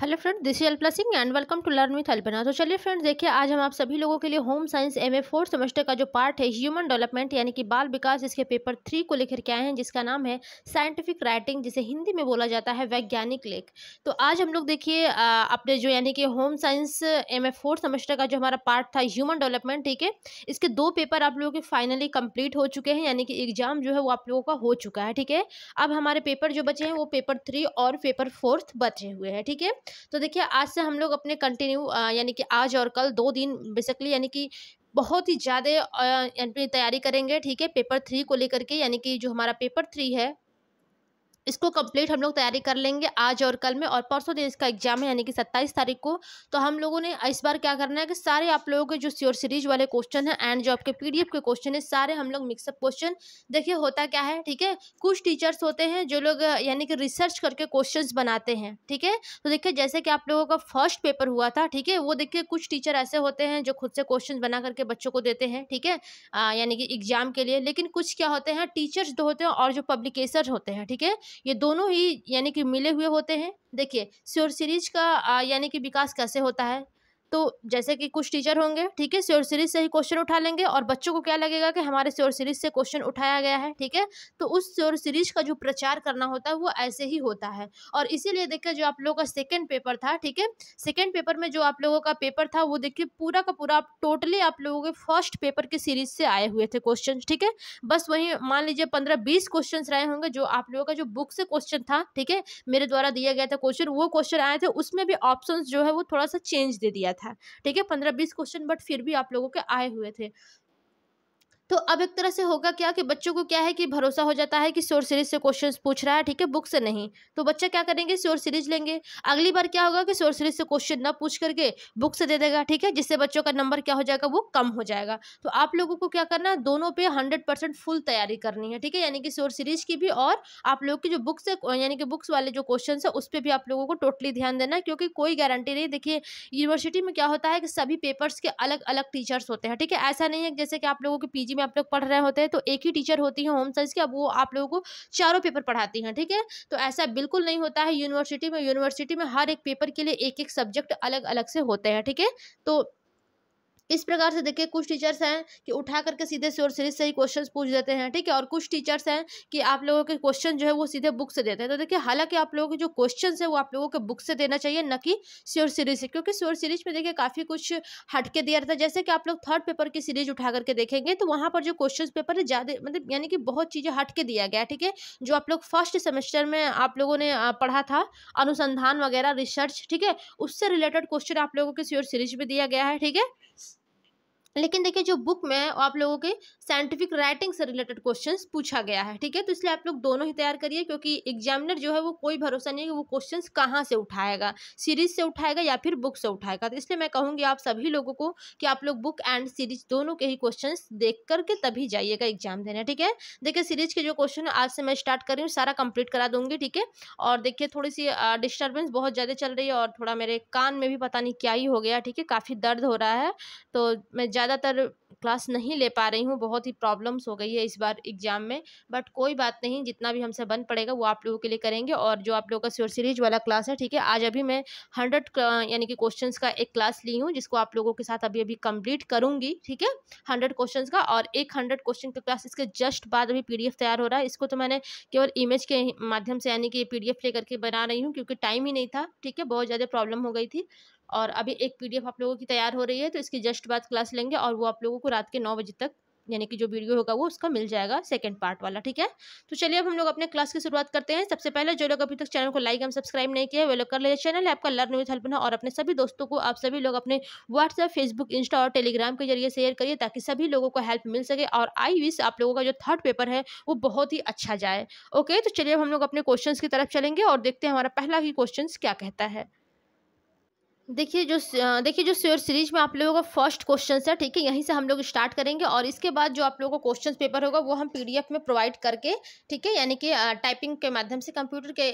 hello friend this is Alpana Singh and welcome to learn with Alpana तो चलिए friends देखिए आज हम आप सभी लोगों के लिए home science M A fourth semester का जो पार्ट है ह्यूमन डेवलपमेंट यानी कि बाल विकास इसके पेपर थ्री को लेकर के आए हैं जिसका नाम है साइंटिफिक राइटिंग जिसे हिंदी में बोला जाता है वैज्ञानिक लेख तो आज हम लोग देखिए अपने जो यानी कि home science M A fourth semester का जो हमारा पार्ट था ह्यूमन डेवलपमेंट ठीक है इसके दो पेपर आप लोगों के फाइनली कंप्लीट हो चुके हैं यानी कि एग्जाम जो है वो आप लोगों का हो चुका है ठीक है अब हमारे पेपर जो बचे हैं वो पेपर थ्री और पेपर फोर्थ बचे हुए हैं ठीक है तो देखिए आज से हम लोग अपने कंटिन्यू यानी कि आज और कल दो दिन बेसिकली यानी कि बहुत ही ज़्यादा तैयारी करेंगे ठीक है पेपर थ्री को लेकर के यानी कि जो हमारा पेपर थ्री है इसको कंप्लीट हम लोग तैयारी कर लेंगे आज और कल में और परसों दिन इसका एग्जाम है यानी कि सत्ताईस तारीख को तो हम लोगों ने इस बार क्या करना है कि सारे आप लोगों के जो सियोर सीरीज वाले क्वेश्चन हैं एंड जो आपके पीडीएफ के क्वेश्चन है सारे हम लोग मिक्सअप क्वेश्चन देखिए होता क्या है ठीक है कुछ टीचर्स होते हैं जो लोग यानी कि रिसर्च करके क्वेश्चन बनाते हैं ठीक है तो देखिए जैसे कि आप लोगों का फर्स्ट पेपर हुआ था ठीक है वो देखिए कुछ टीचर ऐसे होते हैं जो खुद से क्वेश्चन बना करके बच्चों को देते हैं ठीक है यानी कि एग्जाम के लिए लेकिन कुछ क्या होते हैं टीचर्स जो होते हैं और जो पब्लिकेसर होते हैं ठीक है ये दोनों ही यानी कि मिले हुए होते हैं देखिए सीरीज का यानी कि विकास कैसे होता है तो जैसे कि कुछ टीचर होंगे ठीक है श्योर सीरीज से ही क्वेश्चन उठा लेंगे और बच्चों को क्या लगेगा कि हमारे श्योर सीरीज से क्वेश्चन उठाया गया है ठीक है तो उस श्योर सीरीज का जो प्रचार करना होता है वो ऐसे ही होता है और इसीलिए देखिए जो आप लोगों का सेकेंड पेपर था ठीक है सेकेंड पेपर में जो आप लोगों का पेपर था वो देखिए पूरा का पूरा आप टोटली आप लोगों के फर्स्ट पेपर के सीरीज से आए हुए थे क्वेश्चन ठीक है बस वही मान लीजिए पंद्रह बीस क्वेश्चन आए होंगे जो आप लोगों का जो बुक से क्वेश्चन था ठीक है मेरे द्वारा दिया गया था क्वेश्चन वो क्वेश्चन आए थे उसमें भी ऑप्शन जो है वो थोड़ा सा चेंज दे दिया था था ठीक है पंद्रह बीस क्वेश्चन बट फिर भी आप लोगों के आए हुए थे तो अब एक तरह से होगा क्या कि बच्चों को क्या है कि भरोसा हो जाता है कि शोर सीरीज से क्वेश्चन पूछ रहा है ठीक है बुक से नहीं तो बच्चा क्या करेंगे शोर सीरीज लेंगे अगली बार क्या होगा कि शोर सीरीज से क्वेश्चन ना पूछ करके बुक से दे देगा ठीक है जिससे बच्चों का नंबर क्या हो जाएगा वो कम हो जाएगा तो आप लोगों को क्या करना है दोनों पे हंड्रेड परसेंट फुल तैयारी करनी है ठीक है यानी कि शोर सीरीज की भी और आप लोगों की जो बुक्स है यानी कि बुक्स वाले जो क्वेश्चन है उस पर भी आप लोगों को टोटली ध्यान देना क्योंकि कोई गारंटी नहीं देखिए यूनिवर्सिटी में क्या होता है कि सभी पेपर्स के अलग अलग टीचर्स होते हैं ठीक है ऐसा नहीं है जैसे कि आप लोगों के पीजी में में आप लोग पढ़ रहे होते हैं तो एक ही टीचर होती है होम साइंस की अब वो आप लोगों को चारों पेपर पढ़ाती हैं ठीक है तो ऐसा बिल्कुल नहीं होता है यूनिवर्सिटी में यूनिवर्सिटी में हर एक पेपर के लिए एक एक सब्जेक्ट अलग अलग से होते हैं ठीक है तो इस प्रकार से देखिए कुछ टीचर्स हैं कि उठा करके सीधे से और सीरीज से ही क्वेश्चन पूछ देते हैं ठीक है और कुछ टीचर्स हैं कि आप लोगों के क्वेश्चन जो है वो सीधे बुक से देते हैं तो देखिए हालांकि आप लोगों के जो क्वेश्चन है वो आप लोगों के बुक से देना चाहिए न कि स्योर सीरीज से क्योंकि स्योर सीरीज में देखिए काफ़ी कुछ हटके दिया रहता है जैसे कि आप लोग थर्ड पेपर की सीरीज उठा करके देखेंगे तो वहाँ पर जो क्वेश्चन पेपर है ज़्यादा मतलब यानी कि बहुत चीज़ें हटके दिया गया ठीक है जो आप लोग फर्स्ट सेमेस्टर में आप लोगों ने पढ़ा था अनुसंधान वगैरह रिसर्च ठीक है उससे रिलेटेड क्वेश्चन आप लोगों के स्योर सीरीज में दिया गया है ठीक है लेकिन देखिए जो बुक में आप लोगों के साइंटिफिक राइटिंग से रिलेटेड क्वेश्चन पूछा गया है ठीक है तो इसलिए आप लोग दोनों ही तैयार करिए क्योंकि एग्जामिनर जो है वो कोई भरोसा नहीं है कि वो क्वेश्चन कहाँ से उठाएगा सीरीज से उठाएगा या फिर बुक से उठाएगा तो इसलिए मैं कहूँगी आप सभी लोगों को कि आप लोग बुक एंड सीरीज दोनों के ही क्वेश्चन देख करके तभी जाइएगा एग्जाम देने ठीक है देखिए सीरीज के जो क्वेश्चन आज से मैं स्टार्ट कर रही हूँ सारा कंप्लीट करा दूंगी ठीक है और देखिए थोड़ी सी डिस्टर्बेंस बहुत ज़्यादा चल रही है और थोड़ा मेरे कान में भी पता नहीं क्या ही हो गया ठीक है काफ़ी दर्द हो रहा है तो मैं ज़्यादातर क्लास नहीं ले पा रही हूँ बहुत ही प्रॉब्लम्स हो गई है इस बार एग्ज़ाम में बट कोई बात नहीं जितना भी हमसे बन पड़ेगा वो आप लोगों के लिए करेंगे और जो आप लोगों का स्योर सीरीज वाला क्लास है ठीक है आज अभी मैं हंड्रेड यानी कि क्वेश्चन का एक क्लास ली हूँ जिसको आप लोगों के साथ अभी अभी कंप्लीट करूँगी ठीक है हंड्रेड क्वेश्चन का और एक हंड्रेड क्वेश्चन का क्लास इसके जस्ट बाद अभी पी तैयार हो रहा है इसको तो मैंने केवल इमेज के माध्यम से यानी कि पी डी लेकर के बना रही हूँ क्योंकि टाइम ही नहीं था ठीक है बहुत ज़्यादा प्रॉब्लम हो गई थी और अभी एक पी आप लोगों की तैयार हो रही है तो इसकी जस्ट बाद क्लास लेंगे और वो आप लोगों को रात के नौ बजे तक यानी कि जो वीडियो होगा वो उसका मिल जाएगा सेकंड पार्ट वाला ठीक है तो चलिए अब हम लोग अपने क्लास की शुरुआत करते हैं सबसे पहले जो लोग अभी तक चैनल को लाइक एंड सब्सक्राइब नहीं किया है लोग कर लीजिए चैनल है आपका लर्न विथ है और अपने सभी दोस्तों को आप सभी लोग अपने व्हाट्सएप फेसबुक इंस्टा और टेलीग्राम के जरिए शेयर करिए ताकि सभी लोगों को हेल्प मिल सके और आई विश आप लोगों का जो थर्ड पेपर है वो बहुत ही अच्छा जाए ओके तो चलिए अब हम लोग अपने क्वेश्चन की तरफ चलेंगे और देखते हैं हमारा पहला ही क्वेश्चन क्या कहता है देखिए जो देखिए जो स्योर सीरीज में आप लोगों का फर्स्ट क्वेश्चन है ठीक है यहीं से हम लोग स्टार्ट करेंगे और इसके बाद जो आप लोगों का क्वेश्चन पेपर होगा वो हम पीडीएफ में प्रोवाइड करके ठीक है यानी कि टाइपिंग के माध्यम से कंप्यूटर के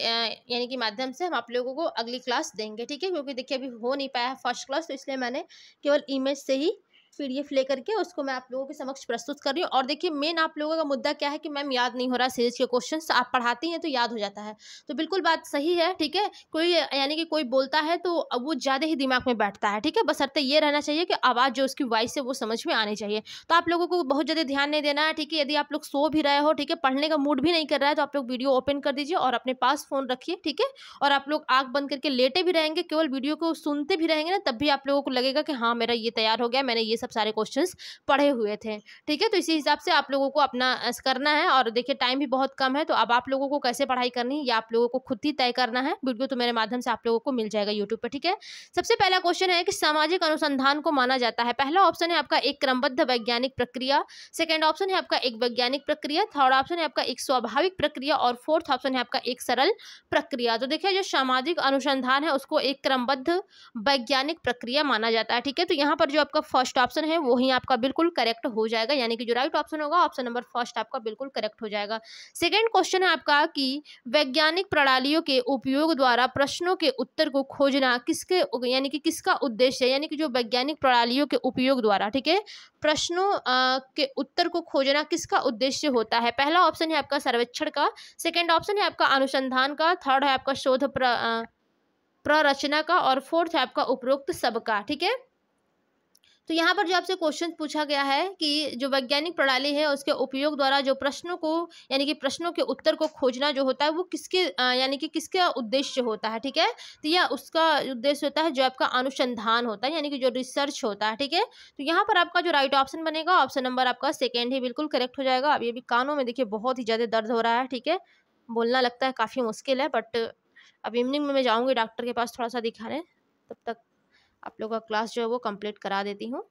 यानी कि माध्यम से हम आप लोगों को अगली क्लास देंगे ठीक है क्योंकि देखिए अभी हो नहीं पाया है फर्स्ट क्लास तो इसलिए मैंने केवल इमेज से ही पीडीएफ लेकर के उसको मैं आप लोगों के समक्ष प्रस्तुत कर रही हूँ और देखिए मेन आप लोगों का मुद्दा क्या है कि मैम याद नहीं हो रहा सीरीज के क्वेश्चन आप पढ़ाती हैं तो याद हो जाता है तो बिल्कुल बात सही है ठीक है कोई यानी कि कोई बोलता है तो वो ज़्यादा ही दिमाग में बैठता है ठीक है बस अर्थ ये रहना चाहिए कि आवाज़ जो उसकी वॉइस है वो समझ में आनी चाहिए तो आप लोगों को बहुत ज़्यादा ध्यान नहीं देना है ठीक है यदि आप लोग सो भी रहे हो ठीक है पढ़ने का मूड भी नहीं कर रहा है तो आप लोग वीडियो ओपन कर दीजिए और अपने पास फ़ोन रखिए ठीक है और आप लोग आँख बंद करके लेटे भी रहेंगे केवल वीडियो को सुनते भी रहेंगे ना तब भी आप लोगों को लगेगा कि हाँ मेरा ये तैयार हो गया मैंने ये सब सारे क्वेश्चन पढ़े हुए थे ठीक है तो इसी हिसाब से आप लोगों को अपना करना है और देखिए टाइम भी बहुत कम है तो अब आप लोगों को कैसे पढ़ाई करनी है या आप लोगों को खुद ही तय करना है वीडियो तो मेरे माध्यम से आप लोगों को मिल जाएगा यूट्यूब पर ठीक है सबसे पहला क्वेश्चन है कि सामाजिक अनुसंधान को माना जाता है पहला ऑप्शन है आपका एक क्रमबद्ध वैज्ञानिक प्रक्रिया सेकेंड ऑप्शन है आपका एक वैज्ञानिक प्रक्रिया थर्ड ऑप्शन है आपका एक स्वाभाविक प्रक्रिया और फोर्थ ऑप्शन है आपका एक सरल प्रक्रिया तो देखिए जो सामाजिक अनुसंधान है उसको एक क्रमबद्ध वैज्ञानिक प्रक्रिया माना जाता है ठीक है तो यहाँ पर जो आपका फर्स्ट ऑप्शन ऑप्शन है वही आपका बिल्कुल करेक्ट हो जाएगा यानी कि जो राइट ऑप्शन होगा ऑप्शन नंबर फर्स्ट आपका बिल्कुल करेक्ट हो जाएगा सेकेंड क्वेश्चन है आपका कि वैज्ञानिक प्रणालियों के उपयोग द्वारा प्रश्नों के उत्तर को खोजना किसके यानी कि किसका उद्देश्य है यानी कि जो वैज्ञानिक प्रणालियों के उपयोग द्वारा ठीक है प्रश्नों के उत्तर को खोजना किसका उद्देश्य होता है पहला ऑप्शन है आपका सर्वेक्षण का सेकेंड ऑप्शन है आपका अनुसंधान का थर्ड है आपका शोध प्र, प्ररचना का और फोर्थ है आपका उपरोक्त सबका ठीक है तो यहाँ पर जो आपसे क्वेश्चन पूछा गया है कि जो वैज्ञानिक प्रणाली है उसके उपयोग द्वारा जो प्रश्नों को यानी कि प्रश्नों के उत्तर को खोजना जो होता है वो किसके यानी कि किसका उद्देश्य होता है ठीक है तो यह उसका उद्देश्य होता है जो आपका अनुसंधान होता है यानी कि जो रिसर्च होता है ठीक है तो यहाँ पर आपका जो राइट ऑप्शन बनेगा ऑप्शन नंबर आपका सेकेंड ही बिल्कुल करेक्ट हो जाएगा अब ये भी कानों में देखिए बहुत ही ज़्यादा दर्द हो रहा है ठीक है बोलना लगता है काफ़ी मुश्किल है बट अब इवनिंग में मैं जाऊँगी डॉक्टर के पास थोड़ा सा दिखाने तब तक आप लोग का क्लास जो है वो कंप्लीट करा देती हूँ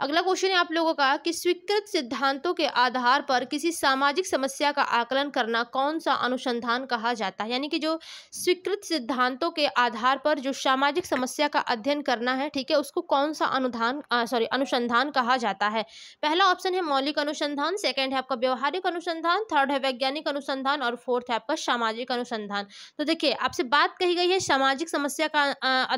अगला क्वेश्चन है आप लोगों का कि स्वीकृत सिद्धांतों के आधार पर किसी सामाजिक समस्या का आकलन करना कौन सा अनुसंधान कहा जाता है यानी कि जो स्वीकृत सिद्धांतों के आधार पर जो सामाजिक समस्या का अध्ययन करना है ठीक है उसको कौन सा अनुधान सॉरी अनुसंधान कहा जाता है पहला ऑप्शन है मौलिक अनुसंधान सेकेंड है आपका व्यवहारिक अनुसंधान थर्ड है वैज्ञानिक अनुसंधान और फोर्थ है आपका सामाजिक अनुसंधान तो देखिए आपसे बात कही गई है सामाजिक समस्या का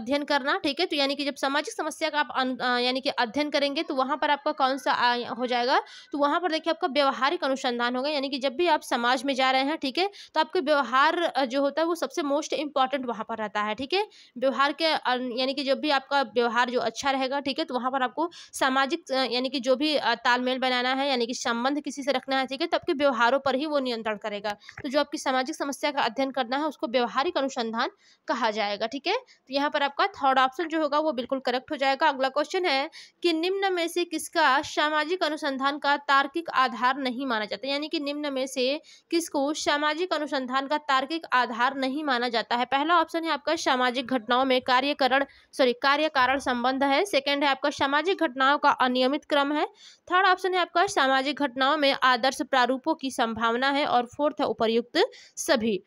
अध्ययन करना ठीक है तो यानी कि जब सामाजिक समस्या का आप यानी कि अध्ययन करेंगे तो वहाँ पर आपका कौन सा हो जाएगा तो वहाँ पर देखिए आपका व्यवहारिक अनुसंधान होगा यानी कि जब भी आप समाज में जा रहे हैं ठीक है तो आपके व्यवहार जो होता है वो सबसे मोस्ट इम्पॉर्टेंट वहाँ पर रहता है ठीक है व्यवहार के यानी कि जब भी आपका व्यवहार जो अच्छा रहेगा ठीक है तो वहाँ पर आपको सामाजिक यानी कि जो भी तालमेल बनाना है यानी कि संबंध किसी से रखना है ठीक है तो आपके व्यवहारों पर ही वो नियंत्रण करेगा तो जो आपकी सामाजिक समस्या का अध्ययन करना है उसको व्यवहारिक अनुसंधान कहा जाएगा ठीक है तो यहाँ पर आपका थर्ड ऑप्शन जो होगा वो बिल्कुल करेक्ट हो जाएगा अगला क्वेश्चन है कि निम्न में में से किसका सामाजिक अनुसंधान का तार्किक आधार नहीं माना जाता यानी कि निम्न में से किसको सामाजिक अनुसंधान का तार्किक आधार नहीं माना जाता है पहला ऑप्शन है आपका सामाजिक घटनाओं में कार्यकरण सॉरी कार्य कारण संबंध है सेकेंड है आपका सामाजिक घटनाओं का अनियमित क्रम है थर्ड ऑप्शन है आपका सामाजिक घटनाओं में आदर्श प्रारूपों की संभावना है और फोर्थ है उपरयुक्त सभी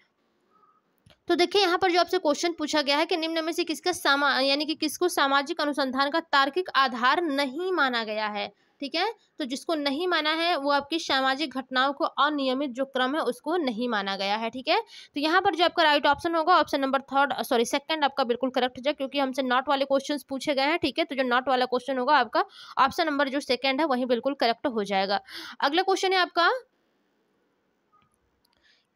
तो देखिए यहाँ पर जो आपसे क्वेश्चन पूछा गया है कि निम्न में से किसका सामा यानी कि किसको सामाजिक अनुसंधान का तार्किक आधार नहीं माना गया है ठीक है तो जिसको नहीं माना है वो आपकी सामाजिक घटनाओं को अनियमित जो क्रम है उसको नहीं माना गया है ठीक है तो यहाँ पर जो आपका राइट ऑप्शन होगा option number third sorry second आपका बिल्कुल करेक्ट हो जाए क्योंकि हमसे नॉट वाले क्वेश्चन पूछे गए हैं ठीक है तो जो नॉट वाला क्वेश्चन होगा आपका ऑप्शन नंबर जो सेकेंड है वही बिल्कुल करेक्ट हो जाएगा अगला क्वेश्चन है आपका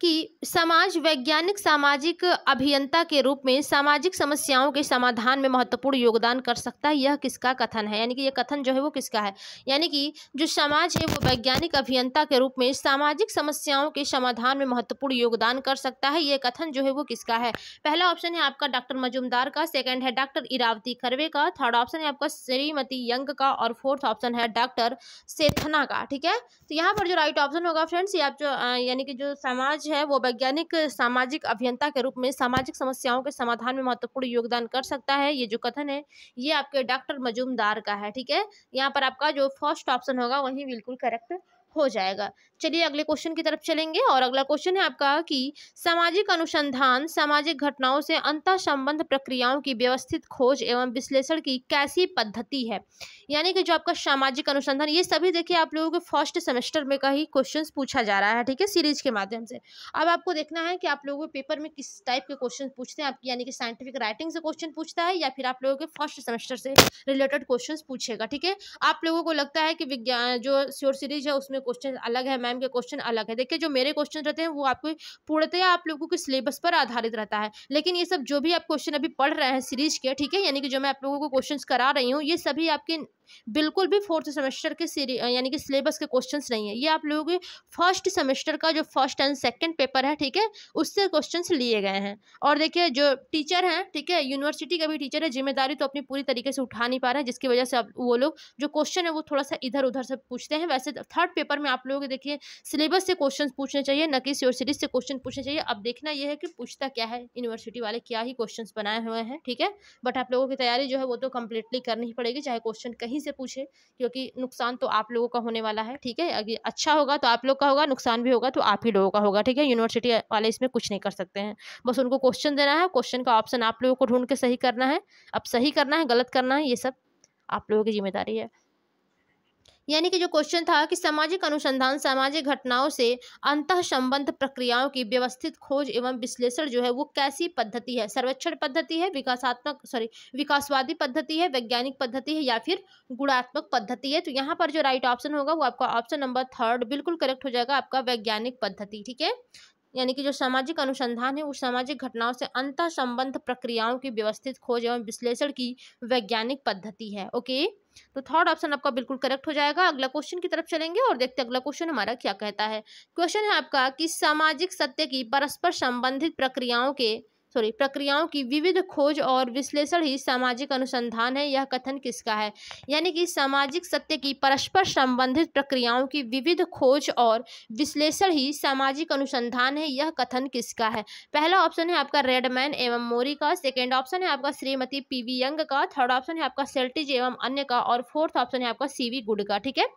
कि समाज वैज्ञानिक सामाजिक अभियंता के रूप में सामाजिक समस्याओं के समाधान में महत्वपूर्ण योगदान कर सकता है यह किसका कथन है यानी कि यह कथन जो है वो किसका है यानी कि जो समाज है वो वैज्ञानिक अभियंता के रूप में सामाजिक समस्याओं के समाधान में महत्वपूर्ण योगदान कर सकता है यह कथन जो है वो किसका है पहला ऑप्शन है आपका डॉक्टर मजुमदार का सेकेंड है डॉक्टर इरावती खरवे का थर्ड ऑप्शन है आपका श्रीमती यंग का और फोर्थ ऑप्शन है डॉक्टर सेथना का ठीक है तो यहाँ पर जो राइट ऑप्शन होगा फ्रेंड्स ये आप जो यानी कि जो समाज है वो वैज्ञानिक सामाजिक अभियंता के रूप में सामाजिक समस्याओं के समाधान में महत्वपूर्ण योगदान कर सकता है ये जो कथन है ये आपके डॉक्टर मजूमदार का है ठीक है यहाँ पर आपका जो फर्स्ट ऑप्शन होगा वही बिल्कुल करेक्ट हो जाएगा चलिए अगले क्वेश्चन की तरफ चलेंगे और अगला क्वेश्चन है आपका कि सामाजिक अनुसंधान सामाजिक घटनाओं से अंतर संबंध प्रक्रियाओं की व्यवस्थित खोज एवं विश्लेषण की कैसी पद्धति है यानी कि जो आपका सामाजिक अनुसंधान ये सभी देखिए आप लोगों के फर्स्ट सेमेस्टर में का ही क्वेश्चन पूछा जा रहा है ठीक है सीरीज के माध्यम से अब आपको देखना है कि आप लोगों के पेपर में किस टाइप के क्वेश्चन पूछते हैं आपकी यानी कि साइंटिफिक राइटिंग से क्वेश्चन पूछता है या फिर आप लोगों के फर्स्ट सेमेस्टर से रिलेटेड क्वेश्चन पूछेगा ठीक है आप लोगों को लगता है कि विज्ञान जो श्योर सीरीज है उसमें क्वेश्चन अलग है मैम के क्वेश्चन अलग है देखिए जो मेरे क्वेश्चन रहते हैं वो आपको पूर्णतः आप लोगों के सिलेबस पर आधारित रहता है लेकिन ये सब जो भी आप क्वेश्चन अभी पढ़ रहे हैं सीरीज के ठीक है यानी कि जो मैं आप लोगों को क्वेश्चन करा रही हूँ ये सभी आपके बिल्कुल भी फोर्थ सेमेस्टर के यानी कि सिलेबस के क्वेश्चन नहीं है ये आप लोगों के फर्स्ट सेमेस्टर का जो फर्स्ट एंड सेकेंड पेपर है ठीक है उससे क्वेश्चन लिए गए हैं और देखिए जो टीचर हैं ठीक है यूनिवर्सिटी का भी टीचर है जिम्मेदारी तो अपनी पूरी तरीके से उठा नहीं पा रहे हैं जिसकी वजह से आप वो लोग जो क्वेश्चन है वो थोड़ा सा इधर उधर से पूछते हैं वैसे तो थर्ड पेपर में आप लोगों के देखिए सिलेबस से क्वेश्चन पूछने चाहिए न कि योर सीरीज से क्वेश्चन पूछने चाहिए अब देखना यह है कि पूछता क्या है यूनिवर्सिटी वाले क्या ही क्वेश्चन बनाए हुए हैं ठीक है बट आप लोगों की तैयारी जो है वो तो कम्प्लीटली करनी ही पड़ेगी चाहे क्वेश्चन कहीं उन्हीं से पूछे क्योंकि नुकसान तो आप लोगों का होने वाला है ठीक है अगर अच्छा होगा तो आप लोग का होगा नुकसान भी होगा तो आप ही लोगों का होगा ठीक है यूनिवर्सिटी वाले इसमें कुछ नहीं कर सकते हैं बस उनको क्वेश्चन देना है क्वेश्चन का ऑप्शन आप लोगों को ढूंढ के सही करना है अब सही करना है गलत करना है ये सब आप लोगों की जिम्मेदारी है यानी कि जो क्वेश्चन था कि सामाजिक अनुसंधान सामाजिक घटनाओं से अंत संबंध प्रक्रियाओं की व्यवस्थित खोज एवं विश्लेषण जो है वो कैसी पद्धति है सर्वेक्षण पद्धति है विकासात्मक सॉरी विकासवादी पद्धति है वैज्ञानिक पद्धति है या फिर गुणात्मक पद्धति है तो यहाँ पर जो राइट ऑप्शन होगा वो आपका ऑप्शन नंबर थर्ड बिल्कुल करेक्ट हो जाएगा आपका वैज्ञानिक पद्धति ठीक है यानी कि जो सामाजिक अनुसंधान है उस सामाजिक घटनाओं से अंत संबंध प्रक्रियाओं की व्यवस्थित खोज एवं विश्लेषण की वैज्ञानिक पद्धति है ओके तो थर्ड ऑप्शन आपका बिल्कुल करेक्ट हो जाएगा अगला क्वेश्चन की तरफ चलेंगे और देखते अगला क्वेश्चन हमारा क्या कहता है क्वेश्चन है आपका कि सामाजिक सत्य की परस्पर संबंधित प्रक्रियाओं के सॉरी प्रक्रियाओं की विविध खोज और विश्लेषण ही सामाजिक अनुसंधान है यह कथन किसका है यानी कि सामाजिक सत्य की परस्पर संबंधित प्रक्रियाओं की विविध खोज और विश्लेषण ही सामाजिक अनुसंधान है यह कथन किसका है पहला ऑप्शन है आपका रेडमैन एवं मोरी का सेकेंड ऑप्शन है आपका श्रीमती पी यंग का थर्ड ऑप्शन है आपका सेल्टिज एवं अन्य का और फोर्थ ऑप्शन है आपका सी गुड का ठीक है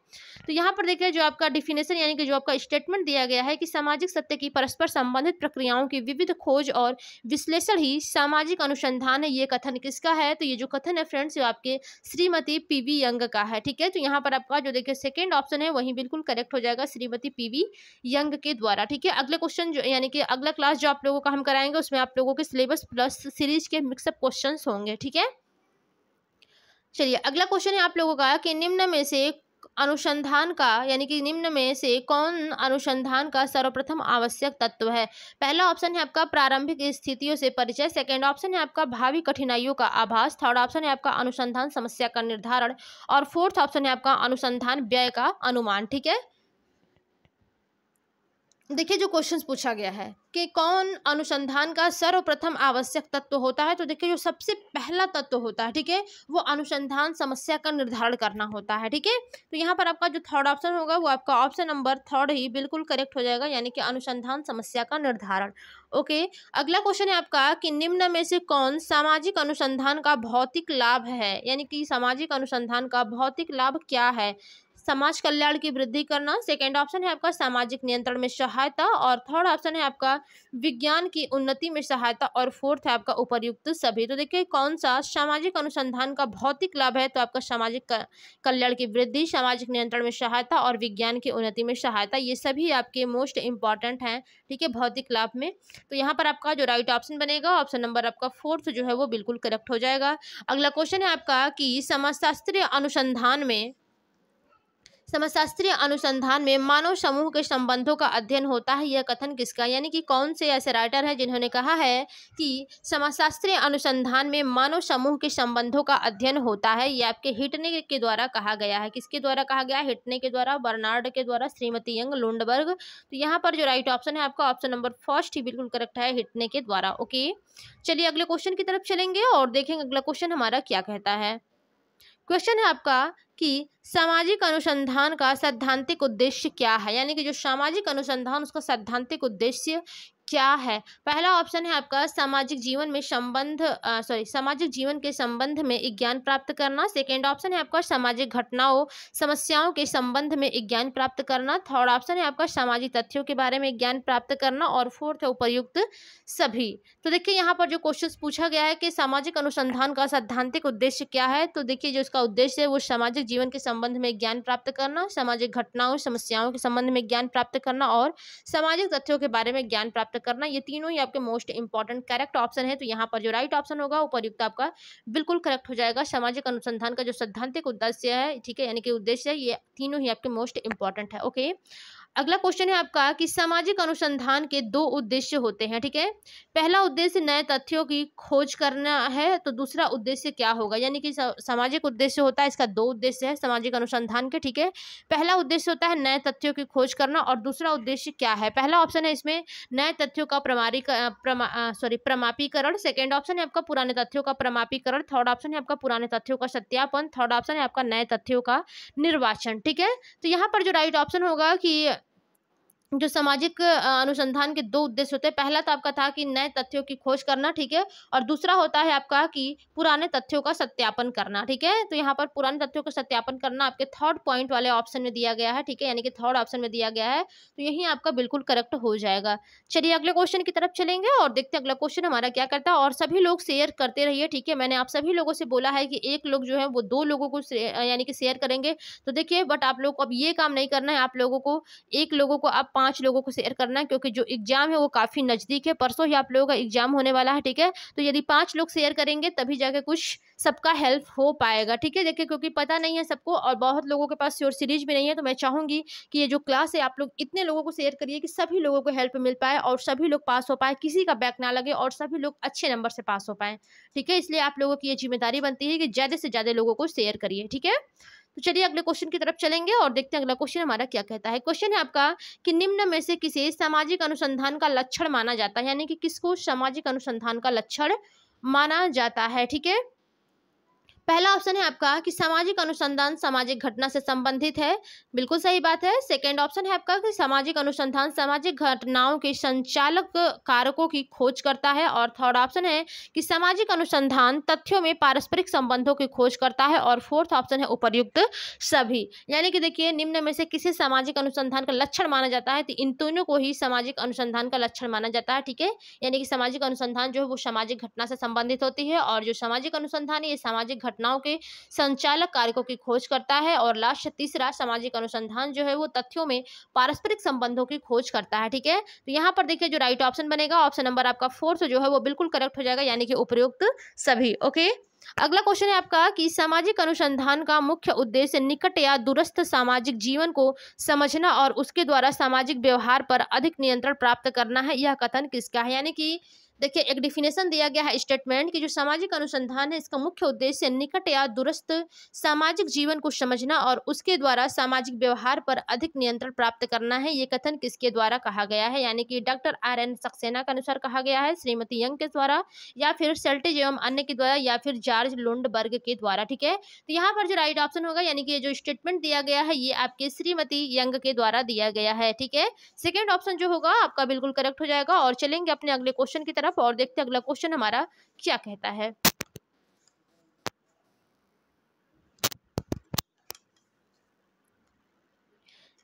तो यहाँ पर देखिए जो आपका डिफिनेशन यानी कि जो आपका स्टेटमेंट दिया गया है कि सामाजिक सत्य की परस्पर संबंधित प्रक्रियाओं की विविध खोज और विश्लेषण विश्लेषण ही सामाजिक अनुसंधान है ये कथन किसका है तो ये जो कथन है फ्रेंड्स ये आपके श्रीमती पीवी यंग का है ठीक है तो यहाँ पर आपका जो देखिए सेकेंड ऑप्शन है वही बिल्कुल करेक्ट हो जाएगा श्रीमती पीवी यंग के द्वारा ठीक है अगले क्वेश्चन जो यानी कि अगला क्लास जो आप लोगों का हम कराएंगे उसमें आप लोगों के सिलेबस प्लस सीरीज के मिक्सअप क्वेश्चन होंगे ठीक है चलिए अगला क्वेश्चन है आप लोगों का कि निम्न में से अनुसंधान का यानी कि निम्न में से कौन अनुसंधान का सर्वप्रथम आवश्यक तत्व है पहला ऑप्शन है आपका प्रारंभिक स्थितियों से परिचय सेकेंड ऑप्शन है आपका भावी कठिनाइयों का आभास थर्ड ऑप्शन है आपका अनुसंधान समस्या का निर्धारण और फोर्थ ऑप्शन है आपका अनुसंधान व्यय का अनुमान ठीक है देखिए जो क्वेश्चन पूछा गया है कि कौन अनुसंधान का सर्वप्रथम आवश्यक तत्व होता है तो देखिए जो सबसे पहला तत्व होता है ठीक है वो अनुसंधान समस्या का निर्धारण करना होता है ठीक है तो यहाँ पर आपका जो थर्ड ऑप्शन होगा वो आपका ऑप्शन नंबर थर्ड ही बिल्कुल करेक्ट हो जाएगा यानी कि अनुसंधान समस्या का निर्धारण ओके अगला क्वेश्चन है आपका कि निम्न में से कौन सामाजिक अनुसंधान का भौतिक लाभ है यानी कि सामाजिक अनुसंधान का भौतिक लाभ क्या है समाज कल्याण की वृद्धि करना सेकेंड ऑप्शन है आपका सामाजिक नियंत्रण में सहायता और थर्ड ऑप्शन है आपका विज्ञान की उन्नति में सहायता और फोर्थ है आपका उपयुक्त सभी तो देखिए कौन सा सामाजिक अनुसंधान का भौतिक लाभ है तो आपका सामाजिक कल्याण की वृद्धि सामाजिक नियंत्रण में सहायता और विज्ञान की उन्नति में सहायता ये सभी आपके मोस्ट इंपॉर्टेंट हैं ठीक है भौतिक लाभ में तो यहाँ पर आपका जो राइट ऑप्शन बनेगा ऑप्शन नंबर आपका फोर्थ जो है वो बिल्कुल करेक्ट हो जाएगा अगला क्वेश्चन है आपका कि समाजशास्त्रीय अनुसंधान में समाजशास्त्रीय अनुसंधान में मानव समूह के संबंधों का अध्ययन होता है यह कथन किसका यानी कि कौन से ऐसे राइटर हैं जिन्होंने कहा है कि समाजशास्त्रीय अनुसंधान में मानव समूह के संबंधों का अध्ययन होता है यह आपके हिटने के द्वारा कहा गया है किसके द्वारा कहा गया हिटने के द्वारा बर्नार्ड के द्वारा श्रीमती यंग लुंडबर्ग तो यहाँ पर जो राइट ऑप्शन है आपका ऑप्शन नंबर फर्स्ट ही बिल्कुल करेक्ट है हिटने के द्वारा ओके चलिए अगले क्वेश्चन की तरफ चलेंगे और देखेंगे अगला क्वेश्चन हमारा क्या कहता है क्वेश्चन है आपका कि सामाजिक अनुसंधान का सैद्धांतिक उद्देश्य क्या है यानी कि जो सामाजिक अनुसंधान उसका सैद्धांतिक उद्देश्य क्या है पहला ऑप्शन है आपका सामाजिक जीवन में संबंध सॉरी सामाजिक जीवन के संबंध में ज्ञान प्राप्त करना सेकेंड ऑप्शन है आपका सामाजिक घटनाओं समस्याओं के संबंध में ज्ञान प्राप्त करना थर्ड ऑप्शन है आपका सामाजिक तथ्यों के बारे में ज्ञान प्राप्त करना और फोर्थ है उपयुक्त सभी तो देखिए यहाँ पर जो क्वेश्चन पूछा गया है कि सामाजिक अनुसंधान का सैद्धांतिक उद्देश्य क्या है तो देखिए जो इसका उद्देश्य है वो सामाजिक जीवन के संबंध में ज्ञान प्राप्त करना सामाजिक घटनाओं समस्याओं के संबंध में ज्ञान प्राप्त करना और सामाजिक तथ्यों के बारे में ज्ञान प्राप्त करना ये तीनों ही आपके मोस्ट इंपॉर्टेंट करेक्ट ऑप्शन है तो यहाँ पर जो राइट ऑप्शन होगा उपयुक्त आपका बिल्कुल करेक्ट हो जाएगा सामाजिक अनुसंधान का जो सैद्धांतिक उद्देश्य है ठीक है यानी कि उद्देश्य ये तीनों ही आपके मोस्ट इंपॉर्टेंट है ओके अगला क्वेश्चन है आपका कि सामाजिक अनुसंधान के दो उद्देश्य होते हैं ठीक है पहला उद्देश्य नए तथ्यों की खोज करना है तो दूसरा उद्देश्य क्या होगा यानी कि सामाजिक उद्देश्य होता है इसका दो उद्देश्य है सामाजिक अनुसंधान के ठीक है पहला उद्देश्य होता है नए तथ्यों की खोज करना और दूसरा उद्देश्य क्या है पहला ऑप्शन है इसमें नए तथ्यों का प्रमाणिक प्रमा, सॉरी प्रमापीकरण सेकेंड ऑप्शन है आपका पुराने तथ्यों का प्रमापीकरण थर्ड ऑप्शन है आपका पुराने तथ्यों का सत्यापन थर्ड ऑप्शन है आपका नए तथ्यों का निर्वाचन ठीक है तो यहाँ पर जो राइट ऑप्शन होगा कि जो सामाजिक अनुसंधान के दो उद्देश्य होते हैं पहला तो आपका था कि नए तथ्यों की खोज करना ठीक है और दूसरा होता है आपका कि पुराने तथ्यों का सत्यापन करना ठीक है तो यहाँ पर पुराने तथ्यों का सत्यापन करना आपके थर्ड पॉइंट वाले ऑप्शन में दिया गया है ठीक है यानी कि थर्ड ऑप्शन में दिया गया है तो यही आपका बिल्कुल करेक्ट हो जाएगा चलिए अगले क्वेश्चन की तरफ चलेंगे और देखते हैं अगला क्वेश्चन हमारा क्या करता है और सभी लोग शेयर करते रहिए ठीक है मैंने आप सभी लोगों से बोला है कि एक लोग जो है वो दो लोगों को यानी कि शेयर करेंगे तो देखिए बट आप लोग को अब ये काम नहीं करना है आप लोगों को एक लोगों को आप पांच लोगों को शेयर करना क्योंकि जो एग्ज़ाम है वो काफ़ी नज़दीक है परसों ही आप लोगों का एग्ज़ाम होने वाला है ठीक है तो यदि पांच लोग शेयर करेंगे तभी जाके कुछ सबका हेल्प हो पाएगा ठीक है देखिए क्योंकि पता नहीं है सबको और बहुत लोगों के पास श्योर सीरीज भी नहीं है तो मैं चाहूंगी कि ये जो क्लास है आप लोग इतने लोगों को शेयर करिए कि सभी लोगों को हेल्प मिल पाए और सभी लोग पास हो पाए किसी का बैक ना लगे और सभी लोग अच्छे नंबर से पास हो पाए ठीक है इसलिए आप लोगों की ये जिम्मेदारी बनती है कि ज़्यादा से ज़्यादा लोगों को शेयर करिए ठीक है तो चलिए अगले क्वेश्चन की तरफ चलेंगे और देखते हैं अगला क्वेश्चन हमारा क्या कहता है क्वेश्चन है आपका कि निम्न में से किसे सामाजिक अनुसंधान का लक्षण माना जाता है यानी कि किसको सामाजिक अनुसंधान का लक्षण माना जाता है ठीक है पहला ऑप्शन है आपका कि सामाजिक अनुसंधान सामाजिक घटना से संबंधित है बिल्कुल सही बात है सेकेंड ऑप्शन है आपका कि सामाजिक अनुसंधान सामाजिक घटनाओं के संचालक कारकों की खोज करता है और थर्ड ऑप्शन है कि सामाजिक अनुसंधान तथ्यों में पारस्परिक संबंधों की खोज करता है और फोर्थ ऑप्शन है उपरयुक्त सभी यानी कि देखिए निम्न में से किसी सामाजिक अनुसंधान का लक्षण माना जाता है तो इन दोनों को ही सामाजिक अनुसंधान का लक्षण माना जाता है ठीक है यानी कि सामाजिक अनुसंधान जो है वो सामाजिक घटना से संबंधित होती है और जो सामाजिक अनुसंधान है ये सामाजिक घटना घटनाओं के संचालक कारकों की खोज करता है और लास्ट तीसरा सामाजिक अनुसंधान जो है वो तथ्यों में पारस्परिक संबंधों की खोज करता है ठीक है तो यहाँ पर देखिए जो राइट ऑप्शन बनेगा ऑप्शन नंबर आपका फोर्थ तो जो है वो बिल्कुल करेक्ट हो जाएगा यानी कि उपयुक्त सभी ओके अगला क्वेश्चन है आपका कि सामाजिक अनुसंधान का मुख्य उद्देश्य निकट या दूरस्थ सामाजिक जीवन को समझना और उसके द्वारा सामाजिक व्यवहार पर अधिक नियंत्रण प्राप्त करना है यह कथन किसका है यानी कि देखिए एक डिफिनेशन दिया गया है स्टेटमेंट कि जो सामाजिक अनुसंधान है इसका मुख्य उद्देश्य निकट या दुरुस्त सामाजिक जीवन को समझना और उसके द्वारा सामाजिक व्यवहार पर अधिक नियंत्रण प्राप्त करना है ये कथन किसके द्वारा कहा गया है यानी कि डॉक्टर आर एन सक्सेना के अनुसार कहा गया है श्रीमती यंग के द्वारा या फिर सेल्टेज एवं अन्य के द्वारा या फिर जॉर्ज लुंडबर्ग के द्वारा ठीक है तो यहाँ पर जो राइट ऑप्शन होगा यानी कि जो स्टेटमेंट दिया गया है ये आपके श्रीमती यंग के द्वारा दिया गया है ठीक है सेकेंड ऑप्शन जो होगा आपका बिल्कुल करेक्ट हो जाएगा और चलेंगे अपने अगले क्वेश्चन की तरफ तरफ और देखते हैं अगला क्वेश्चन हमारा क्या कहता है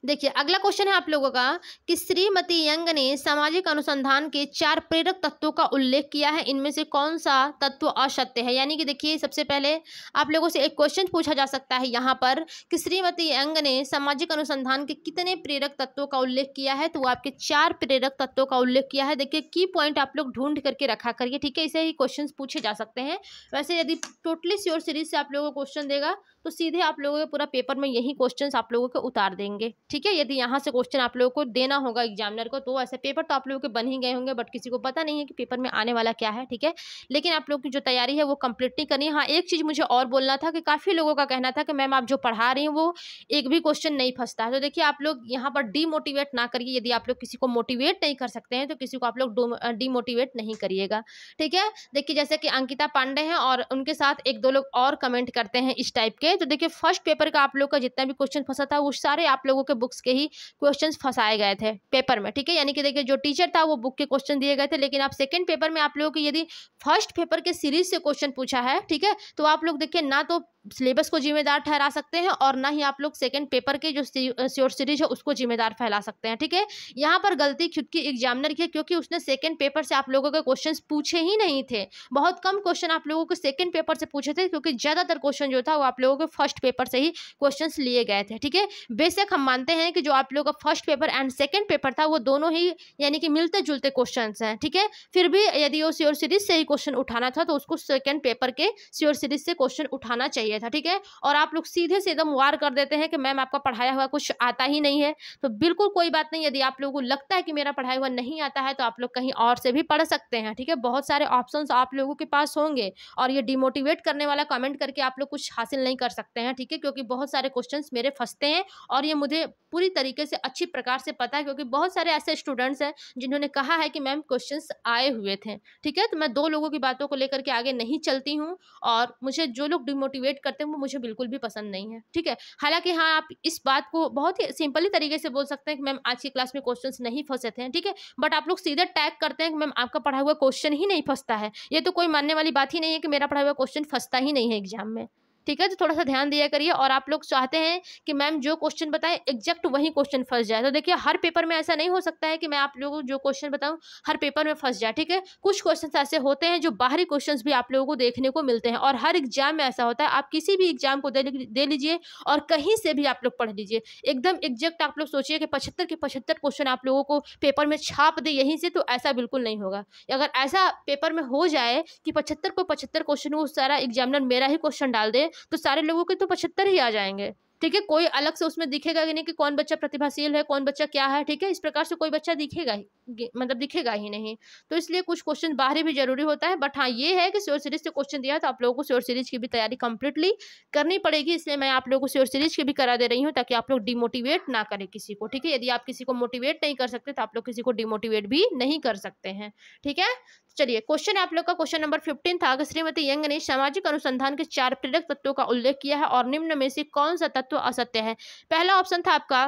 देखिए अगला क्वेश्चन है आप लोगों का कि श्रीमती यंग ने सामाजिक अनुसंधान के चार प्रेरक तत्वों का उल्लेख किया है इनमें से कौन सा तत्व असत्य है यानी कि देखिए सबसे पहले आप लोगों से एक क्वेश्चन पूछा जा सकता है यहाँ पर कि श्रीमती यंग ने सामाजिक अनुसंधान के कितने प्रेरक तत्वों का उल्लेख किया है तो वो आपके चार प्रेरक तत्वों का उल्लेख किया है देखिए की पॉइंट आप लोग ढूंढ करके रखा करिए ठीक है इसे ही क्वेश्चन पूछे जा सकते हैं वैसे यदि टोटली श्योर सीरीज से आप लोगों को क्वेश्चन देगा तो सीधे आप लोगों के पूरा पेपर में यही क्वेश्चन आप लोगों के उतार देंगे ठीक ठीक है यदि यहाँ से क्वेश्चन आप लोगों को देना होगा एग्जामिनर को तो ऐसे पेपर तो आप लोगों के बन ही गए होंगे बट किसी को पता नहीं है कि पेपर में आने वाला क्या है ठीक है लेकिन आप लोग की जो तैयारी है वो कंप्लीट नहीं करनी हाँ एक चीज़ मुझे और बोलना था कि काफ़ी लोगों का कहना था कि मैम आप जो पढ़ा रही हैं वो एक भी क्वेश्चन नहीं फंसता है तो देखिए आप लोग यहाँ पर डीमोटिवेट ना करिए यदि आप लोग किसी को मोटिवेट नहीं कर सकते हैं तो किसी को आप लोग डीमोटिवेट नहीं करिएगा ठीक है देखिए जैसे कि अंकिता पांडे हैं और उनके साथ एक दो लोग और कमेंट करते हैं इस टाइप के तो देखिए फर्स्ट पेपर का आप लोग का जितना भी क्वेश्चन फंसा था वो सारे आप लोगों के बुक्स के ही क्वेश्चन फंसाए गए थे पेपर में ठीक है यानी कि देखिए जो टीचर था वो बुक के क्वेश्चन दिए गए थे लेकिन आप सेकेंड पेपर में आप लोगों को यदि फर्स्ट पेपर के सीरीज से क्वेश्चन पूछा है ठीक है तो आप लोग देखिए ना तो सिलेबस को जिम्मेदार ठहरा सकते हैं और ना ही आप लोग सेकेंड पेपर के जो श्योर सीरीज है उसको जिम्मेदार फैला सकते हैं ठीक है यहाँ पर गलती खुद की एग्जामिनर की है क्योंकि उसने सेकेंड पेपर से आप लोगों के क्वेश्चन पूछे ही नहीं थे बहुत कम क्वेश्चन आप लोगों को सेकेंड पेपर से पूछे थे क्योंकि ज़्यादातर क्वेश्चन जो था वो आप लोगों के फर्स्ट पेपर से ही क्वेश्चन लिए गए थे ठीक है बेशक हम मानते हैं कि जो आप लोगों का first paper and second paper था वो दोनों ही यानी कि मिलते जुलते क्वेश्चन हैं ठीक है फिर भी यदि वो श्योर सीरीज से ही क्वेश्चन उठाना था तो उसको सेकेंड पेपर के श्योर सीरीज से क्वेश्चन उठाना चाहिए किया था ठीक है और आप लोग सीधे से एकदम वार कर देते हैं कि मैम आपका पढ़ाया हुआ कुछ आता ही नहीं है तो बिल्कुल कोई बात नहीं यदि आप लोगों को लगता है कि मेरा पढ़ाया हुआ नहीं आता है तो आप लोग कहीं और से भी पढ़ सकते हैं ठीक है बहुत सारे ऑप्शन आप लोगों के पास होंगे और ये डिमोटिवेट करने वाला कमेंट करके आप लोग कुछ हासिल नहीं कर सकते हैं ठीक है क्योंकि बहुत सारे क्वेश्चन मेरे फंसते हैं और ये मुझे पूरी तरीके से अच्छी प्रकार से पता है क्योंकि बहुत सारे ऐसे स्टूडेंट्स हैं जिन्होंने कहा है कि मैम क्वेश्चन आए हुए थे ठीक है तो मैं दो लोगों की बातों को लेकर के आगे नहीं चलती हूँ और मुझे जो लोग डिमोटिवेट करते हैं वो मुझे बिल्कुल भी पसंद नहीं है ठीक है हालांकि हाँ आप इस बात को बहुत ही सिंपल ही तरीके से बोल सकते हैं कि मैम आज की क्लास में क्वेश्चन नहीं फंसे थे ठीक है बट आप लोग सीधे टैग करते हैं कि मैम आपका पढ़ा हुआ क्वेश्चन ही नहीं फंसता है ये तो कोई मानने वाली बात ही नहीं है कि मेरा पढ़ा हुआ क्वेश्चन फंसता ही नहीं है एग्जाम में ठीक है तो थोड़ा सा ध्यान दिया करिए और आप लोग चाहते हैं कि मैम जो क्वेश्चन बताएं एग्जैक्ट वही क्वेश्चन फंस जाए तो देखिए हर पेपर में ऐसा नहीं हो सकता है कि मैं आप लोगों को जो क्वेश्चन बताऊँ हर पेपर में फंस जाए ठीक है कुछ क्वेश्चन ऐसे होते हैं जो बाहरी क्वेश्चन भी आप लोगों को देखने को मिलते हैं और हर एग्जाम में ऐसा होता है आप किसी भी एग्जाम को दे लीजिए और कहीं से भी आप लोग पढ़ लीजिए एकदम एग्जैक्ट आप लोग सोचिए कि पचहत्तर के पचहत्तर क्वेश्चन आप लोगों को पेपर में छाप दे यहीं से तो ऐसा बिल्कुल नहीं होगा अगर ऐसा पेपर में हो जाए कि पचहत्तर को पचहत्तर क्वेश्चन वो सारा एग्जामिनर मेरा ही क्वेश्चन डाल दे तो सारे लोगों के तो पचहत्तर ही आ जाएंगे ठीक है कोई अलग से उसमें दिखेगा ही नहीं कि कौन बच्चा प्रतिभाशील है कौन बच्चा क्या है ठीक है इस प्रकार से कोई बच्चा दिखेगा ही मतलब दिखेगा ही नहीं तो इसलिए कुछ क्वेश्चन बाहरी भी जरूरी होता है बट हाँ ये है कि श्योर सीरीज से क्वेश्चन दिया तो आप लोगों को श्योर सीरीज की भी तैयारी कंप्लीटली करनी पड़ेगी इसलिए मैं आप लोगों को श्योर सीरीज की भी करा दे रही हूँ ताकि आप लोग डिमोटिवेट ना करें किसी को ठीक है यदि आप किसी को मोटिवेट नहीं कर सकते तो आप लोग किसी को डिमोटिवेट भी नहीं कर सकते हैं ठीक है चलिए क्वेश्चन आप लोग का क्वेश्चन नंबर फिफ्टीन था श्रीमती यंग ने सामाजिक अनुसंधान के चार प्रेरक तत्वों का उल्लेख किया है और निम्न में से कौन सा तत्व तत्व तो असत्य है पहला ऑप्शन था आपका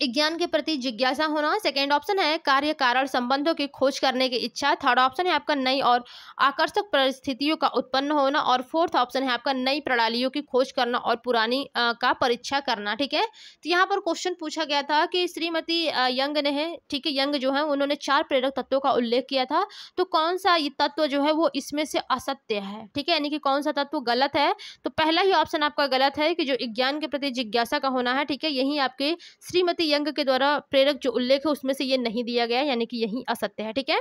विज्ञान के प्रति जिज्ञासा होना सेकेंड ऑप्शन है कार्य कारण संबंधों की खोज करने की इच्छा थर्ड ऑप्शन है आपका नई और आकर्षक परिस्थितियों का उत्पन्न होना और फोर्थ ऑप्शन है आपका नई प्रणालियों की खोज करना और पुरानी का परीक्षा करना ठीक है तो यहाँ पर क्वेश्चन पूछा गया था कि श्रीमती यंग ने है ठीक है यंग जो है उन्होंने चार प्रेरक तत्वों का उल्लेख किया था तो कौन सा ये तत्व जो है वो इसमें से असत्य है ठीक है यानी कि कौन सा तत्व गलत है तो पहला ही ऑप्शन आपका गलत है कि जो विज्ञान के प्रति जिज्ञासा का होना है ठीक है यही आपके श्रीमती यंग के द्वारा प्रेरक जो उल्लेख है उसमें से ये नहीं दिया गया यानी कि यही असत्य है ठीक है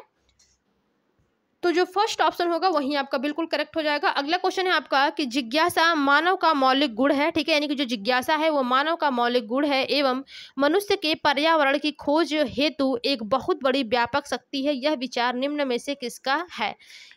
तो जो फर्स्ट ऑप्शन होगा वही आपका बिल्कुल करेक्ट हो जाएगा अगला क्वेश्चन है आपका कि जिज्ञासा मानव का मौलिक गुण है ठीक है यानी कि जो जिज्ञासा है वो मानव का मौलिक गुण है एवं मनुष्य के पर्यावरण की खोज हेतु एक बहुत बड़ी व्यापक शक्ति है यह विचार निम्न में से किसका है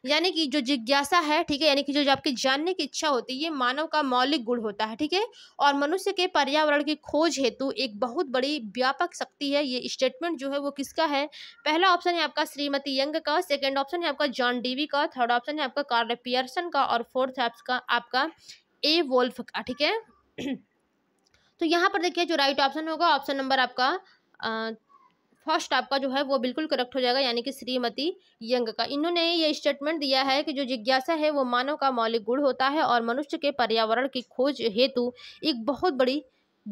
यानी कि जो जिज्ञासा है ठीक है यानी कि जो, जो आपकी जानने की इच्छा होती है ये मानव का मौलिक गुण होता है ठीक है और मनुष्य के पर्यावरण की खोज हेतु एक बहुत बड़ी व्यापक शक्ति है ये स्टेटमेंट जो है वो किसका है पहला ऑप्शन है आपका श्रीमती यंग का सेकेंड ऑप्शन है आपका जॉन डीवी का थर्ड ऑप्शन है आपका कार्ल पियर्सन का और फोर्थ है आपका आपका ए वोल्फ का ठीक है तो यहाँ पर देखिए जो राइट ऑप्शन होगा ऑप्शन नंबर आपका फर्स्ट आपका जो है वो बिल्कुल करेक्ट हो जाएगा यानी कि श्रीमती यंग का इन्होंने ये स्टेटमेंट दिया है कि जो जिज्ञासा है वो मानव का मौलिक गुण होता है और मनुष्य के पर्यावरण की खोज हेतु एक बहुत बड़ी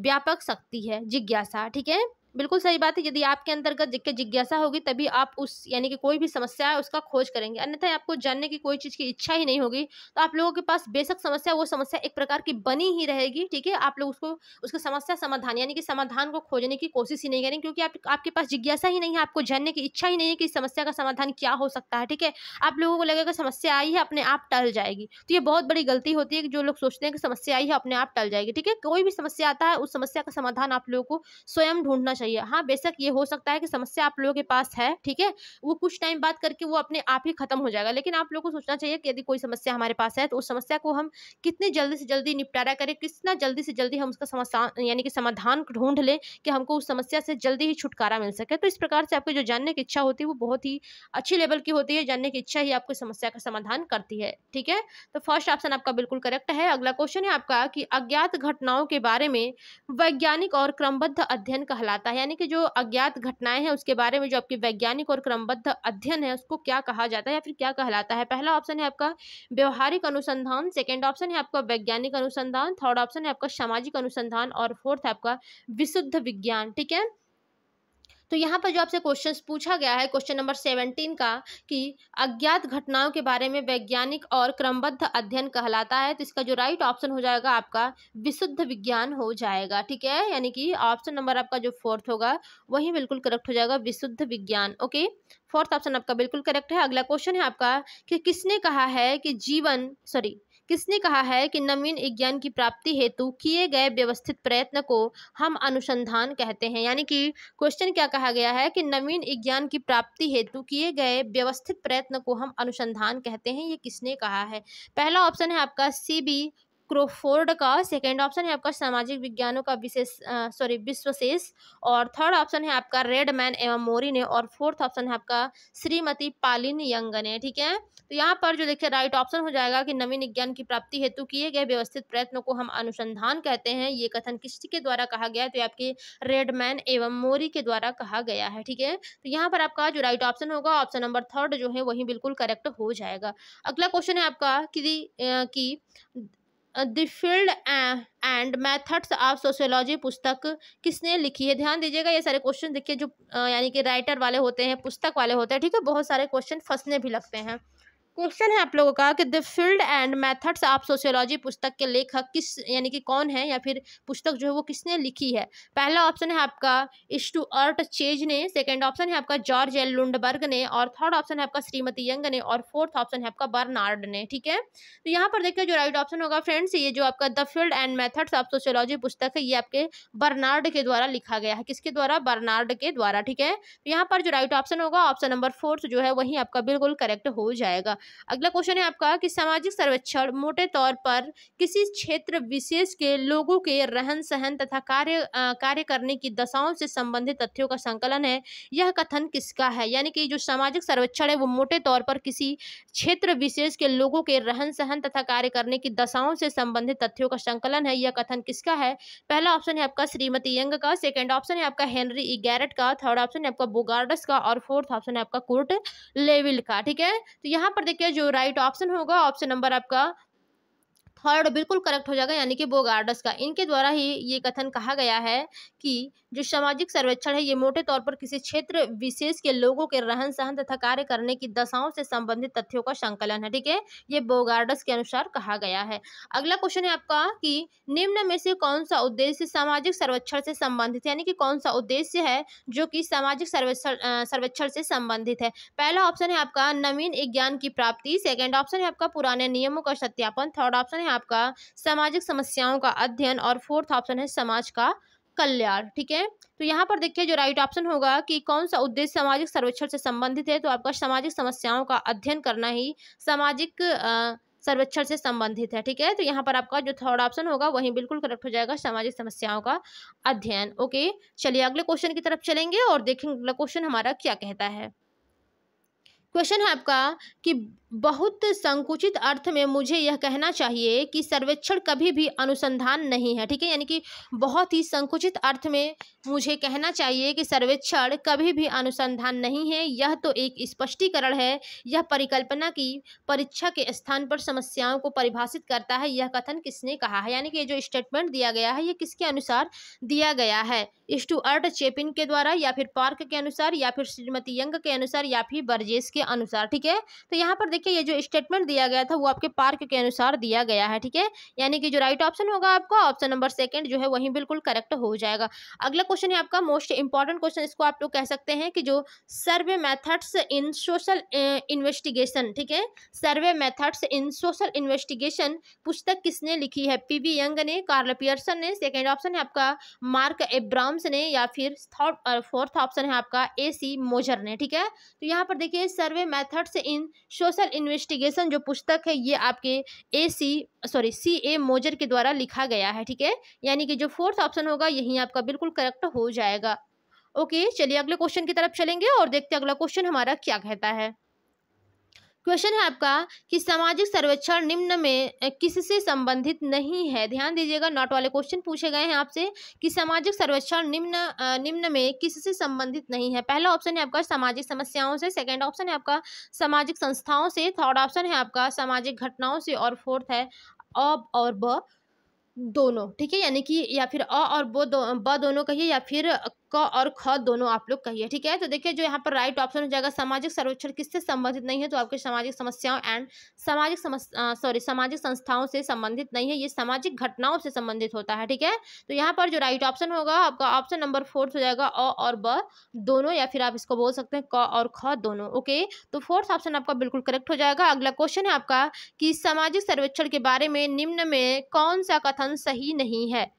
व्यापक शक्ति है जिज्ञासा ठीक है बिल्कुल सही बात है यदि आपके अंतर्गत जिज्ञासा होगी तभी आप उस यानी कि कोई भी समस्या है उसका खोज करेंगे अन्यथा आपको जानने की कोई चीज़ की इच्छा ही नहीं होगी तो आप लोगों के पास बेशक समस्या वो समस्या एक प्रकार की बनी ही रहेगी ठीक है आप लोग उसको उसका समस्या समाधान यानी कि समाधान को खोजने की कोशिश ही नहीं करेंगे क्योंकि आप, आपके पास जिज्ञासा ही नहीं है आपको जानने की इच्छा ही नहीं है कि समस्या का समाधान क्या हो सकता है ठीक है आप लोगों को लगेगा समस्या आई है अपने आप टल जाएगी तो ये बहुत बड़ी गलती होती है कि जो लोग सोचते हैं कि समस्या आई है अपने आप टल जाएगी ठीक है कोई भी समस्या आता है उस समस्या का समाधान आप लोगों को स्वयं ढूंढना चाहिए हाँ बेशक ये हो सकता है कि समस्या आप लोगों के पास है ठीक है वो कुछ टाइम बात करके वो अपने आप ही खत्म हो जाएगा लेकिन आप लोगों को सोचना चाहिए कि यदि कोई समस्या हमारे पास है तो उस समस्या को हम कितनी जल्दी से जल्दी निपटारा करें कितना जल्दी से जल्दी हम उसका समस्या यानी कि समाधान ढूंढ लें कि हमको उस समस्या से जल्दी ही छुटकारा मिल सके तो इस प्रकार से आपकी जो जानने की इच्छा होती है वो बहुत ही अच्छी लेवल की होती है जानने की इच्छा ही आपको समस्या का समाधान करती है ठीक है तो फर्स्ट ऑप्शन आपका बिल्कुल करेक्ट है अगला क्वेश्चन है आपका कि अज्ञात घटनाओं के बारे में वैज्ञानिक और क्रमबद्ध अध्ययन कहलाता जाता है यानी कि जो अज्ञात घटनाएं हैं उसके बारे में जो आपकी वैज्ञानिक और क्रमबद्ध अध्ययन है उसको क्या कहा जाता है या फिर क्या कहलाता है पहला ऑप्शन है आपका व्यवहारिक अनुसंधान सेकेंड ऑप्शन है आपका वैज्ञानिक अनुसंधान थर्ड ऑप्शन है आपका सामाजिक अनुसंधान और फोर्थ है आपका विशुद्ध विज्ञान ठीक है तो यहाँ पर जो आपसे क्वेश्चन पूछा गया है क्वेश्चन नंबर सेवनटीन का कि अज्ञात घटनाओं के बारे में वैज्ञानिक और क्रमबद्ध अध्ययन कहलाता है तो इसका जो राइट ऑप्शन हो जाएगा आपका विशुद्ध विज्ञान हो जाएगा ठीक है यानी कि ऑप्शन नंबर आपका जो फोर्थ होगा वही बिल्कुल करेक्ट हो जाएगा विशुद्ध विज्ञान ओके फोर्थ ऑप्शन आपका बिल्कुल करेक्ट है अगला क्वेश्चन है आपका कि किसने कहा है कि जीवन सॉरी किसने कहा है कि नवीन विज्ञान की प्राप्ति हेतु किए गए व्यवस्थित प्रयत्न को हम अनुसंधान कहते हैं यानी कि क्वेश्चन क्या कहा गया है कि नवीन विज्ञान की प्राप्ति हेतु किए गए व्यवस्थित प्रयत्न को हम अनुसंधान कहते हैं ये किसने कहा है पहला ऑप्शन है आपका सी बी क्रोफोर्ड का सेकेंड ऑप्शन है आपका सामाजिक विज्ञानों का विशेष सॉरी विश्वशेष और थर्ड ऑप्शन है आपका रेडमैन एवं मोरी ने और फोर्थ ऑप्शन है आपका श्रीमती पालिन यंग ने ठीक है तो यहाँ पर जो देखिए राइट ऑप्शन हो जाएगा कि नवीन विज्ञान की प्राप्ति हेतु किए गए व्यवस्थित प्रयत्नों को हम अनुसंधान कहते हैं ये कथन किसके के द्वारा कहा गया है तो आपके रेडमैन एवं मोरी के द्वारा कहा गया है ठीक है तो यहाँ पर आपका जो राइट ऑप्शन होगा ऑप्शन नंबर थर्ड जो है वही बिल्कुल करेक्ट हो जाएगा अगला क्वेश्चन है आपका कि, कि the field and methods of sociology पुस्तक किसने लिखी है ध्यान दीजिएगा ये सारे क्वेश्चन देखिए जो यानी कि राइटर वाले होते हैं पुस्तक वाले होते हैं ठीक है बहुत सारे क्वेश्चन फंसने भी लगते हैं क्वेश्चन है आप लोगों का कि the field and methods of sociology पुस्तक के लेखक किस यानी कि कौन है या फिर पुस्तक जो है वो किसने लिखी है पहला ऑप्शन है आपका इस्टू अर्ट चेज ने सेकेंड ऑप्शन है आपका जॉर्ज एल लुंडबर्ग ने और थर्ड ऑप्शन है आपका श्रीमती यंग ने और फोर्थ ऑप्शन है आपका बर्नार्ड ने ठीक है तो यहाँ पर देखिए जो राइट ऑप्शन होगा फ्रेंड्स ये जो आपका the field and methods of sociology पुस्तक है ये आपके बर्नार्ड के द्वारा लिखा गया है किसके द्वारा बर्नार्ड के द्वारा ठीक है तो यहाँ पर जो राइट ऑप्शन होगा ऑप्शन नंबर फोर्थ जो है वही आपका बिल्कुल करेक्ट हो जाएगा अगला क्वेश्चन है आपका कि सामाजिक सर्वेक्षण मोटे तौर पर किसी क्षेत्र विशेष के लोगों के रहन सहन तथा कार्य कार्य करने की दशाओं से संबंधित तथ्यों का संकलन है यह कथन किसका है यानी कि जो सामाजिक सर्वेक्षण है वो मोटे तौर पर किसी क्षेत्र विशेष के लोगों के रहन सहन तथा कार्य करने की दशाओं से संबंधित तथ्यों का संकलन है यह कथन किसका है पहला ऑप्शन है आपका श्रीमती यंग का सेकेंड ऑप्शन है आपका हेनरी ई गैरट का थर्ड ऑप्शन है आपका बोगार्डस का और फोर्थ ऑप्शन है आपका कोर्ट लेविल का ठीक है तो यहाँ पर देखिए जो राइट ऑप्शन होगा ऑप्शन नंबर आपका थर्ड बिल्कुल करेक्ट हो जाएगा यानी कि बोगार्डस का इनके द्वारा ही ये कथन कहा गया है कि जो सामाजिक सर्वेक्षण है ये मोटे तौर पर किसी क्षेत्र विशेष के लोगों के रहन सहन तथा कार्य करने की दशाओं से संबंधित तथ्यों का संकलन है ठीक है ये बोगार्डस के अनुसार कहा गया है अगला क्वेश्चन है आपका कि निम्न में से कौन सा उद्देश्य सामाजिक सर्वेक्षण से संबंधित यानी कि कौन सा उद्देश्य है जो कि सामाजिक सर्वेक्षण सर्वेक्षण से संबंधित है पहला ऑप्शन है आपका नवीन ज्ञान की प्राप्ति सेकेंड ऑप्शन है आपका पुराने नियमों का सत्यापन थर्ड ऑप्शन है है आपका सामाजिक समस्याओं का अध्ययन और फोर्थ ऑप्शन है समाज का कल्याण ठीक है तो यहाँ पर देखिए जो राइट ऑप्शन होगा कि कौन सा उद्देश्य सामाजिक सर्वेक्षण से संबंधित है तो आपका सामाजिक समस्याओं का अध्ययन करना ही सामाजिक सर्वेक्षण से संबंधित है ठीक है तो यहाँ पर आपका जो थर्ड ऑप्शन होगा वही बिल्कुल करेक्ट हो जाएगा सामाजिक समस्याओं का अध्ययन ओके चलिए अगले क्वेश्चन की तरफ चलेंगे और देखेंगे अगला क्वेश्चन हमारा क्या कहता है क्वेश्चन है आपका कि बहुत संकुचित अर्थ में मुझे यह कहना चाहिए कि सर्वेक्षण कभी भी अनुसंधान नहीं है ठीक है यानी कि बहुत ही संकुचित अर्थ में मुझे कहना चाहिए कि सर्वेक्षण कभी भी अनुसंधान नहीं है यह तो एक स्पष्टीकरण है यह परिकल्पना की परीक्षा के स्थान पर समस्याओं को परिभाषित करता है यह कथन किसने कहा है यानी कि जो स्टेटमेंट दिया गया है यह किसके अनुसार दिया गया है स्टूअर्ट चेपिन के द्वारा या फिर पार्क के अनुसार या फिर श्रीमती यंग के अनुसार या फिर बर्जेस के अनुसार ठीक है तो यहाँ पर देखिए ये जो स्टेटमेंट दिया गया था वो आपके पार्क के अनुसार दिया गया है ठीक है यानी कि जो राइट ऑप्शन होगा आपका ऑप्शन नंबर सेकंड जो है वही बिल्कुल करेक्ट हो जाएगा अगला क्वेश्चन है आपका मोस्ट इंपॉर्टेंट क्वेश्चन इसको आप लोग कह सकते हैं कि जो survey methods in social investigation ठीक है survey methods in social investigation पुस्तक किसने लिखी है पी यंग ने कार्ल पियर्सन ने सेकेंड ऑप्शन है आपका मार्क एब्राम्स ने या फिर थर्ड फोर्थ ऑप्शन है आपका ए सी मोजर ने ठीक है तो यहाँ पर देखिए survey methods in social criminal investigation जो पुस्तक है ये आपके ए सी सॉरी सी ए मोजर के द्वारा लिखा गया है ठीक है यानी कि जो फोर्थ ऑप्शन होगा यही आपका बिल्कुल करेक्ट हो जाएगा ओके चलिए अगले क्वेश्चन की तरफ चलेंगे और देखते हैं अगला क्वेश्चन हमारा क्या कहता है क्वेश्चन है आपका कि सामाजिक सर्वेक्षण निम्न में किससे संबंधित नहीं है ध्यान दीजिएगा नॉट वाले क्वेश्चन पूछे गए हैं आपसे कि सामाजिक सर्वेक्षण निम्न निम्न में किससे संबंधित नहीं है पहला ऑप्शन है आपका सामाजिक समस्याओं से सेकंड ऑप्शन है आपका सामाजिक संस्थाओं से थर्ड ऑप्शन है आपका सामाजिक घटनाओं से और फोर्थ है अब और ब दोनों ठीक है यानी कि या फिर अ और ब दो, ब दोनों कहिए या फिर क और ख दोनों आप लोग कहिए ठीक है तो देखिए जो यहाँ पर राइट ऑप्शन हो जाएगा सामाजिक सर्वेक्षण किससे संबंधित नहीं है तो आपके सामाजिक समस्याओं एंड सामाजिक सॉरी सामाजिक संस्थाओं से संबंधित नहीं है ये सामाजिक घटनाओं से संबंधित होता है ठीक है तो यहाँ पर जो राइट ऑप्शन होगा आपका ऑप्शन नंबर फोर्थ हो जाएगा अ और ब दोनों या फिर आप इसको बोल सकते हैं क और ख दोनों ओके तो फोर्थ ऑप्शन आपका बिल्कुल करेक्ट हो जाएगा अगला क्वेश्चन है आपका कि सामाजिक सर्वेक्षण के बारे में निम्न में कौन सा कथन सही नहीं है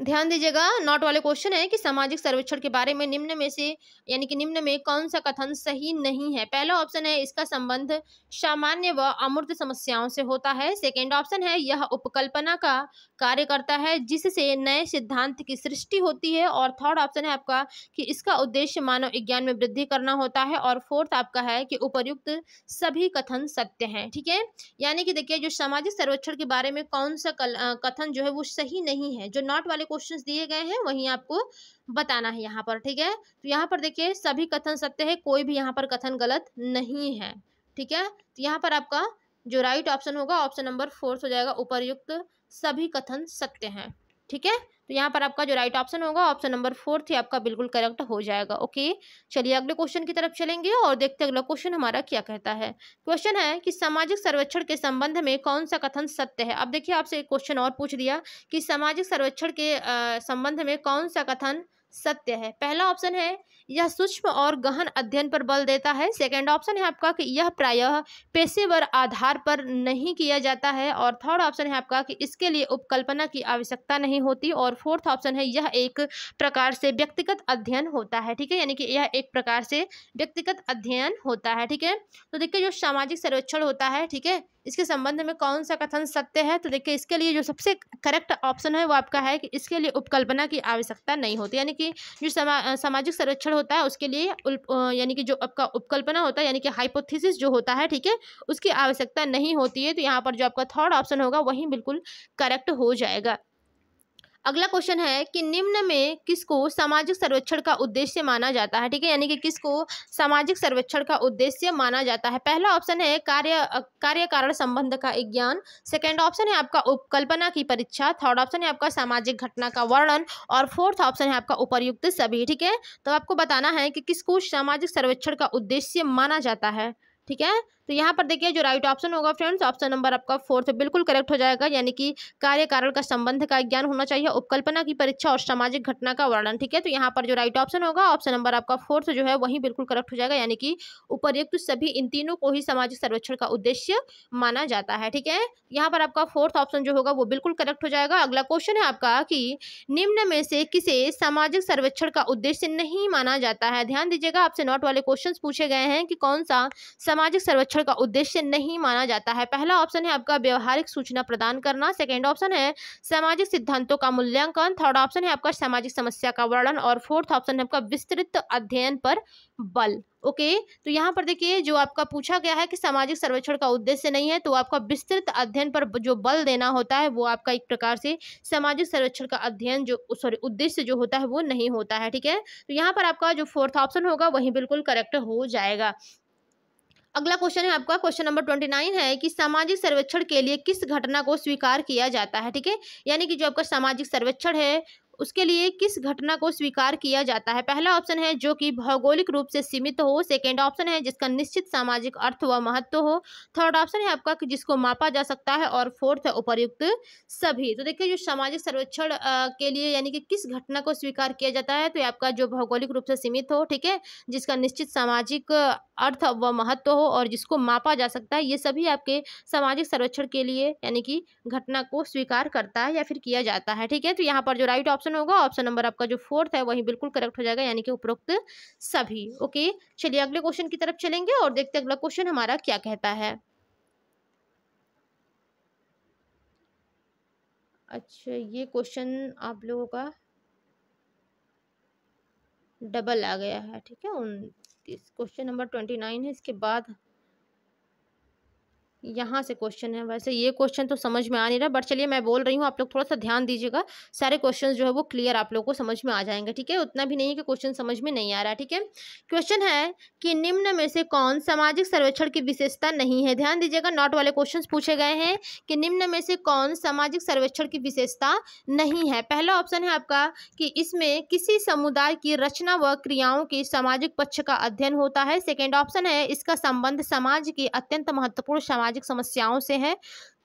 ध्यान दीजिएगा नॉट वाले क्वेश्चन है कि सामाजिक सर्वेक्षण के बारे में निम्न में से यानी कि निम्न में कौन सा कथन सही नहीं है पहला ऑप्शन है इसका संबंध सामान्य व अमूर्त समस्याओं से होता है सेकेंड ऑप्शन है यह उपकल्पना का कार्य करता है जिससे नए सिद्धांत की सृष्टि होती है और थर्ड ऑप्शन है आपका कि इसका उद्देश्य मानव विज्ञान में वृद्धि करना होता है और फोर्थ आपका है कि उपयुक्त सभी कथन सत्य हैं ठीक है यानी कि देखिए जो सामाजिक सर्वेक्षण के बारे में कौन सा कथन जो है वो सही नहीं है जो नॉट वाले वाले क्वेश्चन दिए गए हैं वही आपको बताना है यहाँ पर ठीक है तो यहाँ पर देखिए सभी कथन सत्य है कोई भी यहाँ पर कथन गलत नहीं है ठीक है तो यहाँ पर आपका जो राइट ऑप्शन होगा ऑप्शन नंबर फोर्थ हो जाएगा उपरयुक्त सभी कथन सत्य हैं ठीक है तो यहाँ पर आपका जो राइट ऑप्शन होगा ऑप्शन नंबर फोर्थ ही आपका बिल्कुल करेक्ट हो जाएगा ओके चलिए अगले क्वेश्चन की तरफ चलेंगे और देखते अगला क्वेश्चन हमारा क्या कहता है क्वेश्चन है कि सामाजिक सर्वेक्षण के संबंध में कौन सा कथन सत्य है अब देखिए आपसे एक क्वेश्चन और पूछ दिया कि सामाजिक सर्वेक्षण के संबंध में कौन सा कथन सत्य है पहला ऑप्शन है यह सूक्ष्म और गहन अध्ययन पर बल देता है सेकेंड ऑप्शन है आपका कि यह प्रायः पेशेवर आधार पर नहीं किया जाता है और थर्ड ऑप्शन है आपका कि इसके लिए उपकल्पना की आवश्यकता नहीं होती और फोर्थ ऑप्शन है यह एक प्रकार से व्यक्तिगत अध्ययन होता है ठीक है यानी कि यह एक प्रकार से व्यक्तिगत अध्ययन होता है ठीक है तो देखिए जो सामाजिक सर्वेक्षण होता है ठीक है इसके संबंध में कौन सा कथन सत्य है तो देखिए इसके लिए जो सबसे करेक्ट ऑप्शन है वो आपका है कि इसके लिए उपकल्पना की आवश्यकता नहीं होती यानी कि जो समा, सामाजिक सर्वेक्षण विश्लेषण होता है उसके लिए यानी कि जो आपका उपकल्पना होता है यानी कि हाइपोथेसिस जो होता है ठीक है उसकी आवश्यकता नहीं होती है तो यहाँ पर जो आपका थर्ड ऑप्शन होगा वही बिल्कुल करेक्ट हो जाएगा अगला क्वेश्चन है कि निम्न में किसको सामाजिक सर्वेक्षण का उद्देश्य माना जाता है ठीक है यानी कि किसको सामाजिक सर्वेक्षण का उद्देश्य माना जाता है पहला ऑप्शन है कार्य कार्य कारण संबंध का ज्ञान सेकेंड ऑप्शन है आपका उपकल्पना की परीक्षा थर्ड ऑप्शन है आपका सामाजिक घटना का वर्णन और फोर्थ ऑप्शन है आपका उपरयुक्त सभी ठीक है तो आपको बताना है कि किसको सामाजिक सर्वेक्षण का उद्देश्य माना जाता है ठीक है तो यहाँ पर देखिए जो राइट ऑप्शन होगा फ्रेंड्स ऑप्शन नंबर आपका फोर्थ बिल्कुल करेक्ट हो जाएगा यानी कि कार्य कारण का संबंध का ज्ञान होना चाहिए उपकल्पना की परीक्षा और सामाजिक घटना का वर्णन ठीक है तो यहाँ पर जो राइट ऑप्शन होगा ऑप्शन नंबर आपका फोर्थ जो है वही बिल्कुल करेक्ट हो जाएगा यानी कि उपरयुक्त सभी इन तीनों को ही सामाजिक सर्वेक्षण का उद्देश्य माना जाता है ठीक है यहाँ पर आपका फोर्थ ऑप्शन जो होगा वो बिल्कुल करेक्ट हो जाएगा अगला क्वेश्चन है आपका कि निम्न में से किसे सामाजिक सर्वेक्षण का उद्देश्य नहीं माना जाता है ध्यान दीजिएगा आपसे नोट वाले क्वेश्चन पूछे गए हैं कि कौन सा सामाजिक सर्वेक्षण संरक्षण का उद्देश्य नहीं माना जाता है पहला ऑप्शन है आपका व्यवहारिक सूचना प्रदान करना सेकेंड ऑप्शन है सामाजिक सिद्धांतों का मूल्यांकन थर्ड ऑप्शन है आपका सामाजिक समस्या का वर्णन और फोर्थ ऑप्शन है आपका विस्तृत अध्ययन पर बल ओके तो यहाँ पर देखिए जो आपका पूछा गया है कि सामाजिक सर्वेक्षण का उद्देश्य नहीं है तो आपका विस्तृत अध्ययन पर जो बल देना होता है वो आपका एक प्रकार से सामाजिक सर्वेक्षण का अध्ययन जो सॉरी उद्देश्य जो होता है वो नहीं होता है ठीक है तो यहाँ पर आपका जो फोर्थ ऑप्शन होगा वही बिल्कुल करेक्ट हो जाएगा अगला क्वेश्चन है आपका क्वेश्चन नंबर ट्वेंटी नाइन है कि सामाजिक सर्वेक्षण के लिए किस घटना को स्वीकार किया जाता है ठीक है यानी कि जो आपका सामाजिक सर्वेक्षण है उसके लिए किस घटना को स्वीकार किया जाता है पहला ऑप्शन है जो कि भौगोलिक रूप से सीमित हो सेकेंड ऑप्शन है जिसका निश्चित सामाजिक अर्थ व महत्व हो थर्ड ऑप्शन है आपका जिसको मापा जा सकता है और फोर्थ है उपरयुक्त सभी तो देखिए जो सामाजिक सर्वेक्षण के लिए यानी कि किस घटना को स्वीकार किया जाता है तो आपका जो भौगोलिक रूप से सीमित हो ठीक है जिसका निश्चित सामाजिक अर्थ व महत्व हो और जिसको मापा जा सकता है ये सभी आपके सामाजिक सर्वेक्षण के लिए यानी कि घटना को स्वीकार करता है या फिर किया जाता है ठीक है तो यहाँ पर जो राइट ऑप्शन ऑप्शन होगा ऑप्शन नंबर आपका जो फोर्थ है वही बिल्कुल करेक्ट हो जाएगा यानी कि उपरोक्त सभी ओके चलिए अगले क्वेश्चन की तरफ चलेंगे और देखते अगला क्वेश्चन हमारा क्या कहता है अच्छा ये क्वेश्चन आप लोगों का डबल आ गया है ठीक है उनतीस क्वेश्चन नंबर ट्वेंटी नाइन है इसके बाद यहाँ से क्वेश्चन है वैसे ये क्वेश्चन तो समझ में आ नहीं रहा बट चलिए मैं बोल रही हूँ आप लोग थोड़ा सा ध्यान दीजिएगा सारे क्वेश्चन जो है वो क्लियर आप लोग को समझ में आ जाएंगे ठीक है उतना भी नहीं है कि क्वेश्चन समझ में नहीं आ रहा ठीक है क्वेश्चन है कि निम्न में से कौन सामाजिक सर्वेक्षण की विशेषता नहीं है ध्यान दीजिएगा नॉट वाले क्वेश्चन पूछे गए हैं कि निम्न में से कौन सामाजिक सर्वेक्षण की विशेषता नहीं है पहला ऑप्शन है आपका कि इसमें किसी समुदाय की रचना व क्रियाओं के सामाजिक पक्ष का अध्ययन होता है सेकेंड ऑप्शन है इसका संबंध समाज की अत्यंत महत्वपूर्ण सामाजिक सामाजिक समस्याओं से हैं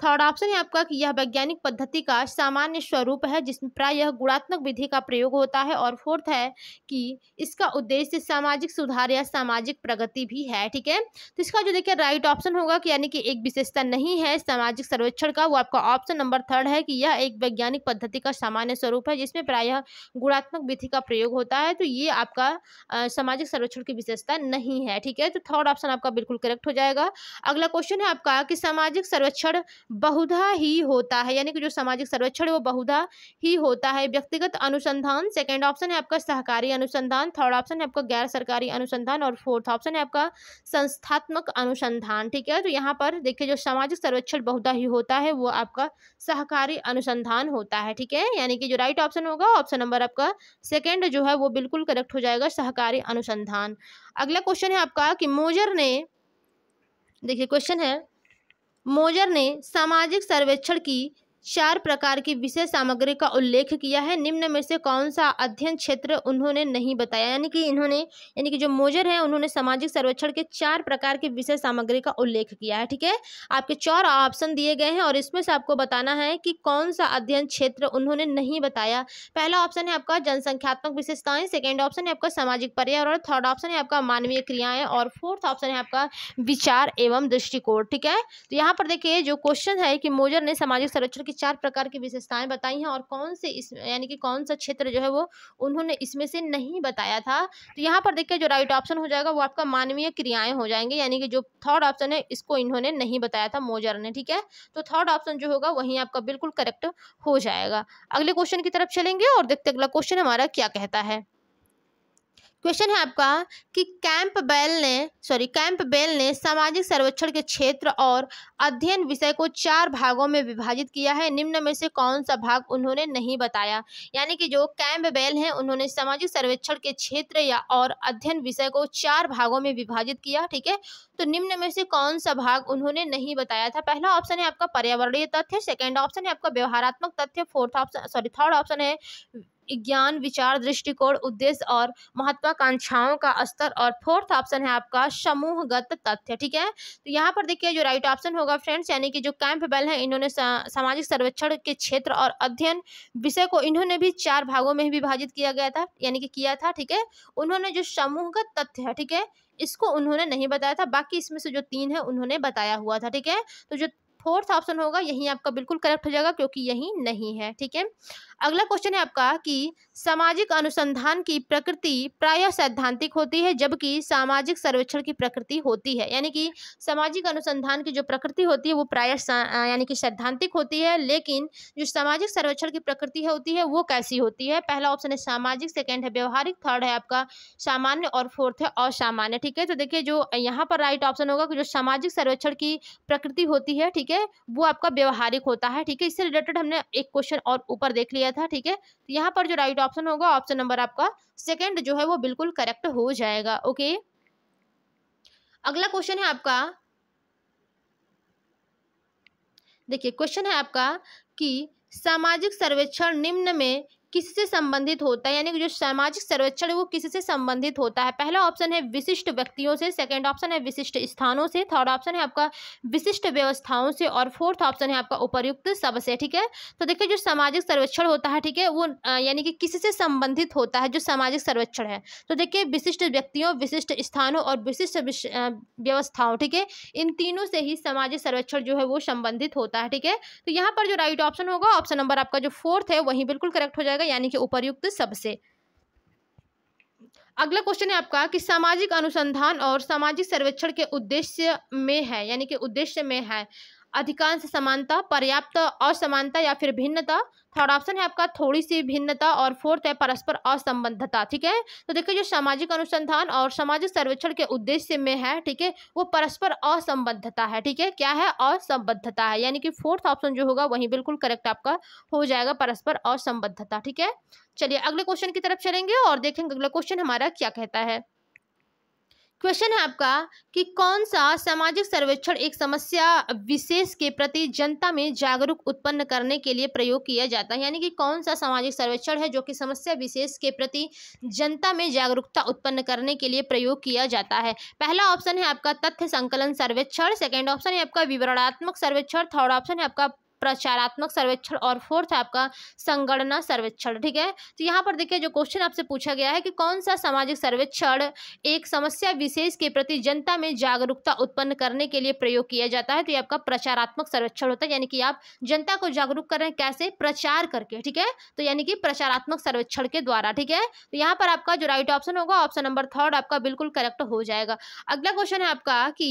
थर्ड ऑप्शन है आपका कि यह वैज्ञानिक पद्धति का सामान्य स्वरूप है जिसमें प्रायः गुणात्मक विधि का प्रयोग होता है और फोर्थ है कि इसका उद्देश्य सामाजिक सुधार या सामाजिक प्रगति भी है ठीक है तो इसका जो देखिए राइट ऑप्शन होगा कि यानी कि एक विशेषता नहीं है सामाजिक सर्वेक्षण का वो आपका ऑप्शन नंबर थर्ड है कि यह एक वैज्ञानिक पद्धति का सामान्य स्वरूप है जिसमें प्रायः गुणात्मक विधि का प्रयोग होता है तो ये आपका सामाजिक सर्वेक्षण की विशेषता नहीं है ठीक है तो थर्ड ऑप्शन आपका बिल्कुल करेक्ट हो जाएगा अगला क्वेश्चन है आपका कि सामाजिक सर्वेक्षण बहुधा ही होता है यानी कि जो सामाजिक सर्वेक्षण है वो बहुधा ही होता है व्यक्तिगत अनुसंधान सेकेंड ऑप्शन है आपका सहकारी अनुसंधान थर्ड ऑप्शन है आपका गैर सरकारी अनुसंधान और फोर्थ ऑप्शन है आपका संस्थात्मक अनुसंधान ठीक है तो यहाँ पर देखिए जो सामाजिक सर्वेक्षण बहुधा ही होता है वो आपका सहकारी अनुसंधान होता है ठीक है यानी कि जो राइट ऑप्शन होगा ऑप्शन नंबर आपका सेकेंड जो है वो बिल्कुल करेक्ट हो जाएगा सहकारी अनुसंधान अगला क्वेश्चन है आपका कि मोजर ने देखिए क्वेश्चन है मोजर ने सामाजिक सर्वेक्षण की चार प्रकार की विषय सामग्री का उल्लेख किया है निम्न में से कौन सा अध्ययन क्षेत्र उन्होंने नहीं बताया यानी कि इन्होंने यानी कि जो मोजर है उन्होंने सामाजिक सर्वेक्षण के चार प्रकार की विषय सामग्री का उल्लेख किया है ठीक है आपके चार ऑप्शन दिए गए हैं और इसमें से आपको बताना है कि कौन सा अध्ययन क्षेत्र उन्होंने नहीं बताया पहला ऑप्शन है आपका जनसंख्यात्मक विशेषताएं सेकेंड ऑप्शन है आपका सामाजिक पर्यावरण थर्ड ऑप्शन है आपका मानवीय क्रियाएं और फोर्थ ऑप्शन है आपका विचार एवं दृष्टिकोण ठीक है तो यहाँ पर देखिए जो क्वेश्चन है कि मोजर ने सामाजिक सर्वेक्षण की चार प्रकार की विशेषताएं बताई हैं और कौन से इस यानी कि कौन सा क्षेत्र जो है वो उन्होंने इसमें से नहीं बताया था तो यहाँ पर देखिए जो राइट ऑप्शन हो जाएगा वो आपका मानवीय क्रियाएं हो जाएंगे यानी कि जो थर्ड ऑप्शन है इसको इन्होंने नहीं बताया था मोजर ने ठीक है तो थर्ड ऑप्शन जो होगा वही आपका बिल्कुल करेक्ट हो जाएगा अगले क्वेश्चन की तरफ चलेंगे और देखते अगला क्वेश्चन हमारा क्या कहता है क्वेश्चन है आपका कि कैंप बेल ने सॉरी कैंप बेल ने सामाजिक सर्वेक्षण के क्षेत्र और अध्ययन विषय को चार भागों में विभाजित किया है निम्न में से कौन सा भाग उन्होंने नहीं बताया यानी कि जो कैंप बेल हैं उन्होंने सामाजिक सर्वेक्षण के क्षेत्र या और अध्ययन विषय को चार भागों में विभाजित किया ठीक है तो निम्न में से कौन सा भाग उन्होंने नहीं बताया था पहला ऑप्शन है आपका पर्यावरणीय तथ्य सेकेंड ऑप्शन है आपका व्यवहारात्मक तथ्य fourth option sorry third option है ज्ञान विचार दृष्टिकोण उद्देश्य और महत्वाकांक्षाओं का स्तर और फोर्थ ऑप्शन है आपका समूहगत तथ्य ठीक है तो यहाँ पर देखिए जो राइट ऑप्शन होगा फ्रेंड्स यानी कि जो कैंप बेल है इन्होंने सामाजिक सर्वेक्षण के क्षेत्र और अध्ययन विषय को इन्होंने भी चार भागों में विभाजित किया गया था यानी कि किया था ठीक है उन्होंने जो समूहगत तथ्य है ठीक है इसको उन्होंने नहीं बताया था बाकी इसमें से जो तीन है उन्होंने बताया हुआ था ठीक है तो जो फोर्थ ऑप्शन होगा यही आपका बिल्कुल करेक्ट हो जाएगा क्योंकि यही नहीं है ठीक है अगला क्वेश्चन है आपका कि सामाजिक अनुसंधान की प्रकृति प्रायः सैद्धांतिक होती है जबकि सामाजिक सर्वेक्षण की प्रकृति होती है यानी कि सामाजिक अनुसंधान की जो प्रकृति होती है वो प्रायः यानी कि सैद्धांतिक होती है लेकिन जो सामाजिक सर्वेक्षण की प्रकृति होती है वो कैसी होती है पहला ऑप्शन है सामाजिक सेकेंड है व्यवहारिक थर्ड है आपका सामान्य और फोर्थ है असामान्य ठीक है तो देखिए जो यहाँ पर राइट ऑप्शन होगा कि जो सामाजिक सर्वेक्षण की प्रकृति होती है ठीक है है वो आपका व्यवहारिक होता है ठीक है इससे रिलेटेड हमने एक क्वेश्चन और ऊपर देख लिया था ठीक है तो यहाँ पर जो राइट ऑप्शन होगा ऑप्शन नंबर आपका सेकेंड जो है वो बिल्कुल करेक्ट हो जाएगा ओके अगला क्वेश्चन है आपका देखिए क्वेश्चन है आपका कि सामाजिक सर्वेक्षण निम्न में किससे से संबंधित होता है यानी कि जो सामाजिक सर्वेक्षण है वो किससे संबंधित होता है पहला ऑप्शन है विशिष्ट व्यक्तियों से सेकंड ऑप्शन है विशिष्ट स्थानों से थर्ड ऑप्शन है आपका विशिष्ट व्यवस्थाओं से और फोर्थ ऑप्शन है आपका उपयुक्त सबसे ठीक है तो देखिए जो सामाजिक सर्वेक्षण होता है ठीक है वो यानी कि किस से संबंधित होता है जो सामाजिक सर्वेक्षण है तो देखिए विशिष्ट व्यक्तियों विशिष्ट स्थानों और विशिष्ट व्यवस्थाओं ठीक है इन तीनों से ही सामाजिक सर्वेक्षण जो है वो संबंधित होता है ठीक है तो यहाँ पर जो राइट ऑप्शन होगा ऑप्शन नंबर आपका जो फोर्थ है वही बिल्कुल करेक्ट हो जाएगा यानी कि उपरयुक्त सबसे अगला क्वेश्चन है आपका कि सामाजिक अनुसंधान और सामाजिक सर्वेक्षण के उद्देश्य में है यानी कि उद्देश्य में है अधिकांश समानता पर्याप्त असमानता या फिर भिन्नता थर्ड ऑप्शन है आपका थोड़ी सी भिन्नता और फोर्थ है परस्पर असंबद्धता ठीक है तो देखिए जो सामाजिक अनुसंधान और सामाजिक सर्वेक्षण के उद्देश्य में है ठीक है वो परस्पर असंबद्धता है ठीक है क्या है असंबद्धता है यानी कि फोर्थ ऑप्शन जो होगा वही बिल्कुल करेक्ट आपका हो जाएगा परस्पर असंबद्धता ठीक है चलिए अगले क्वेश्चन की तरफ चलेंगे और देखेंगे अगला क्वेश्चन हमारा क्या कहता है क्वेश्चन है आपका कि कौन सा सामाजिक सर्वेक्षण एक समस्या विशेष के प्रति जनता में जागरूक उत्पन्न करने के लिए प्रयोग किया जाता है यानी कि कौन सा सामाजिक सर्वेक्षण है जो कि समस्या विशेष के प्रति जनता में जागरूकता उत्पन्न करने के लिए प्रयोग किया जाता है पहला ऑप्शन है आपका तथ्य संकलन सर्वेक्षण सेकेंड ऑप्शन है आपका विवरणात्मक सर्वेक्षण थर्ड ऑप्शन है आपका प्रचारात्मक सर्वेक्षण और फोर्थ आपका संगणना सर्वेक्षण ठीक है तो यहाँ पर देखिए जो क्वेश्चन आपसे पूछा गया है कि कौन सा सामाजिक सर्वेक्षण एक समस्या विशेष के प्रति जनता में जागरूकता उत्पन्न करने के लिए प्रयोग किया जाता है तो ये आपका प्रचारात्मक सर्वेक्षण होता है यानी कि आप जनता को जागरूक कर रहे हैं कैसे प्रचार करके ठीक है तो यानी कि प्रचारात्मक सर्वेक्षण के द्वारा ठीक है तो यहाँ पर आपका जो राइट ऑप्शन होगा ऑप्शन नंबर थर्ड आपका बिल्कुल करेक्ट हो जाएगा अगला क्वेश्चन है आपका कि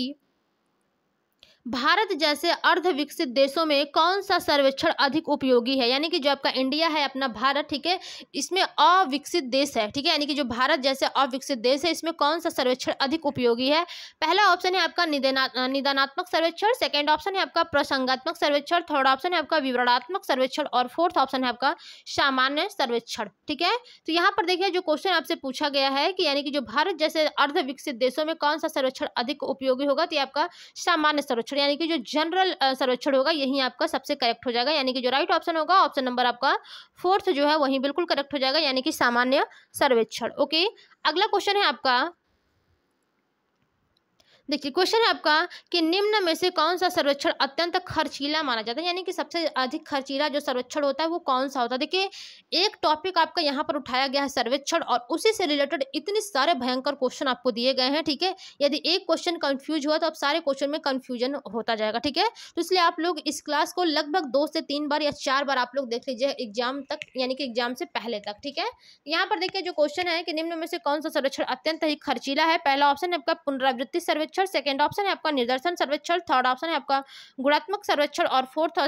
भारत जैसे अर्ध विकसित देशों में कौन सा सर्वेक्षण अधिक उपयोगी है यानी कि जो आपका इंडिया है अपना भारत ठीक है इसमें अविकसित देश है ठीक है यानी कि जो भारत जैसे अविकसित देश है इसमें कौन सा सर्वेक्षण अधिक उपयोगी है पहला ऑप्शन है आपका निदेना निदानात्मक सर्वेक्षण सेकेंड ऑप्शन है आपका प्रसंगात्मक सर्वेक्षण थर्ड ऑप्शन है आपका विवरणात्मक सर्वेक्षण और फोर्थ ऑप्शन है आपका सामान्य सर्वेक्षण ठीक है तो यहाँ पर देखिए जो क्वेश्चन आपसे पूछा गया है कि यानी कि जो भारत जैसे अर्ध विकसित देशों में कौन सा सर्वेक्षण अधिक उपयोगी होगा तो आपका सामान्य सर्वेक्षण सर्वेक्षण यानी कि जो जनरल सर्वेक्षण होगा यही आपका सबसे करेक्ट हो जाएगा यानी कि जो राइट ऑप्शन होगा ऑप्शन नंबर आपका फोर्थ जो है वही बिल्कुल करेक्ट हो जाएगा यानी कि सामान्य सर्वेक्षण ओके अगला क्वेश्चन है आपका देखिए क्वेश्चन है आपका कि निम्न में से कौन सा सर्वेक्षण अत्यंत खर्चीला माना जाता है यानी कि सबसे अधिक खर्चीला जो सर्वेक्षण होता है वो कौन सा होता है देखिए एक टॉपिक आपका यहाँ पर उठाया गया है सर्वेक्षण और उसी से रिलेटेड इतने सारे भयंकर क्वेश्चन आपको दिए गए हैं ठीक है यदि एक क्वेश्चन कन्फ्यूज हुआ तो आप सारे क्वेश्चन में कन्फ्यूजन होता जाएगा ठीक है तो इसलिए आप लोग इस क्लास को लगभग दो से तीन बार या चार बार आप लोग देख लीजिए एग्जाम तक यानी कि एग्जाम से पहले तक ठीक है यहाँ पर देखिए जो क्वेश्चन है कि निम्न में से कौन सा सर्वेक्षण अत्यंत ही खर्चीला है पहला ऑप्शन है आपका पुनरावृत्ति सर्वेक्षण सर्वेक्षण सेकेंड ऑप्शन है आपका निर्दर्शन सर्वेक्षण थर्ड ऑप्शन है आपका गुणात्मक सर्वेक्षण और फोर्थ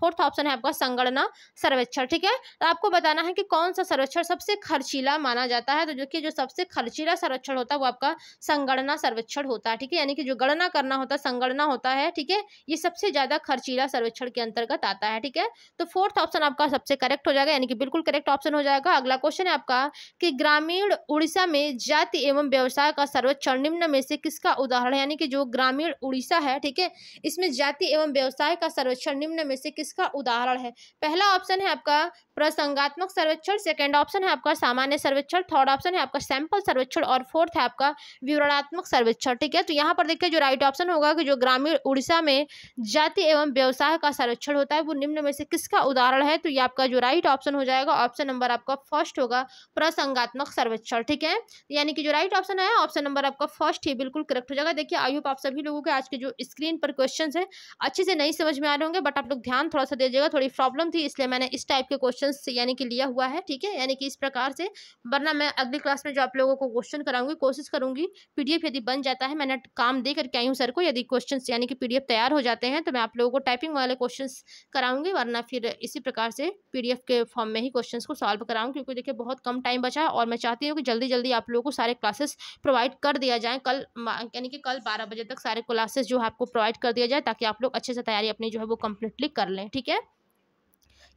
फोर्थ ऑप्शन है आपका संगणना सर्वेक्षण ठीक है तो आपको बताना है कि कौन सा सर्वेक्षण सबसे खर्चीला माना जाता है तो जो कि जो सबसे खर्चीला सर्वेक्षण होता है वो आपका संगणना सर्वेक्षण होता है ठीक है यानी कि जो गणना करना होता है संगणना होता है ठीक है ये सबसे ज्यादा खर्चीला सर्वेक्षण के अंतर्गत आता है ठीक है तो फोर्थ ऑप्शन आपका सबसे करेक्ट हो जाएगा यानी कि बिल्कुल करेक्ट ऑप्शन हो जाएगा अगला क्वेश्चन है आपका कि ग्रामीण उड़ीसा में जाति एवं व्यवसाय का सर्वेक्षण निम्न में से किसका उदाहरण उत्तराखंड यानी कि जो ग्रामीण उड़ीसा है ठीक है इसमें जाति एवं व्यवसाय का सर्वेक्षण निम्न में से किसका उदाहरण है पहला ऑप्शन है आपका प्रसंगात्मक सर्वेक्षण सेकेंड ऑप्शन है आपका सामान्य सर्वेक्षण थर्ड ऑप्शन है आपका सैंपल सर्वेक्षण और फोर्थ है आपका विवरणात्मक सर्वेक्षण ठीक है तो यहाँ पर देखिए जो राइट ऑप्शन होगा कि जो ग्रामीण उड़ीसा में जाति एवं व्यवसाय का सर्वेक्षण होता है वो निम्न में से किसका उदाहरण है तो ये आपका जो राइट ऑप्शन हो जाएगा ऑप्शन नंबर आपका फर्स्ट होगा प्रसंगात्मक सर्वेक्षण ठीक है यानी कि जो राइट ऑप्शन है ऑप्शन नंबर आपका फर्स्ट ही बिल्कुल करेक्ट हो जाएगा देखिए आई होप आप सभी लोगों के आज के जो स्क्रीन पर क्वेश्चन है अच्छे से नहीं समझ में आ रहे होंगे बट आप लोग ध्यान थोड़ा सा दीजिएगा थोड़ी प्रॉब्लम थी इसलिए मैंने इस टाइप के क्वेश्चन क्वेश्चन से यानी कि लिया हुआ है ठीक है यानी कि इस प्रकार से वरना मैं अगली क्लास में जो आप लोगों को क्वेश्चन कराऊंगी कोशिश करूंगी पीडीएफ यदि बन जाता है मैंने काम दे करके आई हूँ सर को यदि क्वेश्चन यानी कि पीडीएफ तैयार हो जाते हैं तो मैं आप लोगों को टाइपिंग वाले क्वेश्चन कराऊंगी वरना फिर इसी प्रकार से पीडीएफ के फॉर्म में ही क्वेश्चन को सॉल्व कराऊँ क्योंकि देखिए बहुत कम टाइम बचा है और मैं चाहती हूँ कि जल्दी जल्दी आप लोगों को सारे क्लासेस प्रोवाइड कर दिया जाए कल यानी कि कल बारह बजे तक सारे क्लासेस जो आपको प्रोवाइड कर दिया जाए ताकि आप लोग अच्छे से तैयारी अपनी जो है वो कम्प्लीटली कर लें ठीक है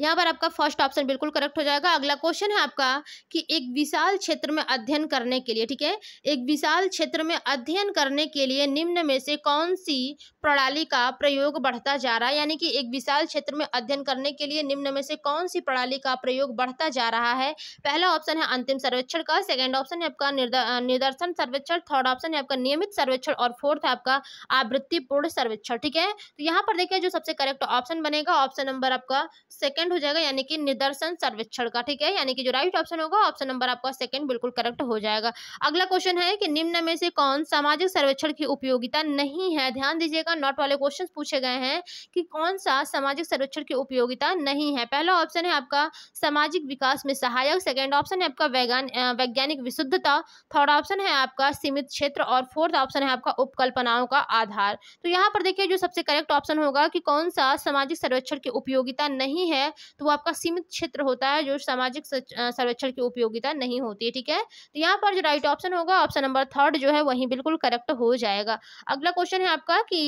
यहाँ पर आपका फर्स्ट ऑप्शन बिल्कुल करेक्ट हो जाएगा अगला क्वेश्चन है आपका कि एक विशाल क्षेत्र में अध्ययन करने के लिए ठीक है एक विशाल क्षेत्र में अध्ययन करने के लिए निम्न में से कौन सी प्रणाली का प्रयोग बढ़ता जा रहा है यानी कि एक विशाल क्षेत्र में अध्ययन करने के लिए निम्न में से कौन सी प्रणाली का प्रयोग बढ़ता जा रहा है पहला ऑप्शन है अंतिम सर्वेक्षण का सेकेंड ऑप्शन है आपका निदर्शन सर्वेक्षण थर्ड ऑप्शन है आपका नियमित सर्वेक्षण और फोर्थ है आपका आवृत्तिपूर्ण सर्वेक्षण ठीक है तो यहाँ पर देखिए जो सबसे करेक्ट ऑप्शन बनेगा ऑप्शन नंबर आपका सेकेंड सेकंड हो जाएगा यानी कि निदर्शन सर्वेक्षण का ठीक है यानी कि जो राइट ऑप्शन होगा ऑप्शन नंबर आपका सेकंड बिल्कुल करेक्ट हो जाएगा अगला क्वेश्चन है कि निम्न में से कौन सामाजिक सर्वेक्षण की उपयोगिता नहीं है ध्यान दीजिएगा नॉट वाले क्वेश्चन पूछे गए हैं कि कौन सा सामाजिक सर्वेक्षण की उपयोगिता नहीं है पहला ऑप्शन है आपका सामाजिक विकास में सहायक सेकेंड ऑप्शन है आपका वैज्ञानिक विशुद्धता थर्ड ऑप्शन है आपका सीमित क्षेत्र और फोर्थ ऑप्शन है आपका उपकल्पनाओं का आधार तो यहाँ पर देखिए जो सबसे करेक्ट ऑप्शन होगा कि कौन सा सामाजिक सर्वेक्षण की उपयोगिता नहीं है है तो वो आपका सीमित क्षेत्र होता है जो सामाजिक सर्वेक्षण की उपयोगिता नहीं होती है ठीक है तो यहाँ पर जो राइट ऑप्शन होगा ऑप्शन नंबर थर्ड जो है वही बिल्कुल करेक्ट हो जाएगा अगला क्वेश्चन है आपका कि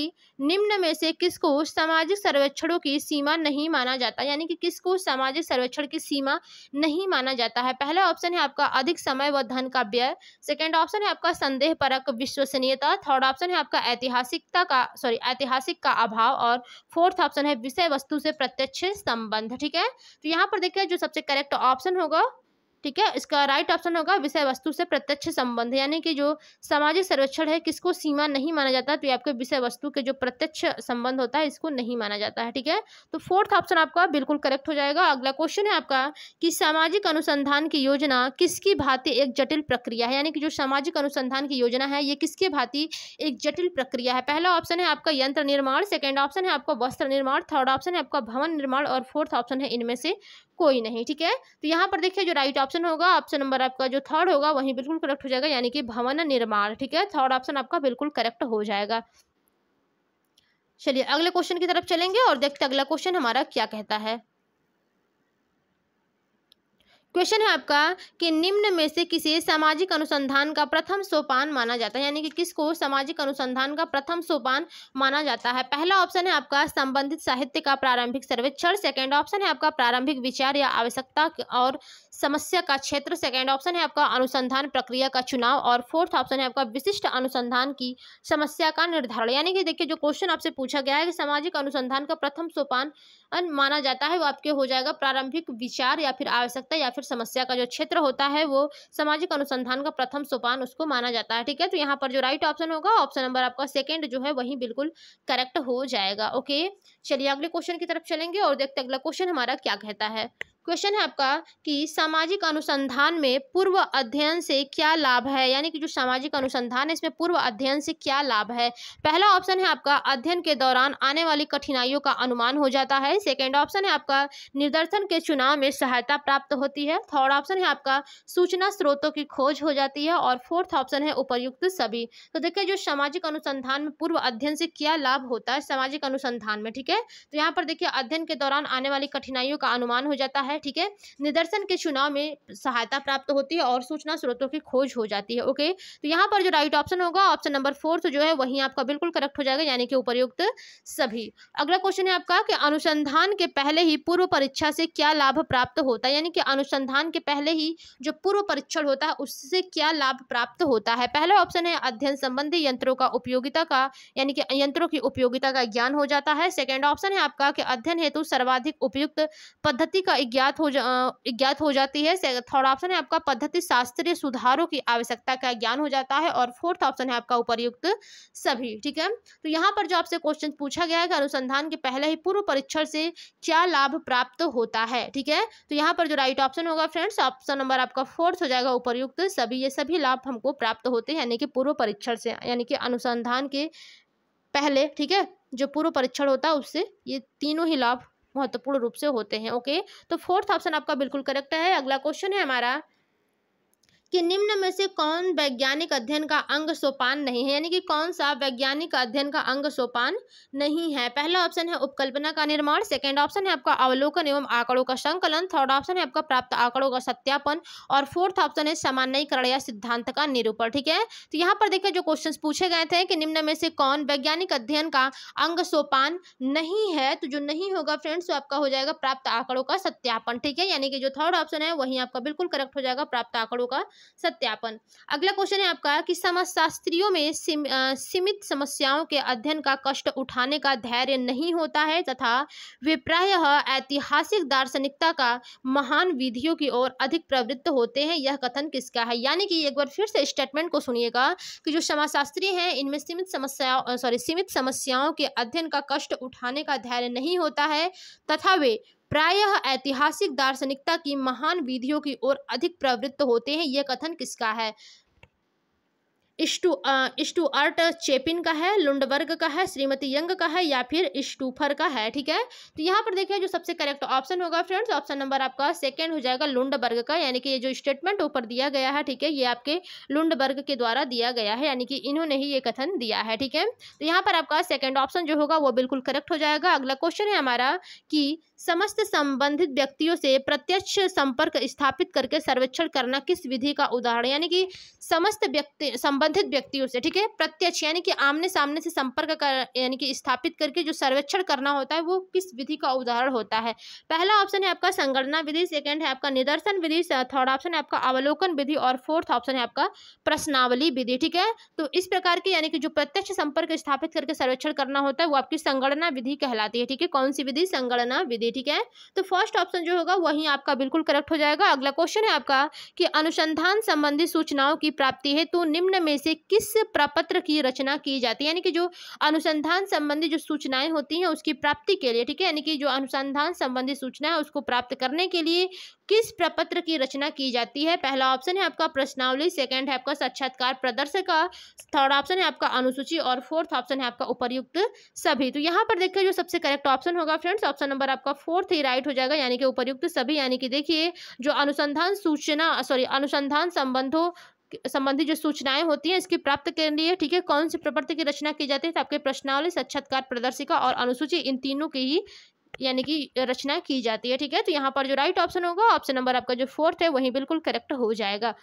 निम्न में से किसको सामाजिक सर्वेक्षणों की सीमा नहीं माना जाता यानी कि किसको सामाजिक सर्वेक्षण की सीमा नहीं माना जाता है पहला ऑप्शन है आपका अधिक समय व धन का व्यय सेकेंड ऑप्शन है आपका संदेह परक विश्वसनीयता थर्ड ऑप्शन है आपका ऐतिहासिकता का सॉरी ऐतिहासिक का अभाव और फोर्थ ऑप्शन है विषय वस्तु से प्रत्यक्ष संबंध था ठीक है तो यहाँ पर देखिए जो सबसे करेक्ट ऑप्शन होगा ठीक है इसका राइट ऑप्शन होगा विषय वस्तु से प्रत्यक्ष संबंध यानी कि जो सामाजिक सर्वेक्षण है किसको सीमा नहीं माना जाता तो ये आपके विषय वस्तु के जो प्रत्यक्ष संबंध होता है इसको नहीं माना जाता है ठीक है तो फोर्थ ऑप्शन आपका बिल्कुल करेक्ट हो जाएगा अगला क्वेश्चन है आपका कि सामाजिक अनुसंधान की योजना किसकी भांति एक जटिल प्रक्रिया है यानी कि जो सामाजिक अनुसंधान की योजना है ये किसके भांति एक जटिल प्रक्रिया है पहला ऑप्शन है आपका यंत्र निर्माण सेकेंड ऑप्शन है आपका वस्त्र निर्माण थर्ड ऑप्शन है आपका भवन निर्माण और फोर्थ ऑप्शन है इनमें से कोई नहीं ठीक है तो यहाँ पर देखिए जो राइट ऑप्शन होगा ऑप्शन नंबर आपका जो थर्ड होगा वही बिल्कुल करेक्ट हो जाएगा यानी कि भवन निर्माण ठीक है थर्ड ऑप्शन आपका बिल्कुल करेक्ट हो जाएगा चलिए अगले क्वेश्चन की तरफ चलेंगे और देखते अगला क्वेश्चन हमारा क्या कहता है क्वेश्चन है आपका कि निम्न में से किसे सामाजिक अनुसंधान का प्रथम सोपान माना जाता है यानी कि किसको सामाजिक अनुसंधान का प्रथम सोपान माना जाता है पहला ऑप्शन है आपका संबंधित साहित्य का प्रारंभिक सर्वेक्षण सेकंड ऑप्शन है आपका प्रारंभिक विचार या आवश्यकता और समस्या का क्षेत्र सेकेंड ऑप्शन है आपका अनुसंधान प्रक्रिया का चुनाव और फोर्थ ऑप्शन है आपका विशिष्ट अनुसंधान की समस्या का निर्धारण यानी कि देखिए जो क्वेश्चन आपसे पूछा गया है कि सामाजिक अनुसंधान का प्रथम सोपान माना जाता है वो आपके हो जाएगा प्रारंभिक विचार या फिर आवश्यकता या फिर समस्या का जो क्षेत्र होता है वो सामाजिक अनुसंधान का प्रथम सोपान उसको माना जाता है ठीक है तो यहाँ पर जो राइट ऑप्शन होगा ऑप्शन नंबर आपका सेकेंड जो है वही बिल्कुल करेक्ट हो जाएगा ओके चलिए अगले क्वेश्चन की तरफ चलेंगे और देखते अगला क्वेश्चन हमारा क्या कहता है क्वेश्चन है आपका कि सामाजिक अनुसंधान में पूर्व अध्ययन से क्या लाभ है यानी कि जो सामाजिक अनुसंधान है इसमें पूर्व अध्ययन से क्या लाभ है पहला ऑप्शन है आपका अध्ययन के दौरान आने वाली कठिनाइयों का अनुमान हो जाता है सेकेंड ऑप्शन है आपका निर्दर्शन के चुनाव में सहायता प्राप्त होती है थर्ड ऑप्शन है आपका सूचना स्रोतों की खोज हो जाती है और फोर्थ ऑप्शन है उपयुक्त सभी तो देखिये जो सामाजिक अनुसंधान में पूर्व अध्ययन से क्या लाभ होता है सामाजिक अनुसंधान में ठीक है तो यहाँ पर देखिए अध्ययन के दौरान आने वाली कठिनाइयों का अनुमान हो जाता है है ठीक है निदर्शन के चुनाव में सहायता प्राप्त होती है और सूचना स्रोतों की खोज हो जाती है ओके तो यहाँ पर जो राइट ऑप्शन होगा ऑप्शन नंबर फोर्थ जो है वही आपका बिल्कुल करेक्ट हो जाएगा यानी कि उपयुक्त सभी अगला क्वेश्चन है आपका कि अनुसंधान के पहले ही पूर्व परीक्षा से क्या लाभ प्राप्त होता है यानी कि अनुसंधान के पहले ही जो पूर्व परीक्षण होता है उससे क्या लाभ प्राप्त होता है पहला ऑप्शन है अध्ययन संबंधी यंत्रों का उपयोगिता का यानी कि यंत्रों की उपयोगिता का ज्ञान हो जाता है सेकेंड ऑप्शन है आपका कि अध्ययन हेतु सर्वाधिक उपयुक्त पद्धति का ज्ञात हो जा ज्ञात हो जाती है थर्ड ऑप्शन है आपका पद्धति शास्त्रीय सुधारों की आवश्यकता का ज्ञान हो जाता है और फोर्थ ऑप्शन है आपका उपरयुक्त सभी ठीक है तो यहाँ पर जो आपसे क्वेश्चन पूछा गया है कि अनुसंधान के पहले ही पूर्व परीक्षण से क्या लाभ प्राप्त होता है ठीक है तो यहाँ पर जो राइट ऑप्शन होगा फ्रेंड्स ऑप्शन नंबर आपका फोर्थ हो जाएगा उपरयुक्त सभी ये सभी लाभ हमको प्राप्त होते हैं यानी कि पूर्व परीक्षण से यानी कि अनुसंधान के पहले ठीक है जो पूर्व परीक्षण होता है उससे ये तीनों ही लाभ महत्वपूर्ण रूप से होते हैं ओके तो फोर्थ ऑप्शन आपका बिल्कुल करेक्ट है अगला क्वेश्चन है हमारा कि निम्न में से कौन वैज्ञानिक अध्ययन का अंग सोपान नहीं है यानी कि कौन सा वैज्ञानिक अध्ययन का अंग सोपान नहीं है पहला ऑप्शन है उपकल्पना का निर्माण सेकेंड ऑप्शन है आपका अवलोकन एवं आंकड़ों का संकलन थर्ड ऑप्शन है आपका प्राप्त आंकड़ों का सत्यापन और फोर्थ ऑप्शन है सामान्यकरण या सिद्धांत का निरूपण ठीक है तो यहाँ पर देखिए जो क्वेश्चन पूछे गए थे कि निम्न में से कौन वैज्ञानिक अध्ययन का अंग सोपान नहीं है तो जो नहीं होगा फ्रेंड्स वो आपका हो जाएगा प्राप्त आंकड़ों का सत्यापन ठीक है यानी कि जो थर्ड ऑप्शन है वही आपका बिल्कुल करेक्ट हो जाएगा प्राप्त आंकड़ों का सत्यापन अगला क्वेश्चन है आपका कि समाजशास्त्रियों में सिम, सीमित समस्याओं के अध्ययन का कष्ट उठाने का धैर्य नहीं होता है तथा वे प्रायः ऐतिहासिक दार्शनिकता का महान विधियों की ओर अधिक प्रवृत्त होते हैं यह कथन किसका है यानी कि एक बार फिर से स्टेटमेंट को सुनिएगा कि जो समाजशास्त्री हैं इनमें सीमित समस्या सॉरी सीमित समस्याओं के अध्ययन का कष्ट उठाने का धैर्य नहीं होता है तथा वे प्रायः ऐतिहासिक दार्शनिकता की महान विधियों की ओर अधिक प्रवृत्त होते हैं यह कथन किसका है आर्ट चेपिन का है लुंडवर्ग का है श्रीमती यंग का है या फिर स्टूफर का है ठीक है तो यहाँ पर देखिए जो सबसे करेक्ट ऑप्शन होगा फ्रेंड्स ऑप्शन नंबर आपका सेकंड हो जाएगा लुंडबर्ग का यानी कि ये जो स्टेटमेंट ऊपर दिया गया है ठीक है ये आपके लुंडवर्ग के द्वारा दिया गया है यानी कि इन्होंने ही ये कथन दिया है ठीक है तो यहाँ पर आपका सेकेंड ऑप्शन जो होगा वो बिल्कुल करेक्ट हो जाएगा अगला क्वेश्चन है हमारा कि समस्त संबंधित व्यक्तियों से प्रत्यक्ष संपर्क स्थापित करके सर्वेक्षण करना किस विधि का उदाहरण यानी कि समस्त व्यक्ति संबंधित व्यक्तियों से ठीक है प्रत्यक्ष यानी कि आमने सामने से संपर्क कर यानी कि स्थापित करके जो सर्वेक्षण करना होता है वो किस विधि का उदाहरण होता है पहला ऑप्शन है आपका संगणना विधि सेकेंड है आपका निदर्शन विधि थर्ड ऑप्शन है आपका अवलोकन विधि और फोर्थ ऑप्शन है आपका प्रश्नावली विधि ठीक है तो इस प्रकार के यानी कि जो प्रत्यक्ष संपर्क स्थापित करके सर्वेक्षण करना होता है वो आपकी संगणना विधि कहलाती है ठीक है कौन सी विधि संगणना विधि ठीक है तो फर्स्ट ऑप्शन जो होगा वही आपका बिल्कुल करेक्ट हो जाएगा अगला क्वेश्चन है आपका कि अनुसंधान संबंधी सूचनाओं की प्राप्ति है तो निम्न में से किस प्रपत्र की रचना की जाती है यानी कि जो अनुसंधान संबंधी जो सूचनाएं होती हैं उसकी प्राप्ति के लिए ठीक है यानी कि जो अनुसंधान संबंधी सूचना है उसको प्राप्त करने के लिए किस प्रपत्र की रचना की जाती है पहला ऑप्शन है आपका प्रश्नावली सेकंड है आपका साक्षात्कार प्रदर्शक थर्ड ऑप्शन है आपका अनुसूची और फोर्थ ऑप्शन है आपका उपयुक्त सभी तो यहाँ पर देखिए जो सबसे करेक्ट ऑप्शन होगा फ्रेंड्स ऑप्शन नंबर आपका फोर्थ ही राइट हो जाएगा यानी कि उपयुक्त सभी यानी कि देखिए जो अनुसंधान सूचना सॉरी अनुसंधान संबंधों संबंधित जो सूचनाएं होती हैं इसकी प्राप्त के लिए ठीक है कौन से प्रपत्र की रचना की जाती है तो आपके प्रश्नावली साक्षात्कार प्रदर्शिका और अनुसूची इन तीनों की ही यानी कि रचना की जाती है ठीक है तो यहाँ पर जो राइट ऑप्शन होगा ऑप्शन नंबर आपका जो फोर्थ है वही बिल्कुल करेक्ट हो जाएगा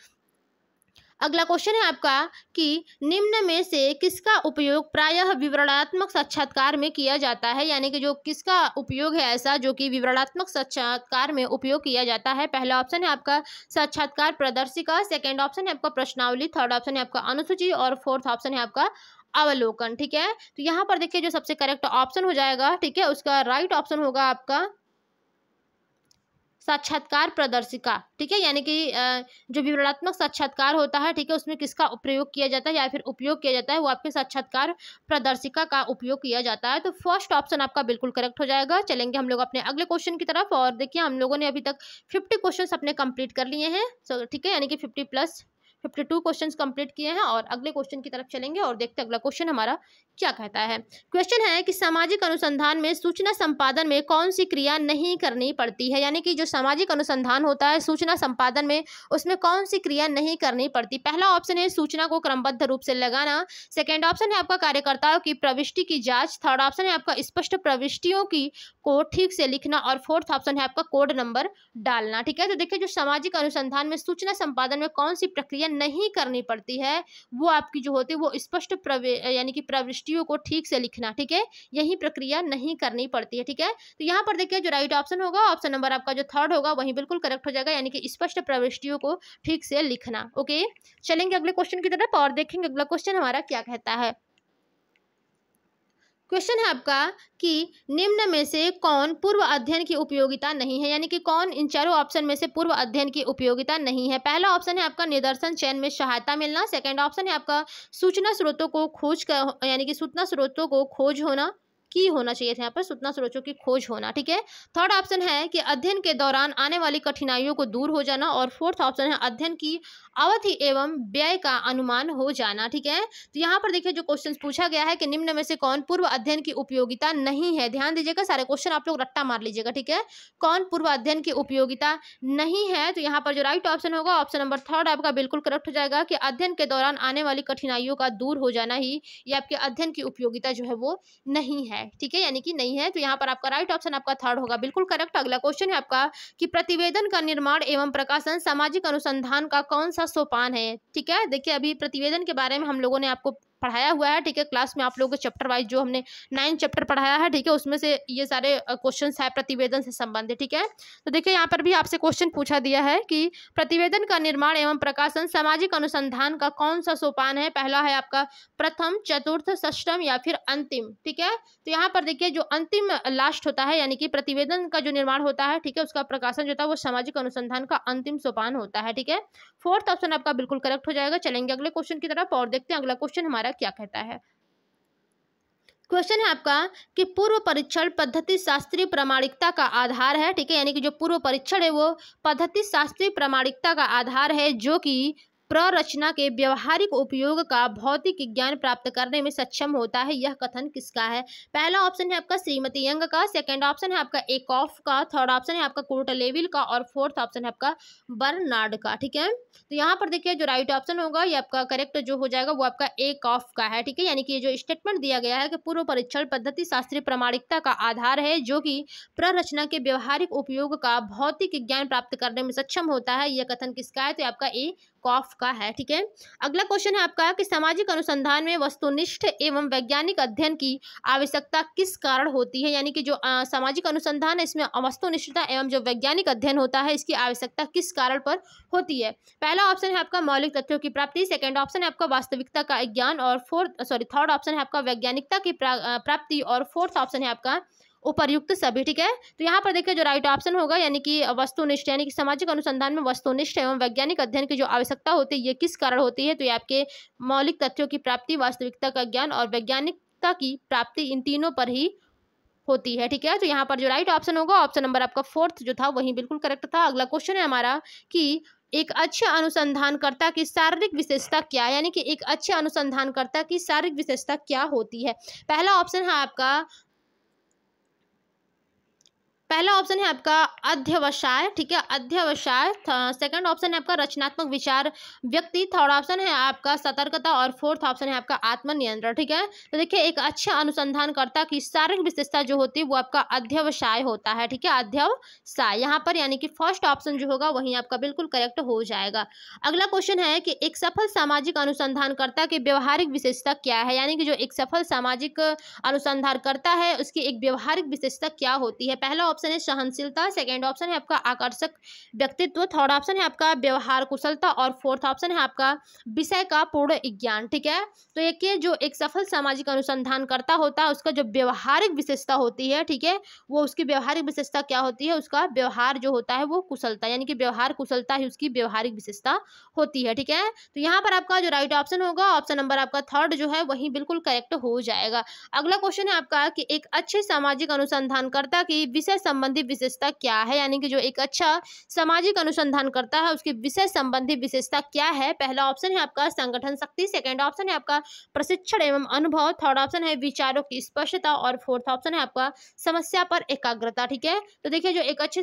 अगला क्वेश्चन है आपका कि निम्न में से किसका उपयोग प्रायः विवरणात्मक साक्षात्कार में किया जाता है यानी कि जो किसका उपयोग है ऐसा जो कि विवरणात्मक साक्षात्कार में उपयोग किया जाता है पहला ऑप्शन है आपका साक्षात्कार प्रदर्शिका सेकंड ऑप्शन है आपका प्रश्नावली थर्ड ऑप्शन है आपका अनुसूची और फोर्थ ऑप्शन है आपका अवलोकन ठीक है तो यहाँ पर देखिए जो सबसे करेक्ट ऑप्शन हो जाएगा ठीक है उसका राइट ऑप्शन होगा आपका साक्षात्कार प्रदर्शिका ठीक है यानी कि जो विवरणात्मक साक्षात्कार होता है ठीक है उसमें किसका प्रयोग किया जाता है या फिर उपयोग किया जाता है वो आपके साक्षात्कार प्रदर्शिका का उपयोग किया जाता है तो फर्स्ट ऑप्शन आपका बिल्कुल करेक्ट हो जाएगा चलेंगे हम लोग अपने अगले क्वेश्चन की तरफ और देखिए हम लोगों ने अभी तक फिफ्टी क्वेश्चन अपने कंप्लीट कर लिए हैं ठीक है यानी कि fifty plus fifty two question complete किए हैं और अगले क्वेश्चन की तरफ चलेंगे और देखते अगला क्वेश्चन हमारा क्या कहता है क्वेश्चन है कि सामाजिक अनुसंधान में सूचना संपादन में कौन सी क्रिया नहीं करनी पड़ती है यानी कि जो सामाजिक अनुसंधान होता है सूचना संपादन में उसमें कौन सी क्रिया नहीं करनी पड़ती पहला ऑप्शन है सूचना को क्रमबद्ध रूप से लगाना सेकेंड ऑप्शन है आपका कार्यकर्ताओं की प्रविष्टि की जाँच थर्ड ऑप्शन है आपका स्पष्ट प्रविष्टियों की को ठीक से लिखना और फोर्थ ऑप्शन है आपका कोड नंबर डालना ठीक है तो देखिए जो सामाजिक अनुसंधान में सूचना संपादन में कौन सी प्रक्रिया नहीं करनी पड़ती है वो आपकी जो होती है वो स्पष्ट यानी कि प्रविष्टि एसटीयू को ठीक से लिखना ठीक है यही प्रक्रिया नहीं करनी पड़ती है ठीक है तो यहाँ पर देखिए जो राइट ऑप्शन होगा ऑप्शन नंबर आपका जो थर्ड होगा वही बिल्कुल करेक्ट हो जाएगा यानी कि स्पष्ट प्रविष्टियों को ठीक से लिखना ओके चलेंगे अगले क्वेश्चन की तरफ और देखेंगे अगला क्वेश्चन हमारा क्या कहता है क्वेश्चन है आपका कि निम्न में से कौन पूर्व अध्ययन की उपयोगिता नहीं है यानी कि कौन इन चारों ऑप्शन में से पूर्व अध्ययन की उपयोगिता नहीं है पहला ऑप्शन है आपका निदर्शन चयन में सहायता मिलना सेकंड ऑप्शन है आपका सूचना स्रोतों को खोज कर यानी कि सूचना स्रोतों को खोज होना की होना चाहिए था यहाँ पर सूचना स्रोतों की खोज होना ठीक है थर्ड ऑप्शन है कि अध्ययन के दौरान आने वाली कठिनाइयों को दूर हो जाना और फोर्थ ऑप्शन है अध्ययन की अवधि एवं व्यय का अनुमान हो जाना ठीक है तो यहाँ पर देखिए जो क्वेश्चन पूछा गया है कि निम्न में से कौन पूर्व अध्ययन की उपयोगिता नहीं है ध्यान दीजिएगा सारे क्वेश्चन आप लोग रट्टा मार लीजिएगा ठीक है कौन पूर्व अध्ययन की उपयोगिता नहीं है तो यहाँ पर जो राइट ऑप्शन होगा ऑप्शन नंबर थर्ड आपका बिल्कुल करेक्ट हो जाएगा कि अध्ययन के दौरान आने वाली कठिनाइयों का दूर हो जाना ही ये आपके अध्ययन की उपयोगिता जो है वो नहीं है ठीक है यानी कि नहीं है तो यहाँ पर आपका राइट ऑप्शन आपका थर्ड होगा बिल्कुल करेक्ट अगला क्वेश्चन है आपका कि प्रतिवेदन का निर्माण एवं प्रकाशन सामाजिक अनुसंधान का कौन सा सोपान है ठीक है देखिए अभी प्रतिवेदन के बारे में हम लोगों ने आपको पढ़ाया हुआ है ठीक है क्लास में आप लोगों को चैप्टर वाइज जो हमने नाइन चैप्टर पढ़ाया है ठीक है उसमें से ये सारे क्वेश्चन है प्रतिवेदन से संबंधित ठीक है तो देखिए यहाँ पर भी आपसे क्वेश्चन पूछा दिया है कि प्रतिवेदन का निर्माण एवं प्रकाशन सामाजिक अनुसंधान का कौन सा सोपान है पहला है आपका प्रथम चतुर्थ सष्टम या फिर अंतिम ठीक है तो यहाँ पर देखिए जो अंतिम लास्ट होता है यानी कि प्रतिवेदन का जो निर्माण होता है ठीक है उसका प्रकाशन जो है वो सामाजिक अनुसंधान का अंतिम सोपान होता है ठीक है फोर्थ ऑप्शन आपका बिल्कुल करेक्ट हो जाएगा चलेंगे अगले क्वेश्चन की तरफ और देखते हैं अगला क्वेश्चन हमारा द्वारा क्या कहता है क्वेश्चन है आपका कि पूर्व परीक्षण पद्धति शास्त्रीय प्रामाणिकता का आधार है ठीक है यानी कि जो पूर्व परीक्षण है वो पद्धति शास्त्रीय प्रामाणिकता का आधार है जो कि प्ररचना के व्यवहारिक उपयोग का भौतिक ज्ञान प्राप्त करने में सक्षम होता है यह कथन किसका है पहला ऑप्शन है आपका श्रीमती यंग का सेकंड ऑप्शन है आपका एक ऑफ का थर्ड ऑप्शन है आपका कोर्ट लेविल का और फोर्थ ऑप्शन है आपका बर्नार्ड का ठीक है तो यहाँ पर देखिए जो राइट ऑप्शन होगा ये आपका करेक्ट जो हो जाएगा वो आपका एक ऑफ का है ठीक है यानी कि ये जो स्टेटमेंट दिया गया है कि पूर्व परीक्षण पद्धति शास्त्रीय प्रमाणिकता का आधार है जो कि प्ररचना के व्यवहारिक उपयोग का भौतिक ज्ञान प्राप्त करने में सक्षम होता है यह कथन किसका है तो आपका ए कॉफ का है ठीक है अगला क्वेश्चन है आपका कि सामाजिक अनुसंधान में वस्तुनिष्ठ एवं वैज्ञानिक अध्ययन की आवश्यकता किस कारण होती है यानी कि जो आ, सामाजिक अनुसंधान है इसमें वस्तुनिष्ठता एवं जो वैज्ञानिक अध्ययन होता है इसकी आवश्यकता किस कारण पर होती है पहला ऑप्शन है आपका मौलिक तथ्यों की प्राप्ति सेकेंड ऑप्शन है आपका वास्तविकता का ज्ञान और फोर्थ सॉरी थर्ड ऑप्शन है आपका वैज्ञानिकता की प्राप्ति और फोर्थ ऑप्शन है आपका उपर्युक्त सभी ठीक है तो यहाँ पर देखिए जो राइट ऑप्शन होगा यानी कि वस्तुनिष्ठ यानी कि सामाजिक अनुसंधान में वस्तुनिष्ठ एवं वैज्ञानिक अध्ययन की जो आवश्यकता होती है ये किस कारण होती है तो ये आपके मौलिक तथ्यों की प्राप्ति वास्तविकता का ज्ञान और वैज्ञानिकता की प्राप्ति इन तीनों पर ही होती है ठीक है तो यहाँ पर जो राइट ऑप्शन होगा ऑप्शन नंबर आपका फोर्थ जो था वही बिल्कुल करेक्ट था अगला क्वेश्चन है हमारा कि एक अच्छे अनुसंधानकर्ता की शारीरिक विशेषता क्या यानी कि एक अच्छे अनुसंधानकर्ता की शारीरिक विशेषता क्या होती है पहला ऑप्शन है आपका पहला ऑप्शन है आपका अध्यवसाय ठीक है अध्यवसाय सेकंड ऑप्शन है आपका रचनात्मक विचार व्यक्ति थर्ड ऑप्शन है आपका सतर्कता और फोर्थ ऑप्शन है आपका आत्मनियंत्रण ठीक है तो देखिए एक अच्छे अनुसंधानकर्ता की शारीरिक विशेषता जो होती है वो आपका अध्यवसाय होता है ठीक है अध्यवसाय यहाँ पर यानी कि फर्स्ट ऑप्शन जो होगा वही आपका बिल्कुल करेक्ट हो जाएगा अगला क्वेश्चन है कि एक सफल सामाजिक अनुसंधानकर्ता की व्यवहारिक विशेषता क्या है यानी कि जो एक सफल सामाजिक अनुसंधानकर्ता है उसकी एक व्यवहारिक विशेषता क्या होती है पहला ऑप्शन है सहनशीलता सेकेंड ऑप्शन है आपका आकर्षक व्यक्तित्व थर्ड ऑप्शन है आपका व्यवहार कुशलता और फोर्थ ऑप्शन है आपका विषय का पूर्ण ज्ञान ठीक है तो एक ये जो एक सफल सामाजिक अनुसंधानकर्ता होता है उसका जो व्यवहारिक विशेषता होती है ठीक है वो उसकी व्यवहारिक विशेषता क्या होती है उसका व्यवहार जो होता है वो कुशलता यानी कि व्यवहार कुशलता ही उसकी व्यवहारिक विशेषता होती है ठीक है तो यहाँ पर आपका जो राइट ऑप्शन होगा ऑप्शन नंबर आपका थर्ड जो है वही बिल्कुल करेक्ट हो जाएगा अगला क्वेश्चन है आपका कि एक अच्छे सामाजिक अनुसंधानकर्ता की विषय संबंधी विशेषता क्या है यानी कि जो एक अच्छा सामाजिक अनुसंधान करता है उसकी विषय संबंधी विशेषता क्या है पहला ऑप्शन है आपका संगठन शक्ति सेकेंड ऑप्शन है आपका प्रशिक्षण एवं अनुभव थर्ड ऑप्शन है विचारों की स्पष्टता और फोर्थ ऑप्शन है आपका समस्या पर एकाग्रता ठीक है तो देखिए जो एक अच्छे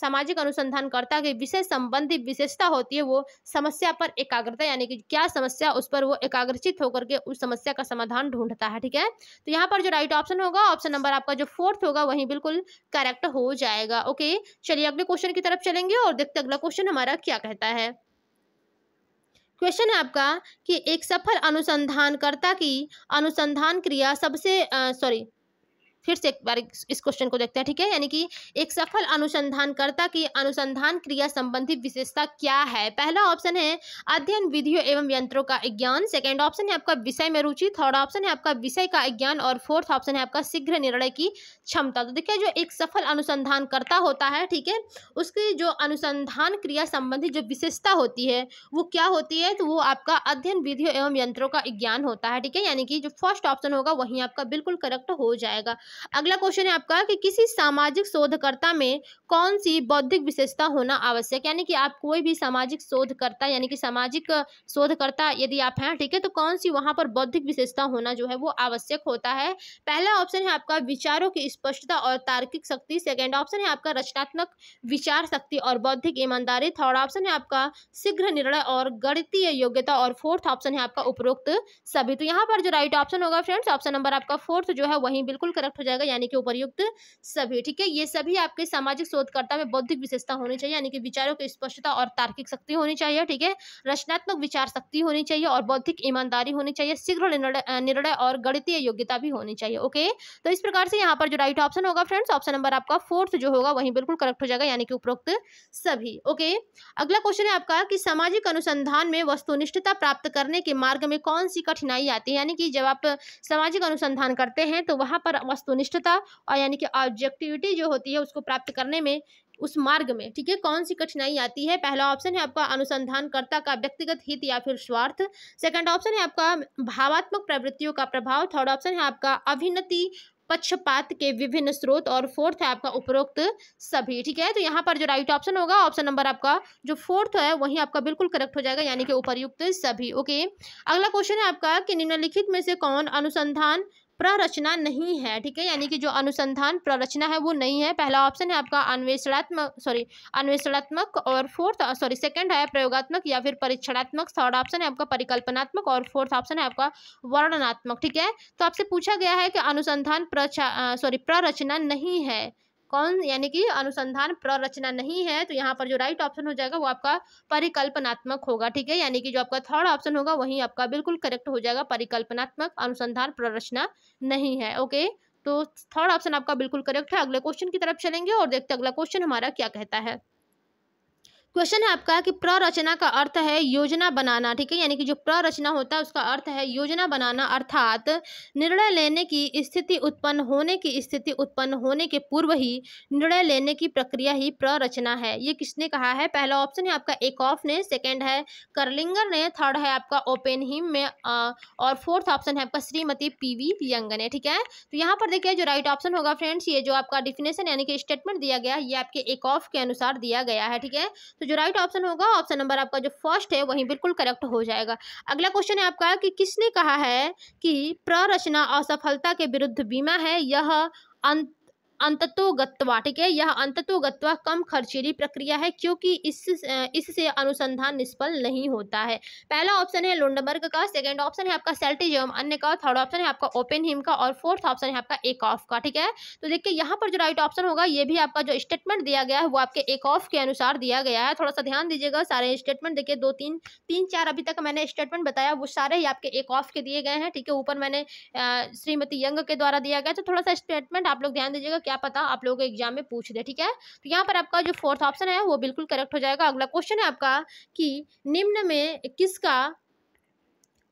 सामाजिक अनुसंधान करता है विषय संबंधी विशेषता होती है वो समस्या पर एकाग्रता यानी कि क्या समस्या उस पर वो एकाग्रचित होकर के उस समस्या का समाधान ढूंढता है ठीक है तो यहाँ पर जो राइट ऑप्शन होगा ऑप्शन नंबर आपका जो फोर्थ होगा वही बिल्कुल करेक्ट करेक्ट हो जाएगा ओके चलिए अगले क्वेश्चन की तरफ चलेंगे और देखते अगला क्वेश्चन हमारा क्या कहता है क्वेश्चन है आपका कि एक सफल अनुसंधानकर्ता की अनुसंधान क्रिया सबसे सॉरी फिर से एक बार इस क्वेश्चन को देखते हैं ठीक है यानी कि एक सफल अनुसंधानकर्ता की अनुसंधान क्रिया संबंधी विशेषता क्या है पहला ऑप्शन है अध्ययन विधियों एवं यंत्रों का ज्ञान सेकंड ऑप्शन है आपका विषय में रुचि थर्ड ऑप्शन है आपका विषय का ज्ञान और फोर्थ ऑप्शन है आपका शीघ्र निर्णय की क्षमता तो देखिए जो एक सफल अनुसंधानकर्ता होता है ठीक है उसकी जो अनुसंधान क्रिया संबंधी जो विशेषता होती है वो क्या होती है तो वो आपका अध्ययन विधि एवं यंत्रों का ज्ञान होता है ठीक है यानी कि जो फर्स्ट ऑप्शन होगा वही आपका बिल्कुल करेक्ट हो जाएगा अगला क्वेश्चन है आपका कि किसी सामाजिक शोधकर्ता में कौन सी बौद्धिक विशेषता होना आवश्यक यानी कि आप कोई भी सामाजिक शोधकर्ता यानी कि सामाजिक शोधकर्ता यदि आप हैं ठीक है तो कौन सी वहां पर बौद्धिक विशेषता होना जो है वो आवश्यक होता है पहला ऑप्शन है आपका विचारों की स्पष्टता और तार्किक शक्ति सेकेंड ऑप्शन है आपका रचनात्मक विचार शक्ति और बौद्धिक ईमानदारी थर्ड ऑप्शन है आपका शीघ्र निर्णय और गणितीय योग्यता और फोर्थ ऑप्शन है आपका उपरोक्त सभी तो यहाँ पर जो राइट ऑप्शन होगा फ्रेंड्स ऑप्शन नंबर आपका फोर्थ जो है वही बिल्कुल करेक्ट हो जाएगा यानी कि उपरयुक्त सभी ठीक है ये सभी आपके सामाजिक शोधकर्ता में बौद्धिक विशेषता होनी चाहिए यानी कि विचारों की स्पष्टता और तार्किक शक्ति होनी चाहिए ठीक है रचनात्मक विचार शक्ति होनी चाहिए और बौद्धिक ईमानदारी होनी चाहिए शीघ्र निर्णय और गणितीय योग्यता भी होनी चाहिए ओके तो इस प्रकार से यहाँ पर जो राइट ऑप्शन होगा फ्रेंड्स ऑप्शन नंबर आपका फोर्थ जो होगा वही बिल्कुल करेक्ट हो जाएगा यानी कि उपरोक्त सभी ओके अगला क्वेश्चन है आपका कि सामाजिक अनुसंधान में वस्तुनिष्ठता प्राप्त करने के मार्ग में कौन सी कठिनाई आती है यानी कि जब आप सामाजिक अनुसंधान करते हैं तो वहाँ पर वस्तुनिष्ठता और यानी कि ऑब्जेक्टिविटी जो होती है उसको प्राप्त करने में उस मार्ग में ठीक है कौन सी कठिनाई आती है पहला ऑप्शन है आपका अनुसंधानकर्ता का व्यक्तिगत हित या फिर स्वार्थ सेकंड ऑप्शन है आपका भावात्मक प्रवृत्तियों का प्रभाव थर्ड ऑप्शन है आपका अभिनति पक्षपात के विभिन्न स्रोत और फोर्थ है आपका उपरोक्त सभी ठीक है तो यहाँ पर जो राइट ऑप्शन होगा ऑप्शन नंबर आपका जो फोर्थ है वही आपका बिल्कुल करेक्ट हो जाएगा यानी कि उपरयुक्त सभी ओके अगला क्वेश्चन है आपका कि निम्नलिखित में से कौन अनुसंधान प्ररचना नहीं है ठीक है यानी कि जो अनुसंधान प्ररचना है वो नहीं है पहला ऑप्शन है आपका अन्वेषणात्मक सॉरी अन्वेषणात्मक और फोर्थ सॉरी सेकंड है प्रयोगात्मक या फिर परीक्षणात्मक थर्ड ऑप्शन है आपका परिकल्पनात्मक और फोर्थ ऑप्शन है आपका वर्णनात्मक ठीक है तो आपसे पूछा गया है कि अनुसंधान सॉरी प्ररचना नहीं है कौन यानी कि अनुसंधान प्ररचना नहीं है तो यहाँ पर जो राइट ऑप्शन हो जाएगा वो आपका परिकल्पनात्मक होगा ठीक है यानी कि जो आपका थर्ड ऑप्शन होगा वही आपका बिल्कुल करेक्ट हो जाएगा परिकल्पनात्मक अनुसंधान प्ररचना नहीं है ओके तो थर्ड ऑप्शन आपका बिल्कुल करेक्ट है अगले क्वेश्चन की तरफ चलेंगे और देखते अगला क्वेश्चन हमारा क्या कहता है क्वेश्चन है आपका कि प्ररचना का अर्थ है योजना बनाना ठीक है यानी कि जो प्ररचना होता है उसका अर्थ है योजना बनाना अर्थात निर्णय लेने की स्थिति उत्पन्न होने की स्थिति उत्पन्न होने के पूर्व ही निर्णय लेने की प्रक्रिया ही प्ररचना है ये किसने कहा है पहला ऑप्शन है आपका एक ऑफ ने सेकेंड है करलिंगर ने थर्ड है आपका ओपेन हिम में और फोर्थ ऑप्शन है आपका श्रीमती पी वी यंग ने ठीक है तो यहाँ पर देखिए जो राइट ऑप्शन होगा फ्रेंड्स ये जो आपका डिफिनेशन यानी कि स्टेटमेंट दिया गया ये आपके एक ऑफ के अनुसार दिया गया है ठीक है तो जो राइट ऑप्शन होगा ऑप्शन नंबर आपका जो फर्स्ट है वही बिल्कुल करेक्ट हो जाएगा अगला क्वेश्चन है आपका कि किसने कहा है कि प्ररचना असफलता के विरुद्ध बीमा है यह अंत अंततो गत्वा ठीक है यह अंततो गत्वा कम खर्चीली प्रक्रिया है क्योंकि इस इससे अनुसंधान निष्फल नहीं होता है पहला ऑप्शन है लुंडबर्ग का सेकेंड ऑप्शन है आपका सेल्टिज एवं अन्य का थर्ड ऑप्शन है आपका ओपन हिम का और फोर्थ ऑप्शन है आपका एक ऑफ का ठीक है तो देखिए यहाँ पर जो राइट ऑप्शन होगा ये भी आपका जो स्टेटमेंट दिया गया है वो आपके एक ऑफ के अनुसार दिया गया है थोड़ा सा ध्यान दीजिएगा सारे स्टेटमेंट देखिए दो तीन तीन चार अभी तक मैंने स्टेटमेंट बताया वो सारे ही आपके एक ऑफ के दिए गए हैं ठीक है ऊपर मैंने श्रीमती यंग के द्वारा दिया गया तो थोड़ा सा स्टेटमेंट आप लोग ध्यान दीजिएगा क्या क्या पता आप लोगों को एग्जाम में पूछ दे ठीक है तो यहाँ पर आपका जो फोर्थ ऑप्शन है वो बिल्कुल करेक्ट हो जाएगा अगला क्वेश्चन है आपका कि निम्न में किसका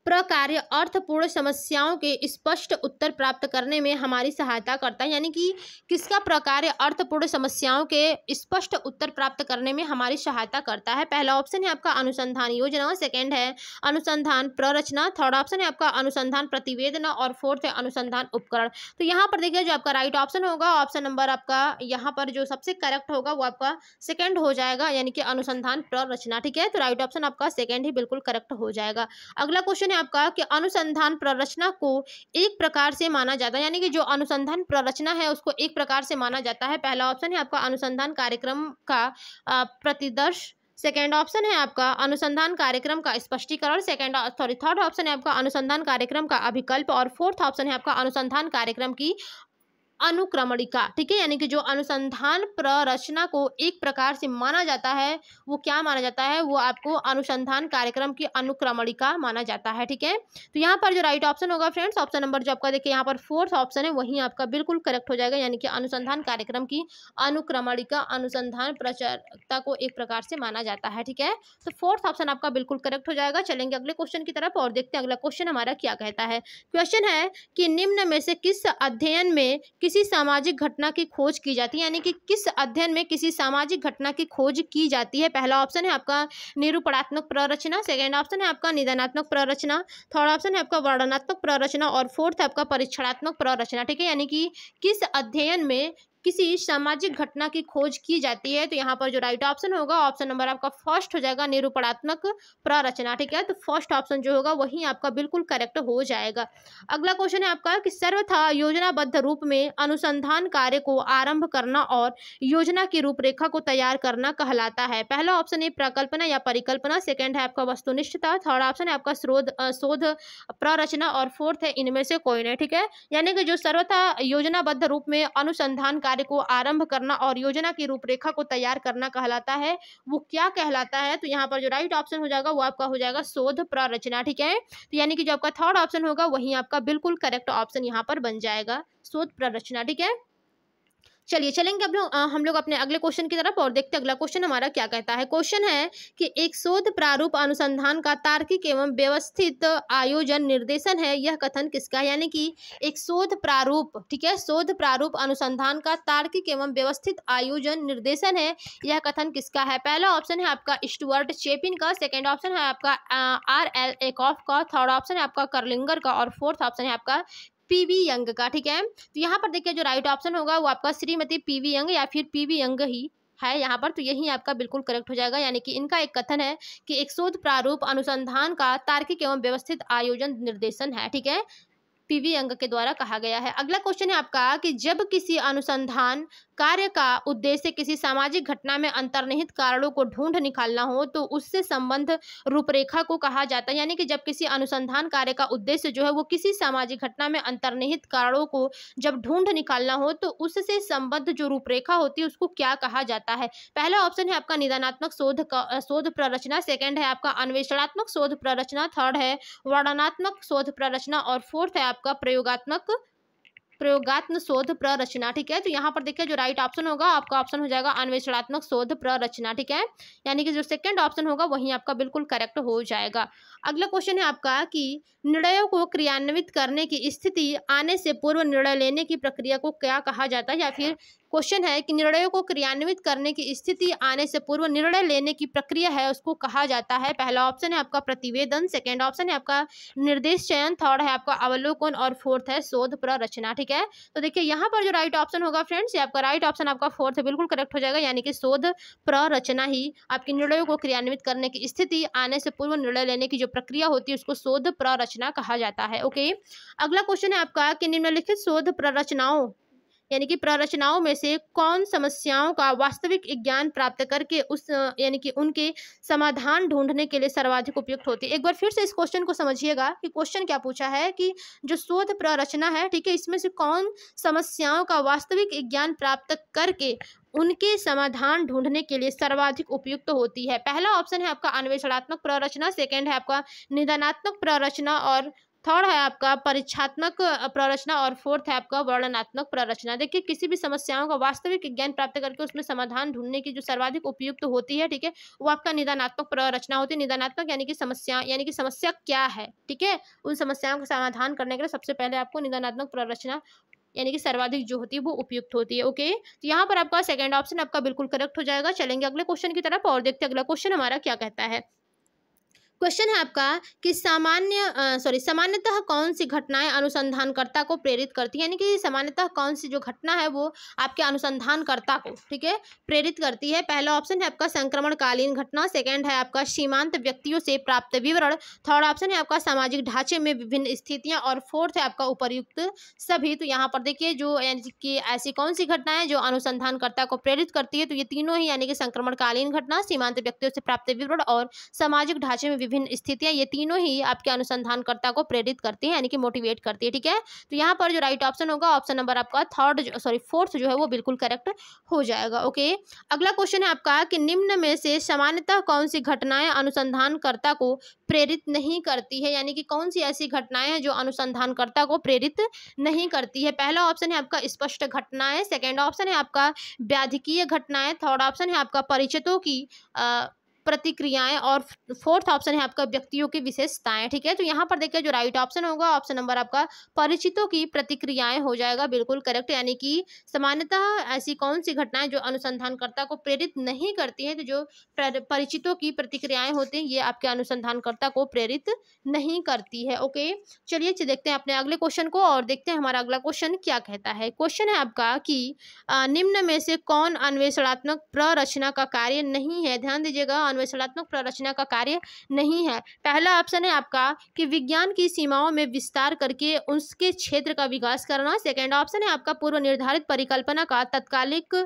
प्रकार्य अर्थपूर्ण समस्याओं के स्पष्ट उत्तर प्राप्त करने में हमारी सहायता करता है यानी कि किसका प्रकार्य अर्थपूर्ण समस्याओं के स्पष्ट उत्तर प्राप्त करने में हमारी सहायता करता है पहला ऑप्शन है आपका अनुसंधान योजना सेकेंड है अनुसंधान प्ररचना थर्ड ऑप्शन है आपका अनुसंधान प्रतिवेदन और फोर्थ है अनुसंधान उपकरण तो यहाँ पर देखिए जो आपका राइट ऑप्शन होगा ऑप्शन नंबर आपका यहाँ पर जो सबसे करेक्ट होगा वो आपका सेकेंड हो जाएगा यानी कि अनुसंधान प्ररचना ठीक है तो राइट ऑप्शन आपका सेकेंड ही बिल्कुल करेक्ट हो जाएगा अगला क्वेश्चन मैंने आपको कहा कि अनुसंधान प्ररचना को एक प्रकार से माना जाता है यानी कि जो अनुसंधान प्ररचना है उसको एक प्रकार से माना जाता है पहला ऑप्शन है आपका अनुसंधान कार्यक्रम का प्रतिदर्श सेकेंड ऑप्शन है आपका अनुसंधान कार्यक्रम का स्पष्टीकरण सेकेंड सॉरी थर्ड ऑप्शन है आपका अनुसंधान कार्यक्रम का अभिकल्प और फोर्थ ऑप्शन है आपका अनुसंधान कार्यक्रम की अनुक्रमणिका ठीक है यानी कि जो अनुसंधान प्ररचना को एक प्रकार से माना जाता है वो क्या माना जाता है वो आपको अनुसंधान कार्यक्रम की अनुक्रमणिका माना जाता है ठीक है तो यहाँ पर जो राइट ऑप्शन होगा फ्रेंड्स ऑप्शन नंबर जो आपका देखिए यहाँ पर फोर्थ ऑप्शन है वही आपका बिल्कुल करेक्ट हो जाएगा यानी कि अनुसंधान कार्यक्रम की अनुक्रमणिका अनुसंधान प्रचारता को एक प्रकार से माना जाता है ठीक है तो फोर्थ ऑप्शन आपका बिल्कुल करेक्ट हो जाएगा चलेंगे अगले क्वेश्चन की तरफ और देखते हैं अगला क्वेश्चन हमारा क्या कहता है क्वेश्चन है कि निम्न में से किस अध्ययन में किस किसी सामाजिक घटना की खोज की जाती है यानी कि किस अध्ययन में किसी सामाजिक घटना की खोज की जाती है पहला ऑप्शन है आपका निरूपणात्मक प्ररचना सेकेंड ऑप्शन है आपका निदानात्मक प्ररचना थर्ड ऑप्शन है आपका वर्णनात्मक प्ररचना और फोर्थ है आपका परीक्षणात्मक प्ररचना ठीक है यानी कि किस अध्ययन में किसी सामाजिक घटना की खोज की जाती है तो यहाँ पर जो राइट ऑप्शन होगा ऑप्शन नंबर आपका फर्स्ट हो जाएगा निरूपणात्मक प्ररचना ठीक है तो फर्स्ट ऑप्शन जो होगा वही आपका बिल्कुल करेक्ट हो जाएगा अगला क्वेश्चन है आपका कि सर्वथा योजनाबद्ध रूप में अनुसंधान कार्य को आरंभ करना और योजना की रूपरेखा को तैयार करना कहलाता है पहला ऑप्शन है प्रकल्पना या परिकल्पना सेकेंड है आपका वस्तुनिष्ठता थर्ड ऑप्शन है आपका शोध शोध प्ररचना और फोर्थ है इनमें से कोई नहीं ठीक है यानी कि जो सर्वथा योजनाबद्ध रूप में अनुसंधान कार्य को आरंभ करना और योजना की रूपरेखा को तैयार करना कहलाता है वो क्या कहलाता है तो यहाँ पर जो राइट ऑप्शन हो जाएगा वो आपका हो जाएगा शोध प्ररचना ठीक है तो यानी कि जो आपका थर्ड ऑप्शन होगा वही आपका बिल्कुल करेक्ट ऑप्शन यहाँ पर बन जाएगा शोध प्ररचना ठीक है चलिए चलेंगे अब लोग हम लोग अपने अगले क्वेश्चन की तरफ और देखते हैं अगला क्वेश्चन हमारा क्या कहता है क्वेश्चन है कि एक शोध प्रारूप अनुसंधान का तार्किक एवं व्यवस्थित आयोजन निर्देशन है यह कथन किसका यानी कि एक शोध प्रारूप ठीक है शोध प्रारूप अनुसंधान का तार्किक एवं व्यवस्थित आयोजन निर्देशन है यह कथन किसका है पहला ऑप्शन है आपका स्टुअर्ट चेपिन का सेकेंड ऑप्शन है आपका आर एल एकॉफ का थर्ड ऑप्शन है आपका करलिंगर का और फोर्थ ऑप्शन है आपका पीवी यंग का ठीक है तो यहाँ पर देखिए जो राइट ऑप्शन होगा वो आपका श्रीमती पीवी यंग या फिर पीवी यंग ही है यहाँ पर तो यही आपका बिल्कुल करेक्ट हो जाएगा यानी कि इनका एक कथन है कि एक शोध प्रारूप अनुसंधान का तार्किक एवं व्यवस्थित आयोजन निर्देशन है ठीक है पीवी अंग के द्वारा कहा गया है अगला क्वेश्चन है आपका कि जब किसी अनुसंधान कार्य का उद्देश्य किसी सामाजिक घटना में अंतर्निहित कारणों को ढूंढ निकालना हो तो उससे संबंध रूपरेखा को कहा जाता है यानी कि जब किसी अनुसंधान कार्य का उद्देश्य जो है वो किसी सामाजिक घटना में अंतर्निहित कारणों को जब ढूंढ निकालना हो तो उससे संबद्ध जो रूपरेखा होती है उसको क्या कहा जाता है पहला ऑप्शन है आपका निदानात्मक शोध शोध प्ररचना सेकेंड है आपका अन्वेषणात्मक शोध प्ररचना थर्ड है वर्णनात्मक शोध प्ररचना और फोर्थ है आपका प्रयोगात्मक प्रयोगात्मक शोध प्ररचना ठीक है तो यहाँ पर देखिए जो राइट ऑप्शन होगा आपका ऑप्शन हो जाएगा अन्वेषणात्मक शोध प्ररचना ठीक है यानी कि जो सेकंड ऑप्शन होगा वही आपका बिल्कुल करेक्ट हो जाएगा अगला क्वेश्चन है आपका कि निर्णयों को क्रियान्वित करने की स्थिति आने से पूर्व निर्णय लेने की प्रक्रिया को क्या कहा जाता है या फिर क्वेश्चन है कि निर्णयों को क्रियान्वित करने की स्थिति आने से पूर्व निर्णय लेने की प्रक्रिया है उसको कहा जाता है पहला ऑप्शन है आपका प्रतिवेदन सेकेंड ऑप्शन है आपका निर्देश चयन थर्ड है आपका अवलोकन और फोर्थ है शोध प्ररचना ठीक है तो देखिए यहाँ पर जो राइट ऑप्शन होगा फ्रेंड्स ये आपका राइट ऑप्शन आपका फोर्थ बिल्कुल करेक्ट हो जाएगा यानी कि शोध प्ररचना ही आपकी निर्णयों को क्रियान्वित करने की स्थिति आने से पूर्व निर्णय लेने की जो प्रक्रिया होती है उसको शोध प्ररचना कहा जाता है ओके अगला क्वेश्चन है आपका कि निम्नलिखित शोध प्ररचनाओं यानी कि प्ररचनाओं में से कौन समस्याओं का वास्तविक ज्ञान प्राप्त करके उस यानी कि उनके समाधान ढूंढने के लिए सर्वाधिक उपयुक्त होती है एक बार फिर से इस क्वेश्चन को समझिएगा कि क्वेश्चन क्या पूछा है कि जो शोध प्ररचना है ठीक है इसमें से कौन समस्याओं का वास्तविक ज्ञान प्राप्त करके उनके समाधान ढूंढने के लिए सर्वाधिक उपयुक्त तो होती है पहला ऑप्शन है आपका अन्वेषणात्मक प्ररचना सेकेंड है आपका निदानात्मक प्ररचना और थर्ड है आपका परीक्षात्मक प्ररचना और फोर्थ है आपका वर्णनात्मक प्ररचना देखिए किसी भी समस्याओं का वास्तविक ज्ञान प्राप्त करके उसमें समाधान ढूंढने की जो सर्वाधिक उपयुक्त तो होती है ठीक है वो आपका निदानात्मक प्ररचना होती है निदानात्मक यानी कि समस्या यानी कि समस्या क्या है ठीक है उन समस्याओं का समाधान करने के लिए सबसे पहले आपको निदानात्मक प्ररचना यानी कि सर्वाधिक जो होती है वो उपयुक्त होती है ओके तो यहाँ पर आपका सेकेंड ऑप्शन आपका बिल्कुल करेक्ट हो जाएगा चलेंगे अगले क्वेश्चन की तरफ और देखते अगला क्वेश्चन हमारा क्या कहता है क्वेश्चन है आपका कि सामान्य सॉरी सामान्यतः कौन सी घटनाएं अनुसंधानकर्ता को प्रेरित करती है यानी कि सामान्यतः कौन सी जो घटना है वो आपके अनुसंधानकर्ता को ठीक है प्रेरित करती है पहला ऑप्शन है आपका संक्रमणकालीन घटना सेकेंड है आपका सीमांत व्यक्तियों से प्राप्त विवरण थर्ड ऑप्शन है आपका सामाजिक ढांचे में विभिन्न स्थितियाँ और फोर्थ है आपका उपरयुक्त सभी तो यहाँ पर देखिए जो यानी कि ऐसी कौन सी घटनाएं जो अनुसंधानकर्ता को प्रेरित करती है तो ये तीनों ही यानी कि संक्रमणकालीन घटना सीमांत व्यक्तियों से प्राप्त विवरण और सामाजिक ढांचे में विभिन्न स्थितियाँ ये तीनों ही आपके अनुसंधानकर्ता को प्रेरित करती है यानी कि मोटिवेट करती है ठीक है तो यहाँ पर जो राइट ऑप्शन होगा ऑप्शन नंबर आपका थर्ड सॉरी फोर्थ जो है वो बिल्कुल करेक्ट हो जाएगा ओके अगला क्वेश्चन है आपका कि निम्न में से सामान्यतः कौन सी घटनाएं अनुसंधानकर्ता को प्रेरित नहीं करती है यानी कि कौन सी ऐसी घटनाएं हैं जो अनुसंधानकर्ता को प्रेरित नहीं करती है पहला ऑप्शन है आपका स्पष्ट घटनाएं सेकेंड ऑप्शन है आपका व्याधिकीय घटनाएं थर्ड ऑप्शन है आपका परिचितों की आ, प्रतिक्रियाएं और फोर्थ ऑप्शन है आपका व्यक्तियों की विशेषताएं ठीक है तो यहाँ पर देखिए जो राइट ऑप्शन होगा ऑप्शन नंबर आपका परिचितों की प्रतिक्रियाएं हो जाएगा बिल्कुल करेक्ट यानी कि सामान्यतः ऐसी कौन सी घटनाएं जो अनुसंधानकर्ता को प्रेरित नहीं करती है तो जो परिचितों की प्रतिक्रियाएं होती हैं ये आपके अनुसंधानकर्ता को प्रेरित नहीं करती है ओके चलिए देखते हैं अपने अगले क्वेश्चन को और देखते हैं हमारा अगला क्वेश्चन क्या कहता है क्वेश्चन है आपका कि निम्न में से कौन अन्वेषणात्मक प्ररचना का कार्य नहीं है ध्यान दीजिएगा अन्वेषणात्मक प्ररचना का कार्य नहीं है पहला ऑप्शन है आपका कि विज्ञान की सीमाओं में विस्तार करके उसके क्षेत्र का विकास करना सेकेंड ऑप्शन है आपका पूर्व निर्धारित परिकल्पना का तत्कालिक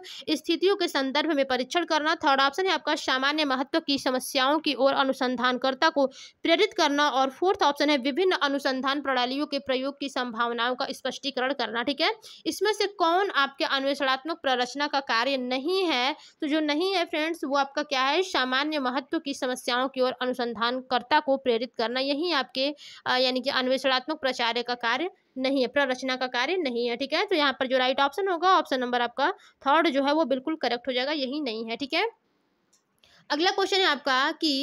स्थितियों के संदर्भ में परीक्षण करना थर्ड ऑप्शन है आपका सामान्य महत्व की समस्याओं की ओर अनुसंधानकर्ता को प्रेरित करना और फोर्थ ऑप्शन है विभिन्न अनुसंधान प्रणालियों के प्रयोग की संभावनाओं का स्पष्टीकरण करना ठीक है इसमें से कौन आपके अन्वेषणात्मक प्ररचना का कार्य नहीं है तो जो नहीं है फ्रेंड्स वो आपका क्या है सामान्य अन्य महत्व की समस्याओं की ओर अनुसंधानकर्ता को प्रेरित करना यही आपके यानी कि अन्वेषणात्मक प्रचार्य का कार्य नहीं है प्ररचना का कार्य नहीं है ठीक है तो यहाँ पर जो राइट ऑप्शन होगा ऑप्शन नंबर आपका थर्ड जो है वो बिल्कुल करेक्ट हो जाएगा यही नहीं है ठीक है अगला क्वेश्चन है आपका कि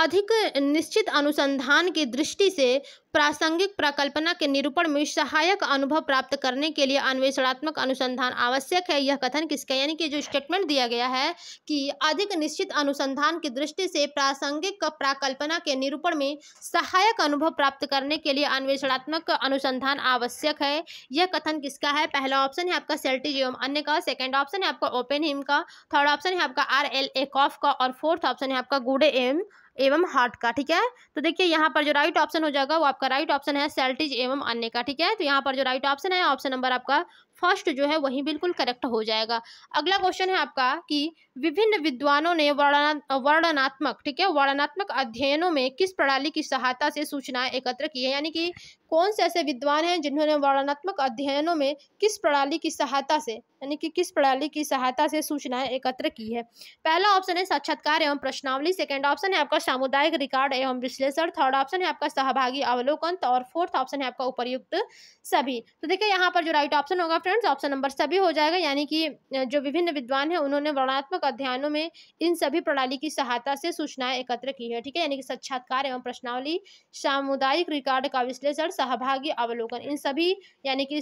अधिक निश्चित अनुसंधान की दृष्टि से प्रासंगिक प्रकल्पना के निरूपण में सहायक अनुभव प्राप्त करने के लिए अन्वेषणात्मक अनुसंधान आवश्यक है यह कथन किसका यानी कि जो स्टेटमेंट दिया गया है कि अधिक निश्चित अनुसंधान की दृष्टि से प्रासंगिक प्रकल्पना के निरूपण में सहायक अनुभव प्राप्त करने के लिए अन्वेषणात्मक अनुसंधान आवश्यक है यह कथन किसका है पहला ऑप्शन है आपका सेल्टी अन्य का सेकेंड ऑप्शन है आपका ओपेन हिम का थर्ड ऑप्शन है आपका आर एल ए कॉफ का और फोर्थ ऑप्शन है आपका गुडे एम एवं हार्ट का ठीक है तो देखिए यहाँ पर जो राइट ऑप्शन हो जाएगा वो आपका राइट ऑप्शन है सेल्टिज एवं अन्य का ठीक है तो यहाँ पर जो राइट ऑप्शन है ऑप्शन नंबर आपका फर्स्ट जो है वही बिल्कुल करेक्ट हो जाएगा अगला क्वेश्चन है आपका कि विभिन्न विद्वानों ने वर्णनात्मक ठीक है वर्णनात्मक अध्ययनों में किस प्रणाली की सहायता से सूचनाएं एकत्र की है यानी कि कौन से ऐसे विद्वान हैं जिन्होंने वर्णनात्मक अध्ययनों में किस प्रणाली की सहायता से यानी कि किस प्रणाली की सहायता से सूचनाएं एकत्र की है पहला ऑप्शन है साक्षात्कार एवं प्रश्नावली सेकेंड ऑप्शन है आपका सामुदायिक रिकॉर्ड एवं विश्लेषण थर्ड ऑप्शन है आपका सहभागी अवलोकन और फोर्थ ऑप्शन है आपका उपयुक्त सभी तो देखिए यहाँ पर जो राइट ऑप्शन होगा फ्रेंड्स ऑप्शन नंबर सभी हो जाएगा यानी कि जो विभिन्न विद्वान हैं उन्होंने वर्णात्मक अध्ययनों में इन सभी प्रणाली की सहायता से सूचनाएं एकत्र की है ठीक है यानी कि साक्षात्कार एवं प्रश्नावली सामुदायिक रिकॉर्ड का विश्लेषण सहभागी अवलोकन इन सभी यानी कि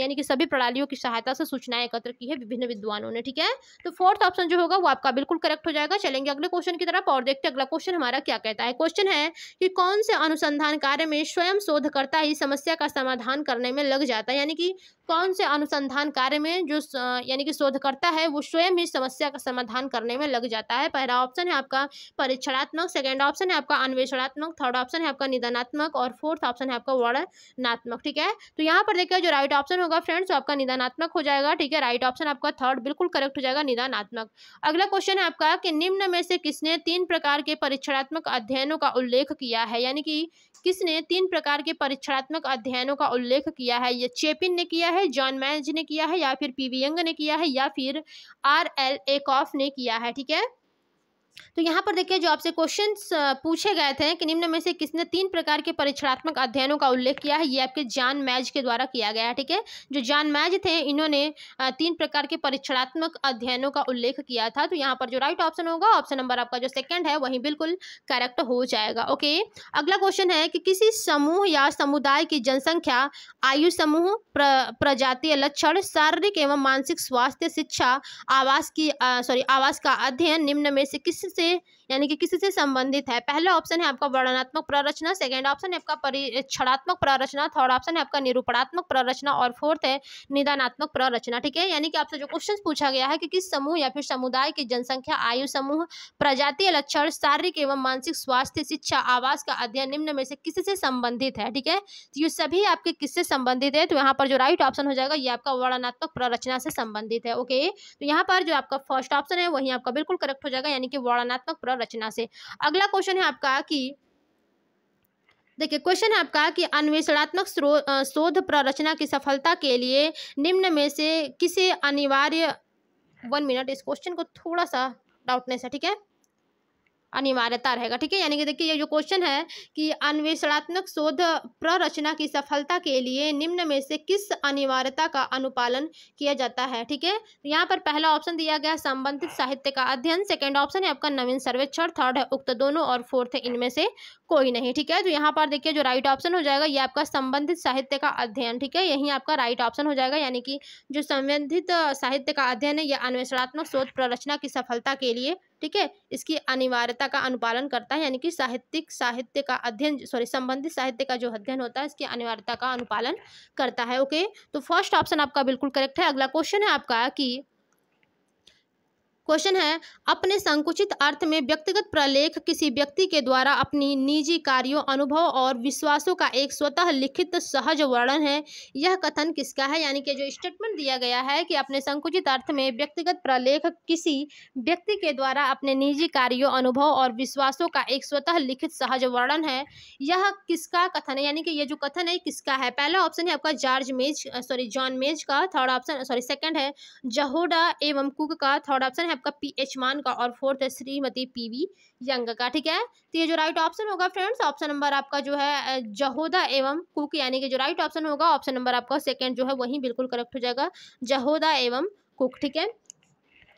यानी कि सभी प्रणालियों की सहायता से सूचनाएं एकत्र की है विभिन्न विद्वानों ने ठीक है तो फोर्थ ऑप्शन जो होगा वो आपका बिल्कुल करेक्ट हो जाएगा चलेंगे अगले क्वेश्चन की तरफ और देखते अगला क्वेश्चन हमारा क्या कहता है क्वेश्चन है कि कौन से अनुसंधान कार्य में स्वयं शोधकर्ता ही समस्या का समाधान करने में लग जाता है यानी कि कौन से अनुसंधान कार्य में जो यानी कि शोधकर्ता है वो स्वयं ही समस्या का समाधान करने में लग जाता है पहला ऑप्शन है आपका परीक्षणात्मक सेकेंड ऑप्शन है आपका अन्वेषणात्मक थर्ड ऑप्शन है आपका निदानात्मक और फोर्थ ऑप्शन है आपका वर्णनात्मक ठीक है तो यहाँ पर देखिए जो राइट ऑप्शन होगा फ्रेंड्स आपका निदानात्मक हो जाएगा ठीक है राइट ऑप्शन आपका थर्ड बिल्कुल करेक्ट हो जाएगा निदानात्मक अगला क्वेश्चन है आपका कि निम्न में से किसने तीन प्रकार के परीक्षणात्मक अध्ययनों का उल्लेख किया है यानी कि किसने तीन प्रकार के परीक्षणात्मक अध्ययनों का उल्लेख किया है ये चेपिन ने किया है है जॉन मैज ने किया है या फिर पी वी यंग ने किया है या फिर आर एल एकॉफ ने किया है ठीक है तो यहाँ पर देखिए जो आपसे क्वेश्चन पूछे गए थे कि निम्न में से किसने तीन प्रकार के परीक्षणात्मक अध्ययनों का उल्लेख किया है ये आपके जान मैज के द्वारा किया गया है ठीक है जो जान मैज थे इन्होंने तीन प्रकार के परीक्षणात्मक अध्ययनों का उल्लेख किया था तो यहाँ पर जो राइट ऑप्शन होगा ऑप्शन नंबर आपका जो सेकेंड है वही बिल्कुल करेक्ट हो जाएगा ओके अगला क्वेश्चन है कि किसी समूह या समुदाय की जनसंख्या आयु समूह प्र, प्रजातीय लक्षण शारीरिक एवं मानसिक स्वास्थ्य शिक्षा आवास की सॉरी आवास का अध्ययन निम्न में से किस to say यानी कि किसी से संबंधित है पहला ऑप्शन है आपका वर्णनात्मक प्ररचना सेकेंड ऑप्शन है आपका परिक्षणात्मक प्ररचना थर्ड ऑप्शन है आपका निरूपणात्मक प्ररचना और फोर्थ है निदानात्मक प्ररचना ठीक है यानी कि आपसे जो क्वेश्चन पूछा गया है कि किस समूह या फिर समुदाय की जनसंख्या आयु समूह प्रजाति लक्षण शारीरिक एवं मानसिक स्वास्थ्य शिक्षा आवास का अध्ययन निम्न में से किसी से संबंधित है ठीक है तो ये सभी आपके किससे संबंधित है तो यहाँ पर जो राइट ऑप्शन हो जाएगा ये आपका वर्णनात्मक प्ररचना से संबंधित है ओके तो यहाँ पर जो आपका फर्स्ट ऑप्शन है वही आपका बिल्कुल करेक्ट हो जाएगा यानी कि वर्णनात्मक और रचना से अगला क्वेश्चन है आपका कि देखिए क्वेश्चन है आपका कि अन्वेषणात्मक शोध प्ररचना की सफलता के लिए निम्न में से किसे अनिवार्य वन मिनट इस क्वेश्चन को थोड़ा सा डाउटनेस है ठीक है अनिवार्यता रहेगा ठीक है यानी कि देखिए ये जो क्वेश्चन है कि अन्वेषणात्मक शोध प्ररचना की सफलता के लिए निम्न में से किस अनिवार्यता का अनुपालन किया जाता है ठीक है तो यहाँ पर पहला ऑप्शन दिया गया संबंधित साहित्य का अध्ययन सेकेंड ऑप्शन है आपका नवीन सर्वेक्षण थर्ड है उक्त दोनों और फोर्थ इनमें से कोई नहीं ठीक है जो यहाँ पर देखिए जो राइट ऑप्शन हो जाएगा ये आपका संबंधित साहित्य का अध्ययन ठीक है यही आपका राइट ऑप्शन हो जाएगा यानी कि जो संबंधित साहित्य का अध्ययन है यह अन्वेषणात्मक शोध प्ररचना की सफलता के लिए ठीक है इसकी अनिवार्यता का अनुपालन करता है यानी कि साहित्यिक साहित्य का अध्ययन सॉरी संबंधित साहित्य का जो अध्ययन होता है इसकी अनिवार्यता का अनुपालन करता है ओके तो फर्स्ट ऑप्शन आपका बिल्कुल करेक्ट है अगला क्वेश्चन है आपका कि क्वेश्चन है अपने संकुचित अर्थ में व्यक्तिगत प्रलेख किसी व्यक्ति के द्वारा अपनी निजी कार्यों अनुभव और विश्वासों का एक स्वतः लिखित सहज वर्णन है यह कथन किसका है यानी कि जो स्टेटमेंट दिया गया है कि अपने संकुचित अर्थ में व्यक्तिगत प्रलेख किसी व्यक्ति के द्वारा अपने निजी कार्यों अनुभव और विश्वासों का एक स्वतः लिखित सहज वर्णन है यह किसका कथन है यानी कि यह जो कथन है किसका है पहला ऑप्शन है आपका जॉर्ज मेज सॉरी जॉन मेज का थर्ड ऑप्शन सॉरी सेकेंड है जहोडा एवं कुक का थर्ड ऑप्शन है आपका पी एच मान का और फोर्थ है श्रीमती पी वी यंग का ठीक है तो ये जो राइट ऑप्शन होगा फ्रेंड्स ऑप्शन नंबर आपका जो है जहोदा एवं कुक यानी कि जो राइट ऑप्शन होगा ऑप्शन नंबर आपका सेकेंड जो है वही बिल्कुल करेक्ट हो जाएगा जहोदा एवं कुक ठीक है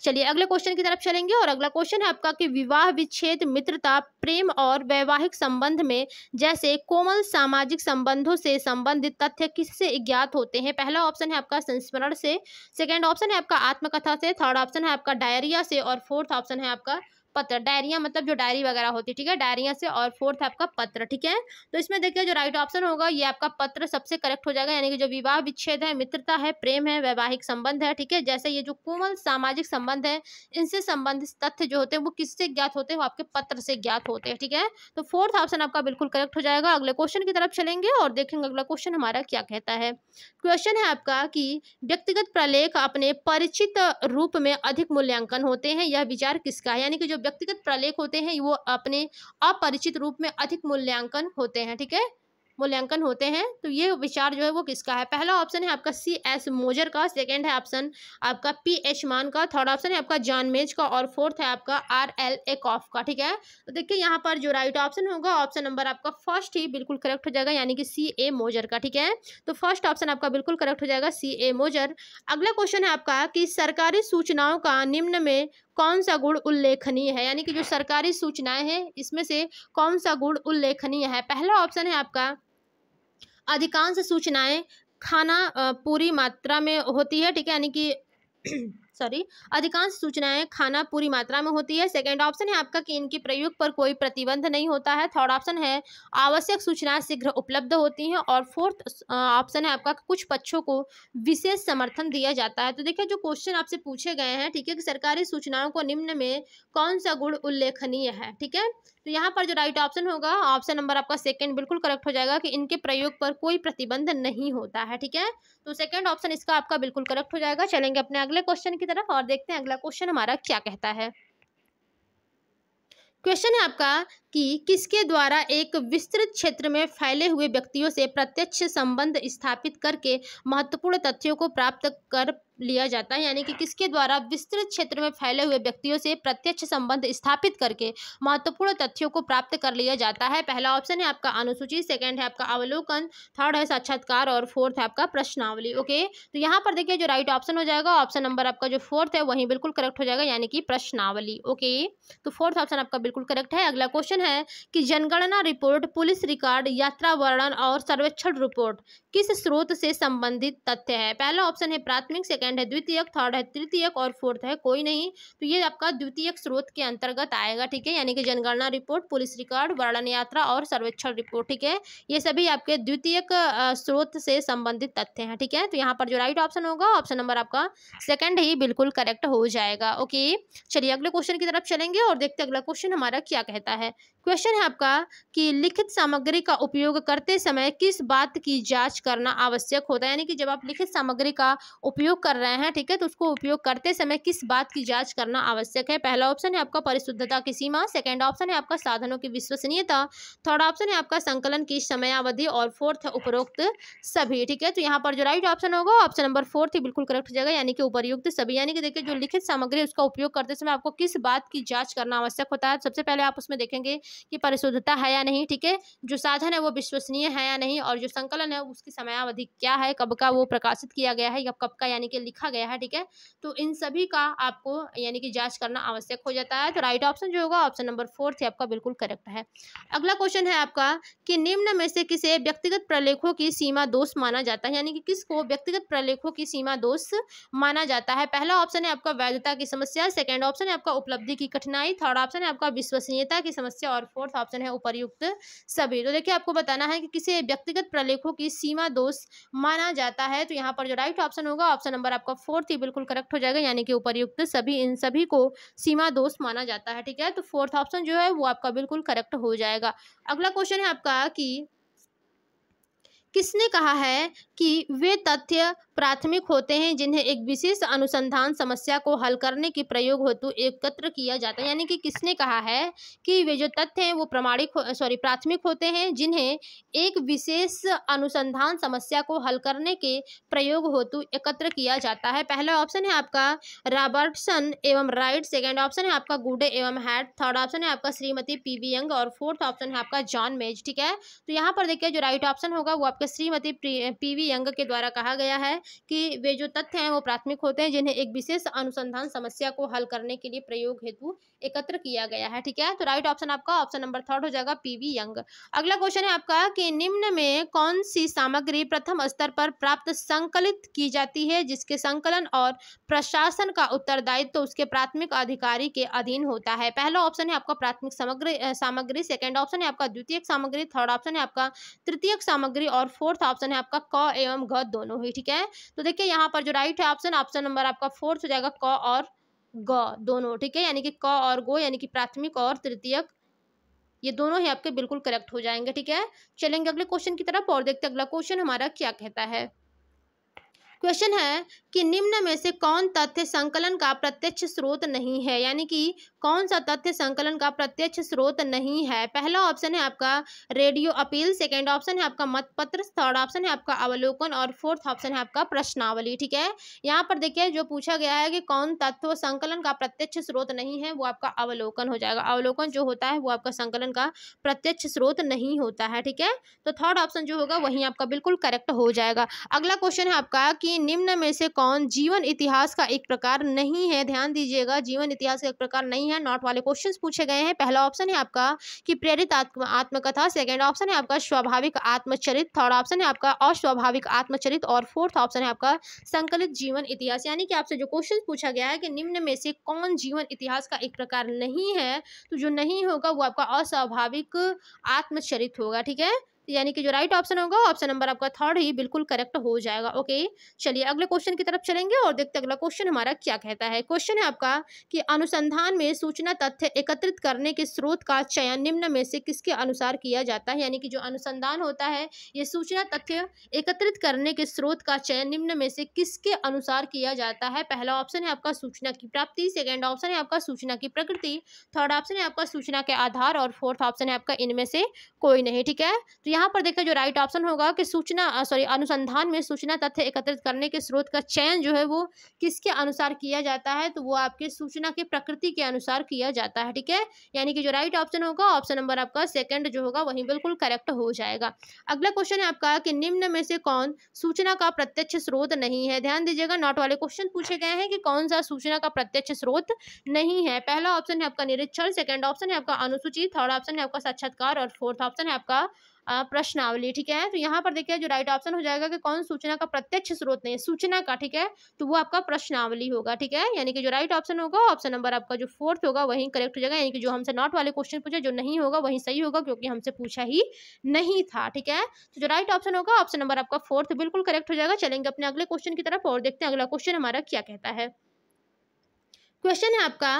चलिए अगले क्वेश्चन की तरफ चलेंगे और अगला क्वेश्चन है आपका कि विवाह विच्छेद मित्रता प्रेम और वैवाहिक संबंध में जैसे कोमल सामाजिक संबंधों से संबंधित तथ्य किससे ज्ञात होते हैं पहला ऑप्शन है आपका संस्मरण से सेकेंड ऑप्शन है आपका आत्मकथा से थर्ड ऑप्शन है आपका डायरिया से और फोर्थ ऑप्शन है आपका पत्र डायरिया मतलब जो डायरी वगैरह होती है ठीक है डायरिया से और फोर्थ आपका पत्र ठीक है तो इसमें देखिए जो राइट ऑप्शन होगा ये आपका पत्र सबसे करेक्ट हो जाएगा यानी कि जो विवाह विच्छेद है मित्रता है प्रेम है वैवाहिक संबंध है ठीक है जैसे ये जो कोमल सामाजिक संबंध है इनसे संबंधित तथ्य जो होते हैं वो किससे ज्ञात होते हैं वो आपके पत्र से ज्ञात होते हैं ठीक है तो फोर्थ ऑप्शन आपका बिल्कुल करेक्ट हो जाएगा अगले क्वेश्चन की तरफ चलेंगे और देखेंगे अगला क्वेश्चन हमारा क्या कहता है क्वेश्चन है आपका कि व्यक्तिगत प्रलेख अपने परिचित रूप में अधिक मूल्यांकन होते हैं यह विचार किसका है यानी कि जो व्यक्तिगत प्रलेख होते हैं वो अपने अपरिचित रूप में अधिक मूल्यांकन होते हैं ठीक है मूल्यांकन होते हैं तो ये विचार जो है वो किसका है पहला ऑप्शन है आपका सी एस मोजर का सेकंड है ऑप्शन आपका पी एच मान का थर्ड ऑप्शन है आपका जॉन मेज का और फोर्थ है आपका आर एल ए कॉफ का ठीक है तो देखिए यहाँ पर जो राइट ऑप्शन होगा ऑप्शन नंबर आपका फर्स्ट ही बिल्कुल करेक्ट हो जाएगा यानी कि सी ए मोजर का ठीक है तो फर्स्ट ऑप्शन आपका बिल्कुल करेक्ट हो जाएगा सी ए मोजर अगला क्वेश्चन है आपका कि सरकारी सूचनाओं का निम्न में कौन सा गुण उल्लेखनीय है यानी कि जो सरकारी सूचनाएं हैं इसमें से कौन सा गुण उल्लेखनीय है पहला ऑप्शन है आपका अधिकांश सूचनाएं खाना पूरी मात्रा में होती है ठीक है यानी कि सॉरी अधिकांश सूचनाएं खाना पूरी मात्रा में होती है सेकेंड ऑप्शन है आपका कि इनके प्रयोग पर कोई प्रतिबंध नहीं होता है थर्ड ऑप्शन है आवश्यक सूचनाएं शीघ्र उपलब्ध होती हैं और फोर्थ ऑप्शन है आपका कुछ पक्षों को विशेष समर्थन दिया जाता है तो देखिए जो क्वेश्चन आपसे पूछे गए हैं ठीक है कि सरकारी सूचनाओं को निम्न में कौन सा गुण उल्लेखनीय है ठीक है तो यहाँ पर जो राइट ऑप्शन होगा ऑप्शन नंबर आपका सेकेंड बिल्कुल करेक्ट हो जाएगा कि इनके प्रयोग पर कोई प्रतिबंध नहीं होता है ठीक है तो सेकेंड ऑप्शन इसका आपका बिल्कुल करेक्ट हो जाएगा चलेंगे अपने अगले क्वेश्चन की तरफ और देखते हैं अगला क्वेश्चन हमारा क्या कहता है क्वेश्चन है आपका कि किसके द्वारा एक विस्तृत क्षेत्र में फैले हुए व्यक्तियों से प्रत्यक्ष संबंध स्थापित करके महत्वपूर्ण तथ्यों को प्राप्त कर लिया जाता है यानी कि किसके द्वारा विस्तृत क्षेत्र में फैले हुए व्यक्तियों से प्रत्यक्ष संबंध स्थापित करके महत्वपूर्ण तथ्यों को प्राप्त कर लिया जाता है पहला ऑप्शन है आपका अनुसूची सेकंड है आपका अवलोकन थर्ड है साक्षात्कार और फोर्थ है आपका प्रश्नावली ओके तो यहाँ पर देखिए जो राइट ऑप्शन हो जाएगा ऑप्शन नंबर आपका जो फोर्थ है वही बिल्कुल करेक्ट हो जाएगा यानी कि प्रश्नावली ओके तो फोर्थ ऑप्शन आपका बिल्कुल करेक्ट है अगला क्वेश्चन है कि जनगणना रिपोर्ट पुलिस रिकॉर्ड यात्रा वर्णन और सर्वेक्षण रिपोर्ट किस स्रोत से संबंधित तथ्य है पहला ऑप्शन है प्राथमिक सेकेंड सेकेंड है द्वितीयक थर्ड है तृतीयक और फोर्थ है कोई नहीं तो ये आपका द्वितीयक स्रोत के अंतर्गत आएगा ठीक है यानी कि जनगणना रिपोर्ट पुलिस रिकॉर्ड वर्णन यात्रा और सर्वेक्षण रिपोर्ट ठीक है ये सभी आपके द्वितीयक स्रोत से संबंधित तथ्य हैं ठीक है तो यहाँ पर जो राइट ऑप्शन होगा ऑप्शन नंबर आपका सेकेंड ही बिल्कुल करेक्ट हो जाएगा ओके चलिए अगले क्वेश्चन की तरफ चलेंगे और देखते अगला क्वेश्चन हमारा क्या कहता है क्वेश्चन है आपका कि लिखित सामग्री का उपयोग करते समय किस बात की जांच करना आवश्यक होता है यानी कि जब आप लिखित सामग्री का उपयोग कर रहे हैं ठीक है तो उसको उपयोग करते समय किस बात की जांच करना आवश्यक है पहला ऑप्शन है आपका परिशुद्धता की सीमा सेकेंड ऑप्शन है आपका साधनों की विश्वसनीयता थर्ड ऑप्शन है आपका संकलन की समयावधि और फोर्थ है उपरोक्त सभी ठीक है तो यहाँ पर जो राइट ऑप्शन होगा ऑप्शन नंबर फोर्थ ही बिल्कुल करेक्ट हो जाएगा यानी कि उपरयुक्त सभी यानी कि देखिए जो लिखित सामग्री उसका उपयोग करते समय आपको किस बात की जाँच करना आवश्यक होता है सबसे पहले आप उसमें देखेंगे कि परिशुद्धता है या नहीं ठीक है जो साधन है वो विश्वसनीय है या नहीं और जो संकलन है उसकी समयावधि क्या है कब का वो प्रकाशित किया गया है या कब का यानी कि लिखा गया है ठीक है तो इन सभी का आपको यानी कि जाँच करना आवश्यक हो जाता है तो राइट ऑप्शन जो होगा ऑप्शन नंबर फोर्थ आपका बिल्कुल करेक्ट है अगला क्वेश्चन है आपका कि निम्न में से किसे व्यक्तिगत प्रलेखों की सीमा दोष माना जाता है यानी कि किसको व्यक्तिगत प्रलेखों की सीमा दोष माना जाता है पहला ऑप्शन है आपका वैधता की समस्या सेकेंड ऑप्शन है आपका उपलब्धि की कठिनाई थर्ड ऑप्शन है आपका विश्वसनीयता की समस्या और फोर्थ ऑप्शन है उपरयुक्त सभी तो देखिए आपको बताना है कि किसे व्यक्तिगत प्रलेखों की सीमा दोष माना जाता है तो यहाँ पर जो राइट ऑप्शन होगा ऑप्शन नंबर आपका फोर्थ ही बिल्कुल करेक्ट हो जाएगा यानी कि उपरयुक्त सभी इन सभी को सीमा दोष माना जाता है ठीक है तो फोर्थ ऑप्शन जो है वो आपका बिल्कुल करेक्ट हो जाएगा अगला क्वेश्चन है आपका कि किसने कहा है कि वे तथ्य प्राथमिक होते हैं जिन्हें एक विशेष अनुसंधान समस्या को हल करने के प्रयोग हेतु एकत्र किया जाता है यानी कि किसने कहा है कि वे जो तथ्य हैं वो प्रमाणिक सॉरी प्राथमिक होते हैं जिन्हें एक विशेष अनुसंधान समस्या को हल करने के प्रयोग हेतु एकत्र किया जाता है पहला ऑप्शन है आपका रॉबर्टसन एवं राइट सेकेंड ऑप्शन है आपका गुडे एवं हैड थर्ड ऑप्शन है आपका श्रीमती पी यंग और फोर्थ ऑप्शन है आपका जॉन मेज ठीक है तो यहाँ पर देखिए जो राइट ऑप्शन होगा वो आपके श्रीमती पीवी यंग के द्वारा कहा गया है कि वे जो तथ्य हैं वो प्राथमिक होते हैं जिन्हें एक विशेष अनुसंधान समस्या को हल करने के लिए प्रयोग हेतु एकत्र किया गया है ठीक है तो राइट ऑप्शन आपका ऑप्शन नंबर थर्ड हो जाएगा पीवी यंग अगला क्वेश्चन है आपका कि निम्न में कौन सी सामग्री प्रथम स्तर पर प्राप्त संकलित की जाती है जिसके संकलन और प्रशासन का उत्तरदायित्व तो उसके प्राथमिक अधिकारी के अधीन होता है पहला ऑप्शन है आपका प्राथमिक सामग्री सामग्री सेकेंड ऑप्शन है आपका द्वितीय सामग्री थर्ड ऑप्शन है आपका तृतीय सामग्री और और फोर्थ ऑप्शन है आपका क एवं घ दोनों ही ठीक है तो देखिए यहाँ पर जो राइट है ऑप्शन ऑप्शन नंबर आपका फोर्थ हो जाएगा क और ग दोनों ठीक है यानी कि क और गो यानी कि प्राथमिक और तृतीयक ये दोनों ही आपके बिल्कुल करेक्ट हो जाएंगे ठीक है चलेंगे अगले क्वेश्चन की तरफ और देखते अगला क्वेश्चन हमारा क्या कहता है क्वेश्चन है कि निम्न में से कौन तथ्य संकलन का प्रत्यक्ष स्रोत नहीं है यानी कि कौन सा तथ्य संकलन का प्रत्यक्ष स्रोत नहीं है पहला ऑप्शन है आपका रेडियो अपील सेकेंड ऑप्शन है आपका मतपत्र थर्ड ऑप्शन है आपका अवलोकन और फोर्थ ऑप्शन है आपका प्रश्नावली ठीक है यहाँ पर देखिए जो पूछा गया है कि कौन तत्व संकलन का प्रत्यक्ष स्रोत नहीं है वो आपका अवलोकन हो जाएगा अवलोकन जो होता है वो आपका संकलन का प्रत्यक्ष स्रोत नहीं होता है ठीक है तो थर्ड ऑप्शन जो होगा वही आपका बिल्कुल करेक्ट हो जाएगा अगला क्वेश्चन है आपका कि निम्न में से कौन जीवन इतिहास का एक प्रकार नहीं है ध्यान दीजिएगा जीवन इतिहास का एक प्रकार नहीं नहीं है नॉट वाले क्वेश्चन पूछे गए हैं पहला ऑप्शन है आपका कि प्रेरित आत्मकथा सेकेंड ऑप्शन है आपका स्वाभाविक आत्मचरित थर्ड ऑप्शन है आपका अस्वाभाविक आत्मचरित और फोर्थ ऑप्शन है आपका संकलित जीवन इतिहास यानी कि आपसे जो क्वेश्चन पूछा गया है कि निम्न में से कौन जीवन इतिहास का एक प्रकार नहीं है तो जो नहीं होगा वो आपका अस्वाभाविक आत्मचरित होगा ठीक है यानी कि जो राइट ऑप्शन होगा ऑप्शन नंबर आपका थर्ड ही बिल्कुल करेक्ट हो जाएगा ओके चलिए अगले क्वेश्चन की तरफ चलेंगे और देखते अगला क्वेश्चन हमारा क्या कहता है क्वेश्चन है आपका कि अनुसंधान में सूचना तथ्य एकत्रित करने के स्रोत का चयन निम्न में से किसके अनुसार किया जाता है यानी कि जो अनुसंधान होता है ये सूचना तथ्य एकत्रित करने के स्रोत का चयन निम्न में से किसके अनुसार किया जाता है पहला ऑप्शन है आपका सूचना की प्राप्ति सेकेंड ऑप्शन है आपका सूचना की प्रकृति थर्ड ऑप्शन है आपका सूचना के आधार और फोर्थ ऑप्शन है आपका इनमें से कोई नहीं ठीक है तो यहाँ पर देखा जो राइट ऑप्शन होगा कि सूचना सॉरी अनुसंधान में सूचना तथ्य एकत्रित करने के स्रोत का चयन जो है वो किसके अनुसार किया जाता है तो वो आपके सूचना के प्रकृति के अनुसार किया जाता है ठीक है यानी कि जो राइट ऑप्शन होगा ऑप्शन नंबर आपका सेकेंड जो होगा वही बिल्कुल करेक्ट हो जाएगा अगला क्वेश्चन है आपका कि निम्न में से कौन सूचना का प्रत्यक्ष स्रोत नहीं है ध्यान दीजिएगा नॉट वाले क्वेश्चन पूछे गए हैं कि कौन सा सूचना का प्रत्यक्ष स्रोत नहीं है पहला ऑप्शन है आपका निरीक्षण सेकेंड ऑप्शन है आपका अनुसूचित थर्ड ऑप्शन है आपका साक्षात्कार और फोर्थ ऑप्शन है आपका प्रश्नावली ठीक है तो यहाँ पर देखिए जो राइट ऑप्शन हो जाएगा कि कौन सूचना का प्रत्यक्ष स्रोत नहीं सूचना का ठीक है तो वो आपका प्रश्नावली होगा ठीक है यानी कि जो राइट ऑप्शन होगा ऑप्शन नंबर आपका जो फोर्थ होगा वही करेक्ट हो जाएगा यानी कि जो हमसे नॉट वाले क्वेश्चन पूछे जो नहीं होगा वही सही होगा क्योंकि हमसे पूछा ही नहीं था ठीक है तो जो राइट ऑप्शन होगा ऑप्शन नंबर आपका फोर्थ बिल्कुल करेक्ट हो जाएगा चलेंगे अपने अगले क्वेश्चन की तरफ और देखते हैं अगला क्वेश्चन हमारा क्या कहता है क्वेश्चन है आपका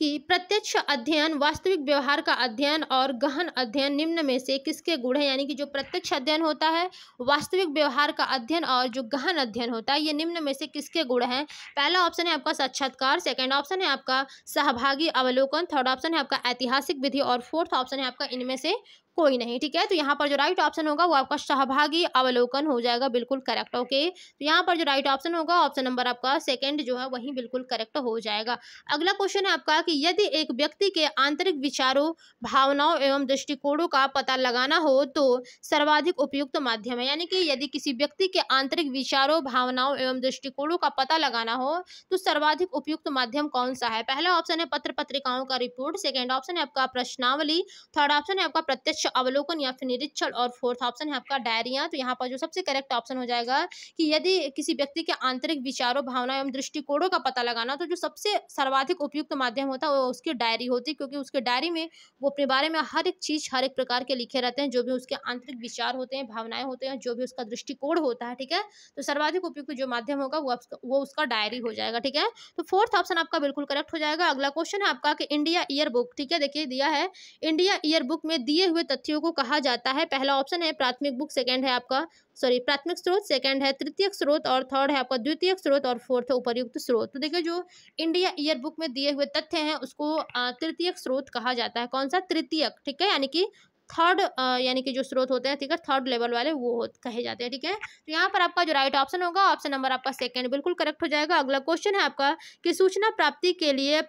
कि प्रत्यक्ष अध्ययन वास्तविक व्यवहार का अध्ययन और गहन अध्ययन निम्न में से किसके गुण है यानी कि जो प्रत्यक्ष अध्ययन होता है वास्तविक व्यवहार का अध्ययन और जो गहन अध्ययन होता है ये निम्न में से किसके गुण हैं पहला ऑप्शन है आपका साक्षात्कार सेकंड ऑप्शन है आपका सहभागी अवलोकन थर्ड ऑप्शन है आपका ऐतिहासिक विधि और फोर्थ ऑप्शन है आपका इनमें से कोई नहीं ठीक है तो यहाँ पर जो राइट ऑप्शन होगा वो आपका सहभागी अवलोकन हो जाएगा बिल्कुल करेक्ट ओके तो यहाँ पर जो राइट ऑप्शन होगा ऑप्शन नंबर आपका सेकेंड जो है वही बिल्कुल करेक्ट हो जाएगा अगला क्वेश्चन है आपका कि यदि एक व्यक्ति के आंतरिक विचारों भावनाओं एवं दृष्टिकोणों का पता लगाना हो तो सर्वाधिक उपयुक्त तो माध्यम है यानी कि यदि किसी व्यक्ति के आंतरिक विचारों भावनाओं एवं दृष्टिकोणों का पता लगाना हो तो सर्वाधिक उपयुक्त माध्यम कौन सा है पहला ऑप्शन है पत्र पत्रिकाओं का रिपोर्ट सेकेंड ऑप्शन है आपका प्रश्नावली थर्ड ऑप्शन है आपका प्रत्यक्ष प्रत्यक्ष अवलोकन या फिर निरीक्षण और फोर्थ ऑप्शन है आपका डायरिया तो यहाँ पर जो सबसे करेक्ट ऑप्शन हो जाएगा कि यदि किसी व्यक्ति के आंतरिक विचारों भावना एवं दृष्टिकोणों का पता लगाना तो जो सबसे सर्वाधिक उपयुक्त माध्यम होता है वो उसकी डायरी होती है क्योंकि उसके डायरी में वो अपने बारे में हर एक चीज़ हर एक प्रकार के लिखे रहते हैं जो भी उसके आंतरिक विचार होते हैं भावनाएं होते हैं जो भी उसका दृष्टिकोण होता है ठीक है तो सर्वाधिक उपयुक्त जो माध्यम होगा वो वो उसका डायरी हो जाएगा ठीक है तो फोर्थ ऑप्शन आपका बिल्कुल करेक्ट हो जाएगा अगला क्वेश्चन है आपका कि इंडिया ईयर बुक ठीक है देखिए दिया है इंडिया ईयर बुक में दिए हुए तथ्यों को कहा जाता है पहला ऑप्शन है प्राथमिक बुक सेकंड है आपका सॉरी प्राथमिक स्रोत सेकंड है तृतीय स्रोत और थर्ड है आपका द्वितीय स्रोत और फोर्थ है उपयुक्त स्रोत तो देखिए जो इंडिया ईयर बुक में दिए हुए तथ्य हैं उसको तृतीय स्रोत कहा जाता है कौन सा तृतीय ठीक है यानी कि थर्ड यानी कि जो स्रोत होते हैं ठीक है थर्ड लेवल वाले वो कहे जाते हैं ठीक है तो यहाँ पर आपका जो राइट ऑप्शन होगा ऑप्शन नंबर आपका सेकेंड बिल्कुल करेक्ट हो जाएगा अगला क्वेश्चन है आपका कि सूचना प्राप्ति के लिए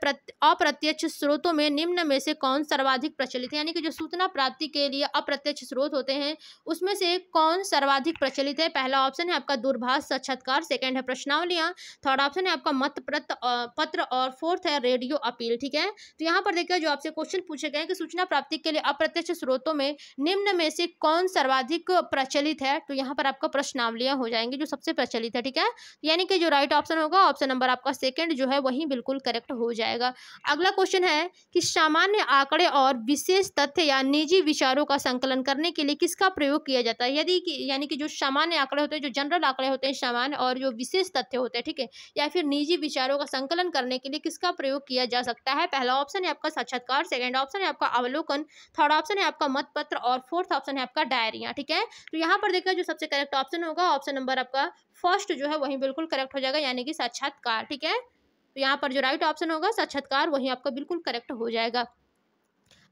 अप्रत्यक्ष स्रोतों में निम्न में से कौन सर्वाधिक प्रचलित है यानी कि जो सूचना प्राप्ति के लिए अप्रत्यक्ष स्रोत होते हैं उसमें से कौन सर्वाधिक प्रचलित है पहला ऑप्शन है आपका दूरभाष साक्षात्कार सेकेंड है प्रश्नावलियाँ थर्ड ऑप्शन है आपका मत पत्र और फोर्थ है रेडियो अपील ठीक है तो यहाँ पर देखिए जो आपसे क्वेश्चन पूछे गए कि सूचना प्राप्ति के लिए अप्रत्यक्ष स्रोतों पुस्तकों में निम्न में से कौन सर्वाधिक प्रचलित है तो यहाँ पर आपका प्रश्नावलियाँ हो जाएंगी जो सबसे प्रचलित है ठीक है यानी कि जो राइट ऑप्शन होगा ऑप्शन नंबर आपका सेकेंड जो है वही बिल्कुल करेक्ट हो जाएगा अगला क्वेश्चन है कि सामान्य आंकड़े और विशेष तथ्य या निजी विचारों का संकलन करने के लिए किसका प्रयोग किया जाता है यदि यानी कि जो सामान्य आंकड़े होते हैं जो जनरल आंकड़े होते हैं सामान्य और जो विशेष तथ्य होते हैं ठीक है या फिर निजी विचारों का संकलन करने के लिए किसका प्रयोग किया जा सकता है पहला ऑप्शन है आपका साक्षात्कार सेकेंड ऑप्शन है आपका अवलोकन थर्ड ऑप्शन है आपका मत पत्र और फोर्थ ऑप्शन है आपका डायरिया ठीक है तो यहाँ पर देखा जो सबसे करेक्ट ऑप्शन होगा ऑप्शन नंबर आपका फर्स्ट जो है वही बिल्कुल करेक्ट हो जाएगा यानी कि साक्षात्कार ठीक है तो यहाँ पर जो राइट ऑप्शन होगा साक्षात्कार वही आपका बिल्कुल करेक्ट हो जाएगा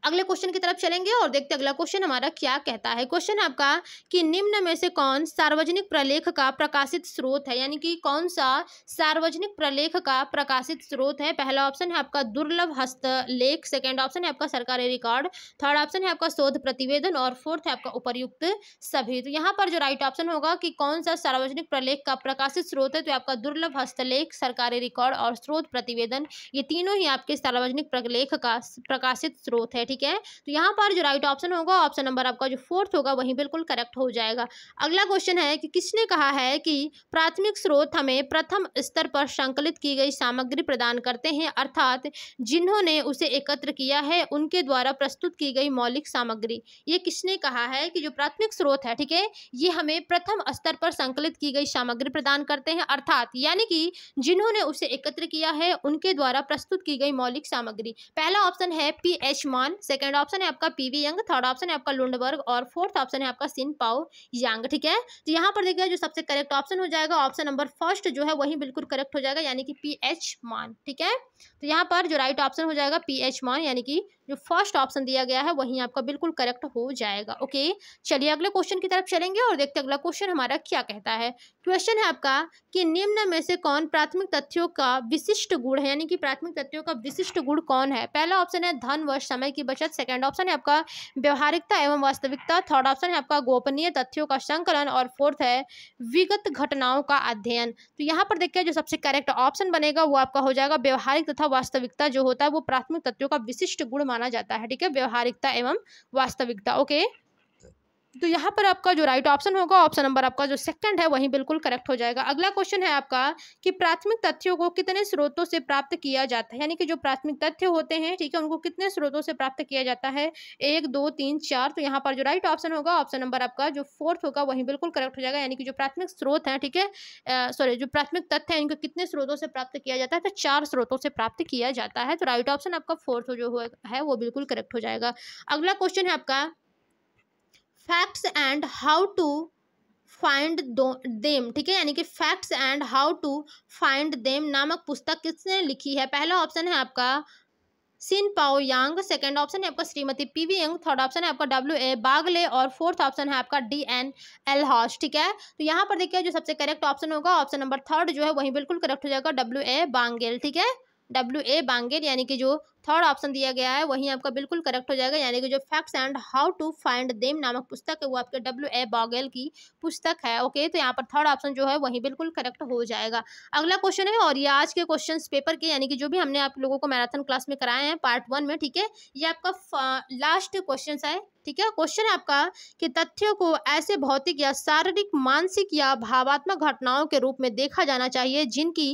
अगले क्वेश्चन की तरफ चलेंगे और देखते अगला क्वेश्चन हमारा क्या कहता है क्वेश्चन आपका कि निम्न में से कौन सार्वजनिक प्रलेख का प्रकाशित स्रोत है यानी कि कौन सा सार्वजनिक प्रलेख का प्रकाशित स्रोत है पहला ऑप्शन है आपका दुर्लभ हस्तलेख सेकेंड ऑप्शन है आपका सरकारी रिकॉर्ड थर्ड ऑप्शन है आपका शोध प्रतिवेदन और फोर्थ है आपका उपयुक्त सभी तो यहाँ पर जो राइट ऑप्शन होगा कि कौन सा सार्वजनिक प्रलेख का प्रकाशित स्रोत है तो आपका दुर्लभ हस्तलेख सरकारी रिकॉर्ड और स्रोत प्रतिवेदन ये तीनों ही आपके सार्वजनिक प्रलेख का प्रकाशित स्रोत है ठीक है तो यहाँ पर जो राइट ऑप्शन होगा ऑप्शन नंबर आपका जो फोर्थ होगा वही बिल्कुल करेक्ट हो जाएगा अगला क्वेश्चन है कि किसने कहा है कि प्राथमिक स्रोत हमें प्रथम स्तर पर संकलित की गई सामग्री प्रदान करते हैं अर्थात जिन्होंने उसे एकत्र किया है उनके द्वारा प्रस्तुत की गई मौलिक सामग्री ये किसने कहा है कि जो प्राथमिक स्रोत है ठीक है ये हमें प्रथम स्तर पर संकलित की गई सामग्री प्रदान करते हैं अर्थात यानी कि जिन्होंने उसे एकत्र किया है उनके द्वारा प्रस्तुत की गई मौलिक सामग्री पहला ऑप्शन है पी एच मान सेकंड ऑप्शन है आपका पीवी यंग थर्ड ऑप्शन है आपका लुंडबर्ग और फोर्थ ऑप्शन है आपका सिन पाओ यंग ठीक है तो यहाँ पर देखिए जो सबसे करेक्ट ऑप्शन हो जाएगा ऑप्शन नंबर फर्स्ट जो है वही बिल्कुल करेक्ट हो जाएगा यानी कि पी एच मान ठीक है तो यहाँ पर जो राइट ऑप्शन हो जाएगा पी एच मान यानी कि जो फर्स्ट ऑप्शन दिया गया है वही आपका बिल्कुल करेक्ट हो जाएगा ओके चलिए अगले क्वेश्चन की तरफ चलेंगे और देखते अगला क्वेश्चन हमारा क्या कहता है क्वेश्चन है आपका कि निम्न में से कौन प्राथमिक तथ्यों का विशिष्ट गुण है यानी कि प्राथमिक तथ्यों का विशिष्ट गुण कौन है पहला ऑप्शन है धन व समय की बचत सेकेंड ऑप्शन है आपका व्यवहारिकता एवं वास्तविकता थर्ड ऑप्शन है आपका गोपनीय तथ्यों का संकलन और फोर्थ है विगत घटनाओं का अध्ययन तो यहाँ पर देखिए जो सबसे करेक्ट ऑप्शन बनेगा वो आपका हो जाएगा व्यवहारिक तथा वास्तविकता जो होता है वो प्राथमिक तथ्यों का विशिष्ट गुण माना जाता है ठीक है व्यवहारिकता एवं वास्तविकता ओके तो यहाँ पर आपका जो राइट ऑप्शन होगा ऑप्शन नंबर आपका जो सेकंड है वही बिल्कुल करेक्ट हो जाएगा अगला क्वेश्चन है आपका कि प्राथमिक तथ्यों को कितने स्रोतों से प्राप्त किया जाता है यानी कि जो प्राथमिक तथ्य होते हैं ठीक है उनको कितने स्रोतों से प्राप्त किया जाता है एक दो तीन चार तो यहाँ पर जो राइट ऑप्शन होगा ऑप्शन नंबर आपका जो फोर्थ होगा वही बिल्कुल करेक्ट हो जाएगा यानी कि जो प्राथमिक स्रोत है ठीक है सॉरी जो प्राथमिक तथ्य है इनको कितने स्रोतों से प्राप्त किया जाता है तो चार स्रोतों से प्राप्त किया जाता है तो राइट ऑप्शन आपका फोर्थ जो है वो बिल्कुल करेक्ट हो जाएगा अगला क्वेश्चन है आपका facts and how to find them ठीक है यानी कि facts and how to find them नामक पुस्तक किसने लिखी है पहला ऑप्शन है आपका सिन पाओ यांग सेकेंड ऑप्शन है आपका Shrimati P V Young third option है आपका डब्ल्यू ए बागले और फोर्थ ऑप्शन है आपका डी एन एल हॉस ठीक है तो यहाँ पर देखिए जो सबसे करेक्ट ऑप्शन होगा ऑप्शन नंबर थर्ड जो है वही बिल्कुल करेक्ट हो जाएगा डब्ल्यू ए बांगेल ठीक है डब्ल्यू ए बांगेल यानी कि जो थर्ड ऑप्शन दिया गया है वही आपका बिल्कुल करेक्ट हो जाएगा यानी कि जो facts and how to find them नामक पुस्तक है वो आपके डब्ल्यू ए बागेल की पुस्तक है ओके तो यहाँ पर थर्ड ऑप्शन जो है वही बिल्कुल करेक्ट हो जाएगा अगला क्वेश्चन है और ये आज के क्वेश्चन पेपर के यानी कि जो भी हमने आप लोगों को मैराथन क्लास में कराए हैं पार्ट वन में ठीक है ये आपका लास्ट क्वेश्चन है ठीक है क्वेश्चन आपका कि तथ्यों को ऐसे भौतिक या शारीरिक मानसिक या भावात्मक घटनाओं के रूप में देखा जाना चाहिए जिनकी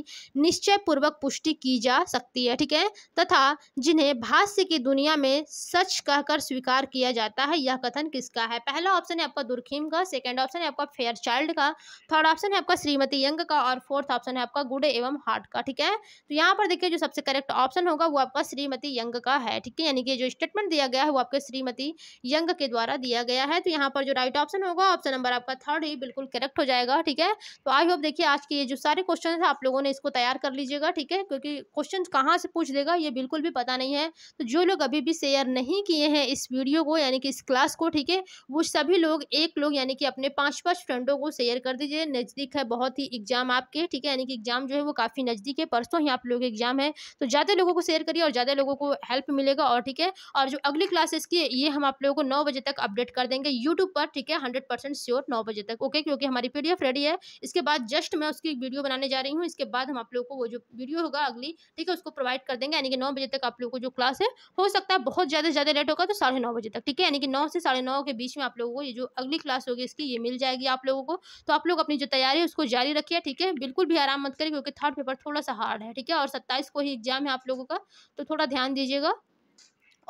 निश्चय पूर्वक पुष्टि की जा सकती है ठीक है तथा जिन्हें भाष्य की दुनिया में सच कहकर स्वीकार किया जाता है यह कथन किसका है पहला ऑप्शन है आपका दुर्खीम का सेकेंड ऑप्शन है आपका फेयर चाइल्ड का थर्ड ऑप्शन है आपका श्रीमती यंग का और फोर्थ ऑप्शन है आपका गुड एवं हार्ट का ठीक है तो यहाँ पर देखिए जो सबसे करेक्ट ऑप्शन होगा वो आपका श्रीमती यंग का है ठीक है यानी कि जो स्टेटमेंट दिया गया है वो आपके श्रीमती यंग के द्वारा दिया गया है तो यहाँ पर जो राइट ऑप्शन होगा ऑप्शन नंबर आपका थर्ड ही बिल्कुल करेक्ट हो जाएगा ठीक है तो आई होप देखिए आज के ये जो सारे क्वेश्चन है आप लोगों ने इसको तैयार कर लीजिएगा ठीक है क्योंकि क्वेश्चन कहाँ से पूछ देगा ये बिल्कुल भी पता पता नहीं है तो जो लोग अभी भी शेयर नहीं किए हैं इस वीडियो को यानी कि इस क्लास को ठीक है वो सभी लोग एक लोग यानी कि अपने पाँच पाँच फ्रेंडों को शेयर कर दीजिए नज़दीक है बहुत ही एग्जाम आपके ठीक है यानी कि एग्जाम जो है वो काफ़ी नज़दीक है परसों ही आप लोग एग्जाम है तो ज़्यादा लोगों को शेयर करिए और ज़्यादा लोगों को हेल्प मिलेगा और ठीक है और जो अगली क्लासेस की ये हम आप लोगों को नौ बजे तक अपडेट कर देंगे यूट्यूब पर ठीक है हंड्रेड परसेंट श्योर नौ बजे तक ओके क्योंकि हमारी पी रेडी है इसके बाद जस्ट मैं उसकी वीडियो बनाने जा रही हूँ इसके बाद हम आप लोगों को वो जो वीडियो होगा अगली ठीक है उसको प्रोवाइड कर देंगे यानी कि नौ बजे तक आप आप लोगों को जो क्लास है हो सकता है बहुत ज़्यादा ज़्यादा लेट होगा तो साढ़े नौ बजे तक ठीक है यानी कि नौ से साढ़े नौ के बीच में आप लोगों को ये जो अगली क्लास होगी इसकी ये मिल जाएगी आप लोगों को तो आप लोग अपनी जो तैयारी है उसको जारी रखिए ठीक है बिल्कुल भी आराम मत करिए क्योंकि थर्ड पेपर थोड़ा सा हार्ड है ठीक है और सत्ताईस को ही एग्जाम है आप लोगों का तो थोड़ा ध्यान दीजिएगा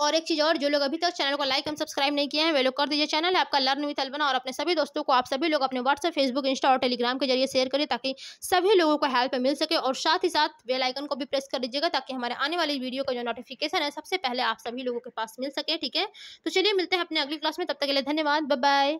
और एक चीज़ और जो लोग अभी तक चैनल को लाइक एंड सब्सक्राइब नहीं किए हैं वे लोग कर दीजिए चैनल आपका लर्न विथ अलबना और अपने सभी दोस्तों को आप सभी लोग अपने व्हाट्सएप फेसबुक इंस्टा और टेलीग्राम के जरिए शेयर करें ताकि सभी लोगों को हेल्प मिल सके और साथ ही साथ बेल आइकन को भी प्रेस कर दीजिएगा ताकि हमारे आने वाली वीडियो का जो नोटिफिकेशन है सबसे पहले आप सभी लोगों के पास मिल सके ठीक है तो चलिए मिलते हैं अपने अगली क्लास में तब तक के लिए धन्यवाद बाय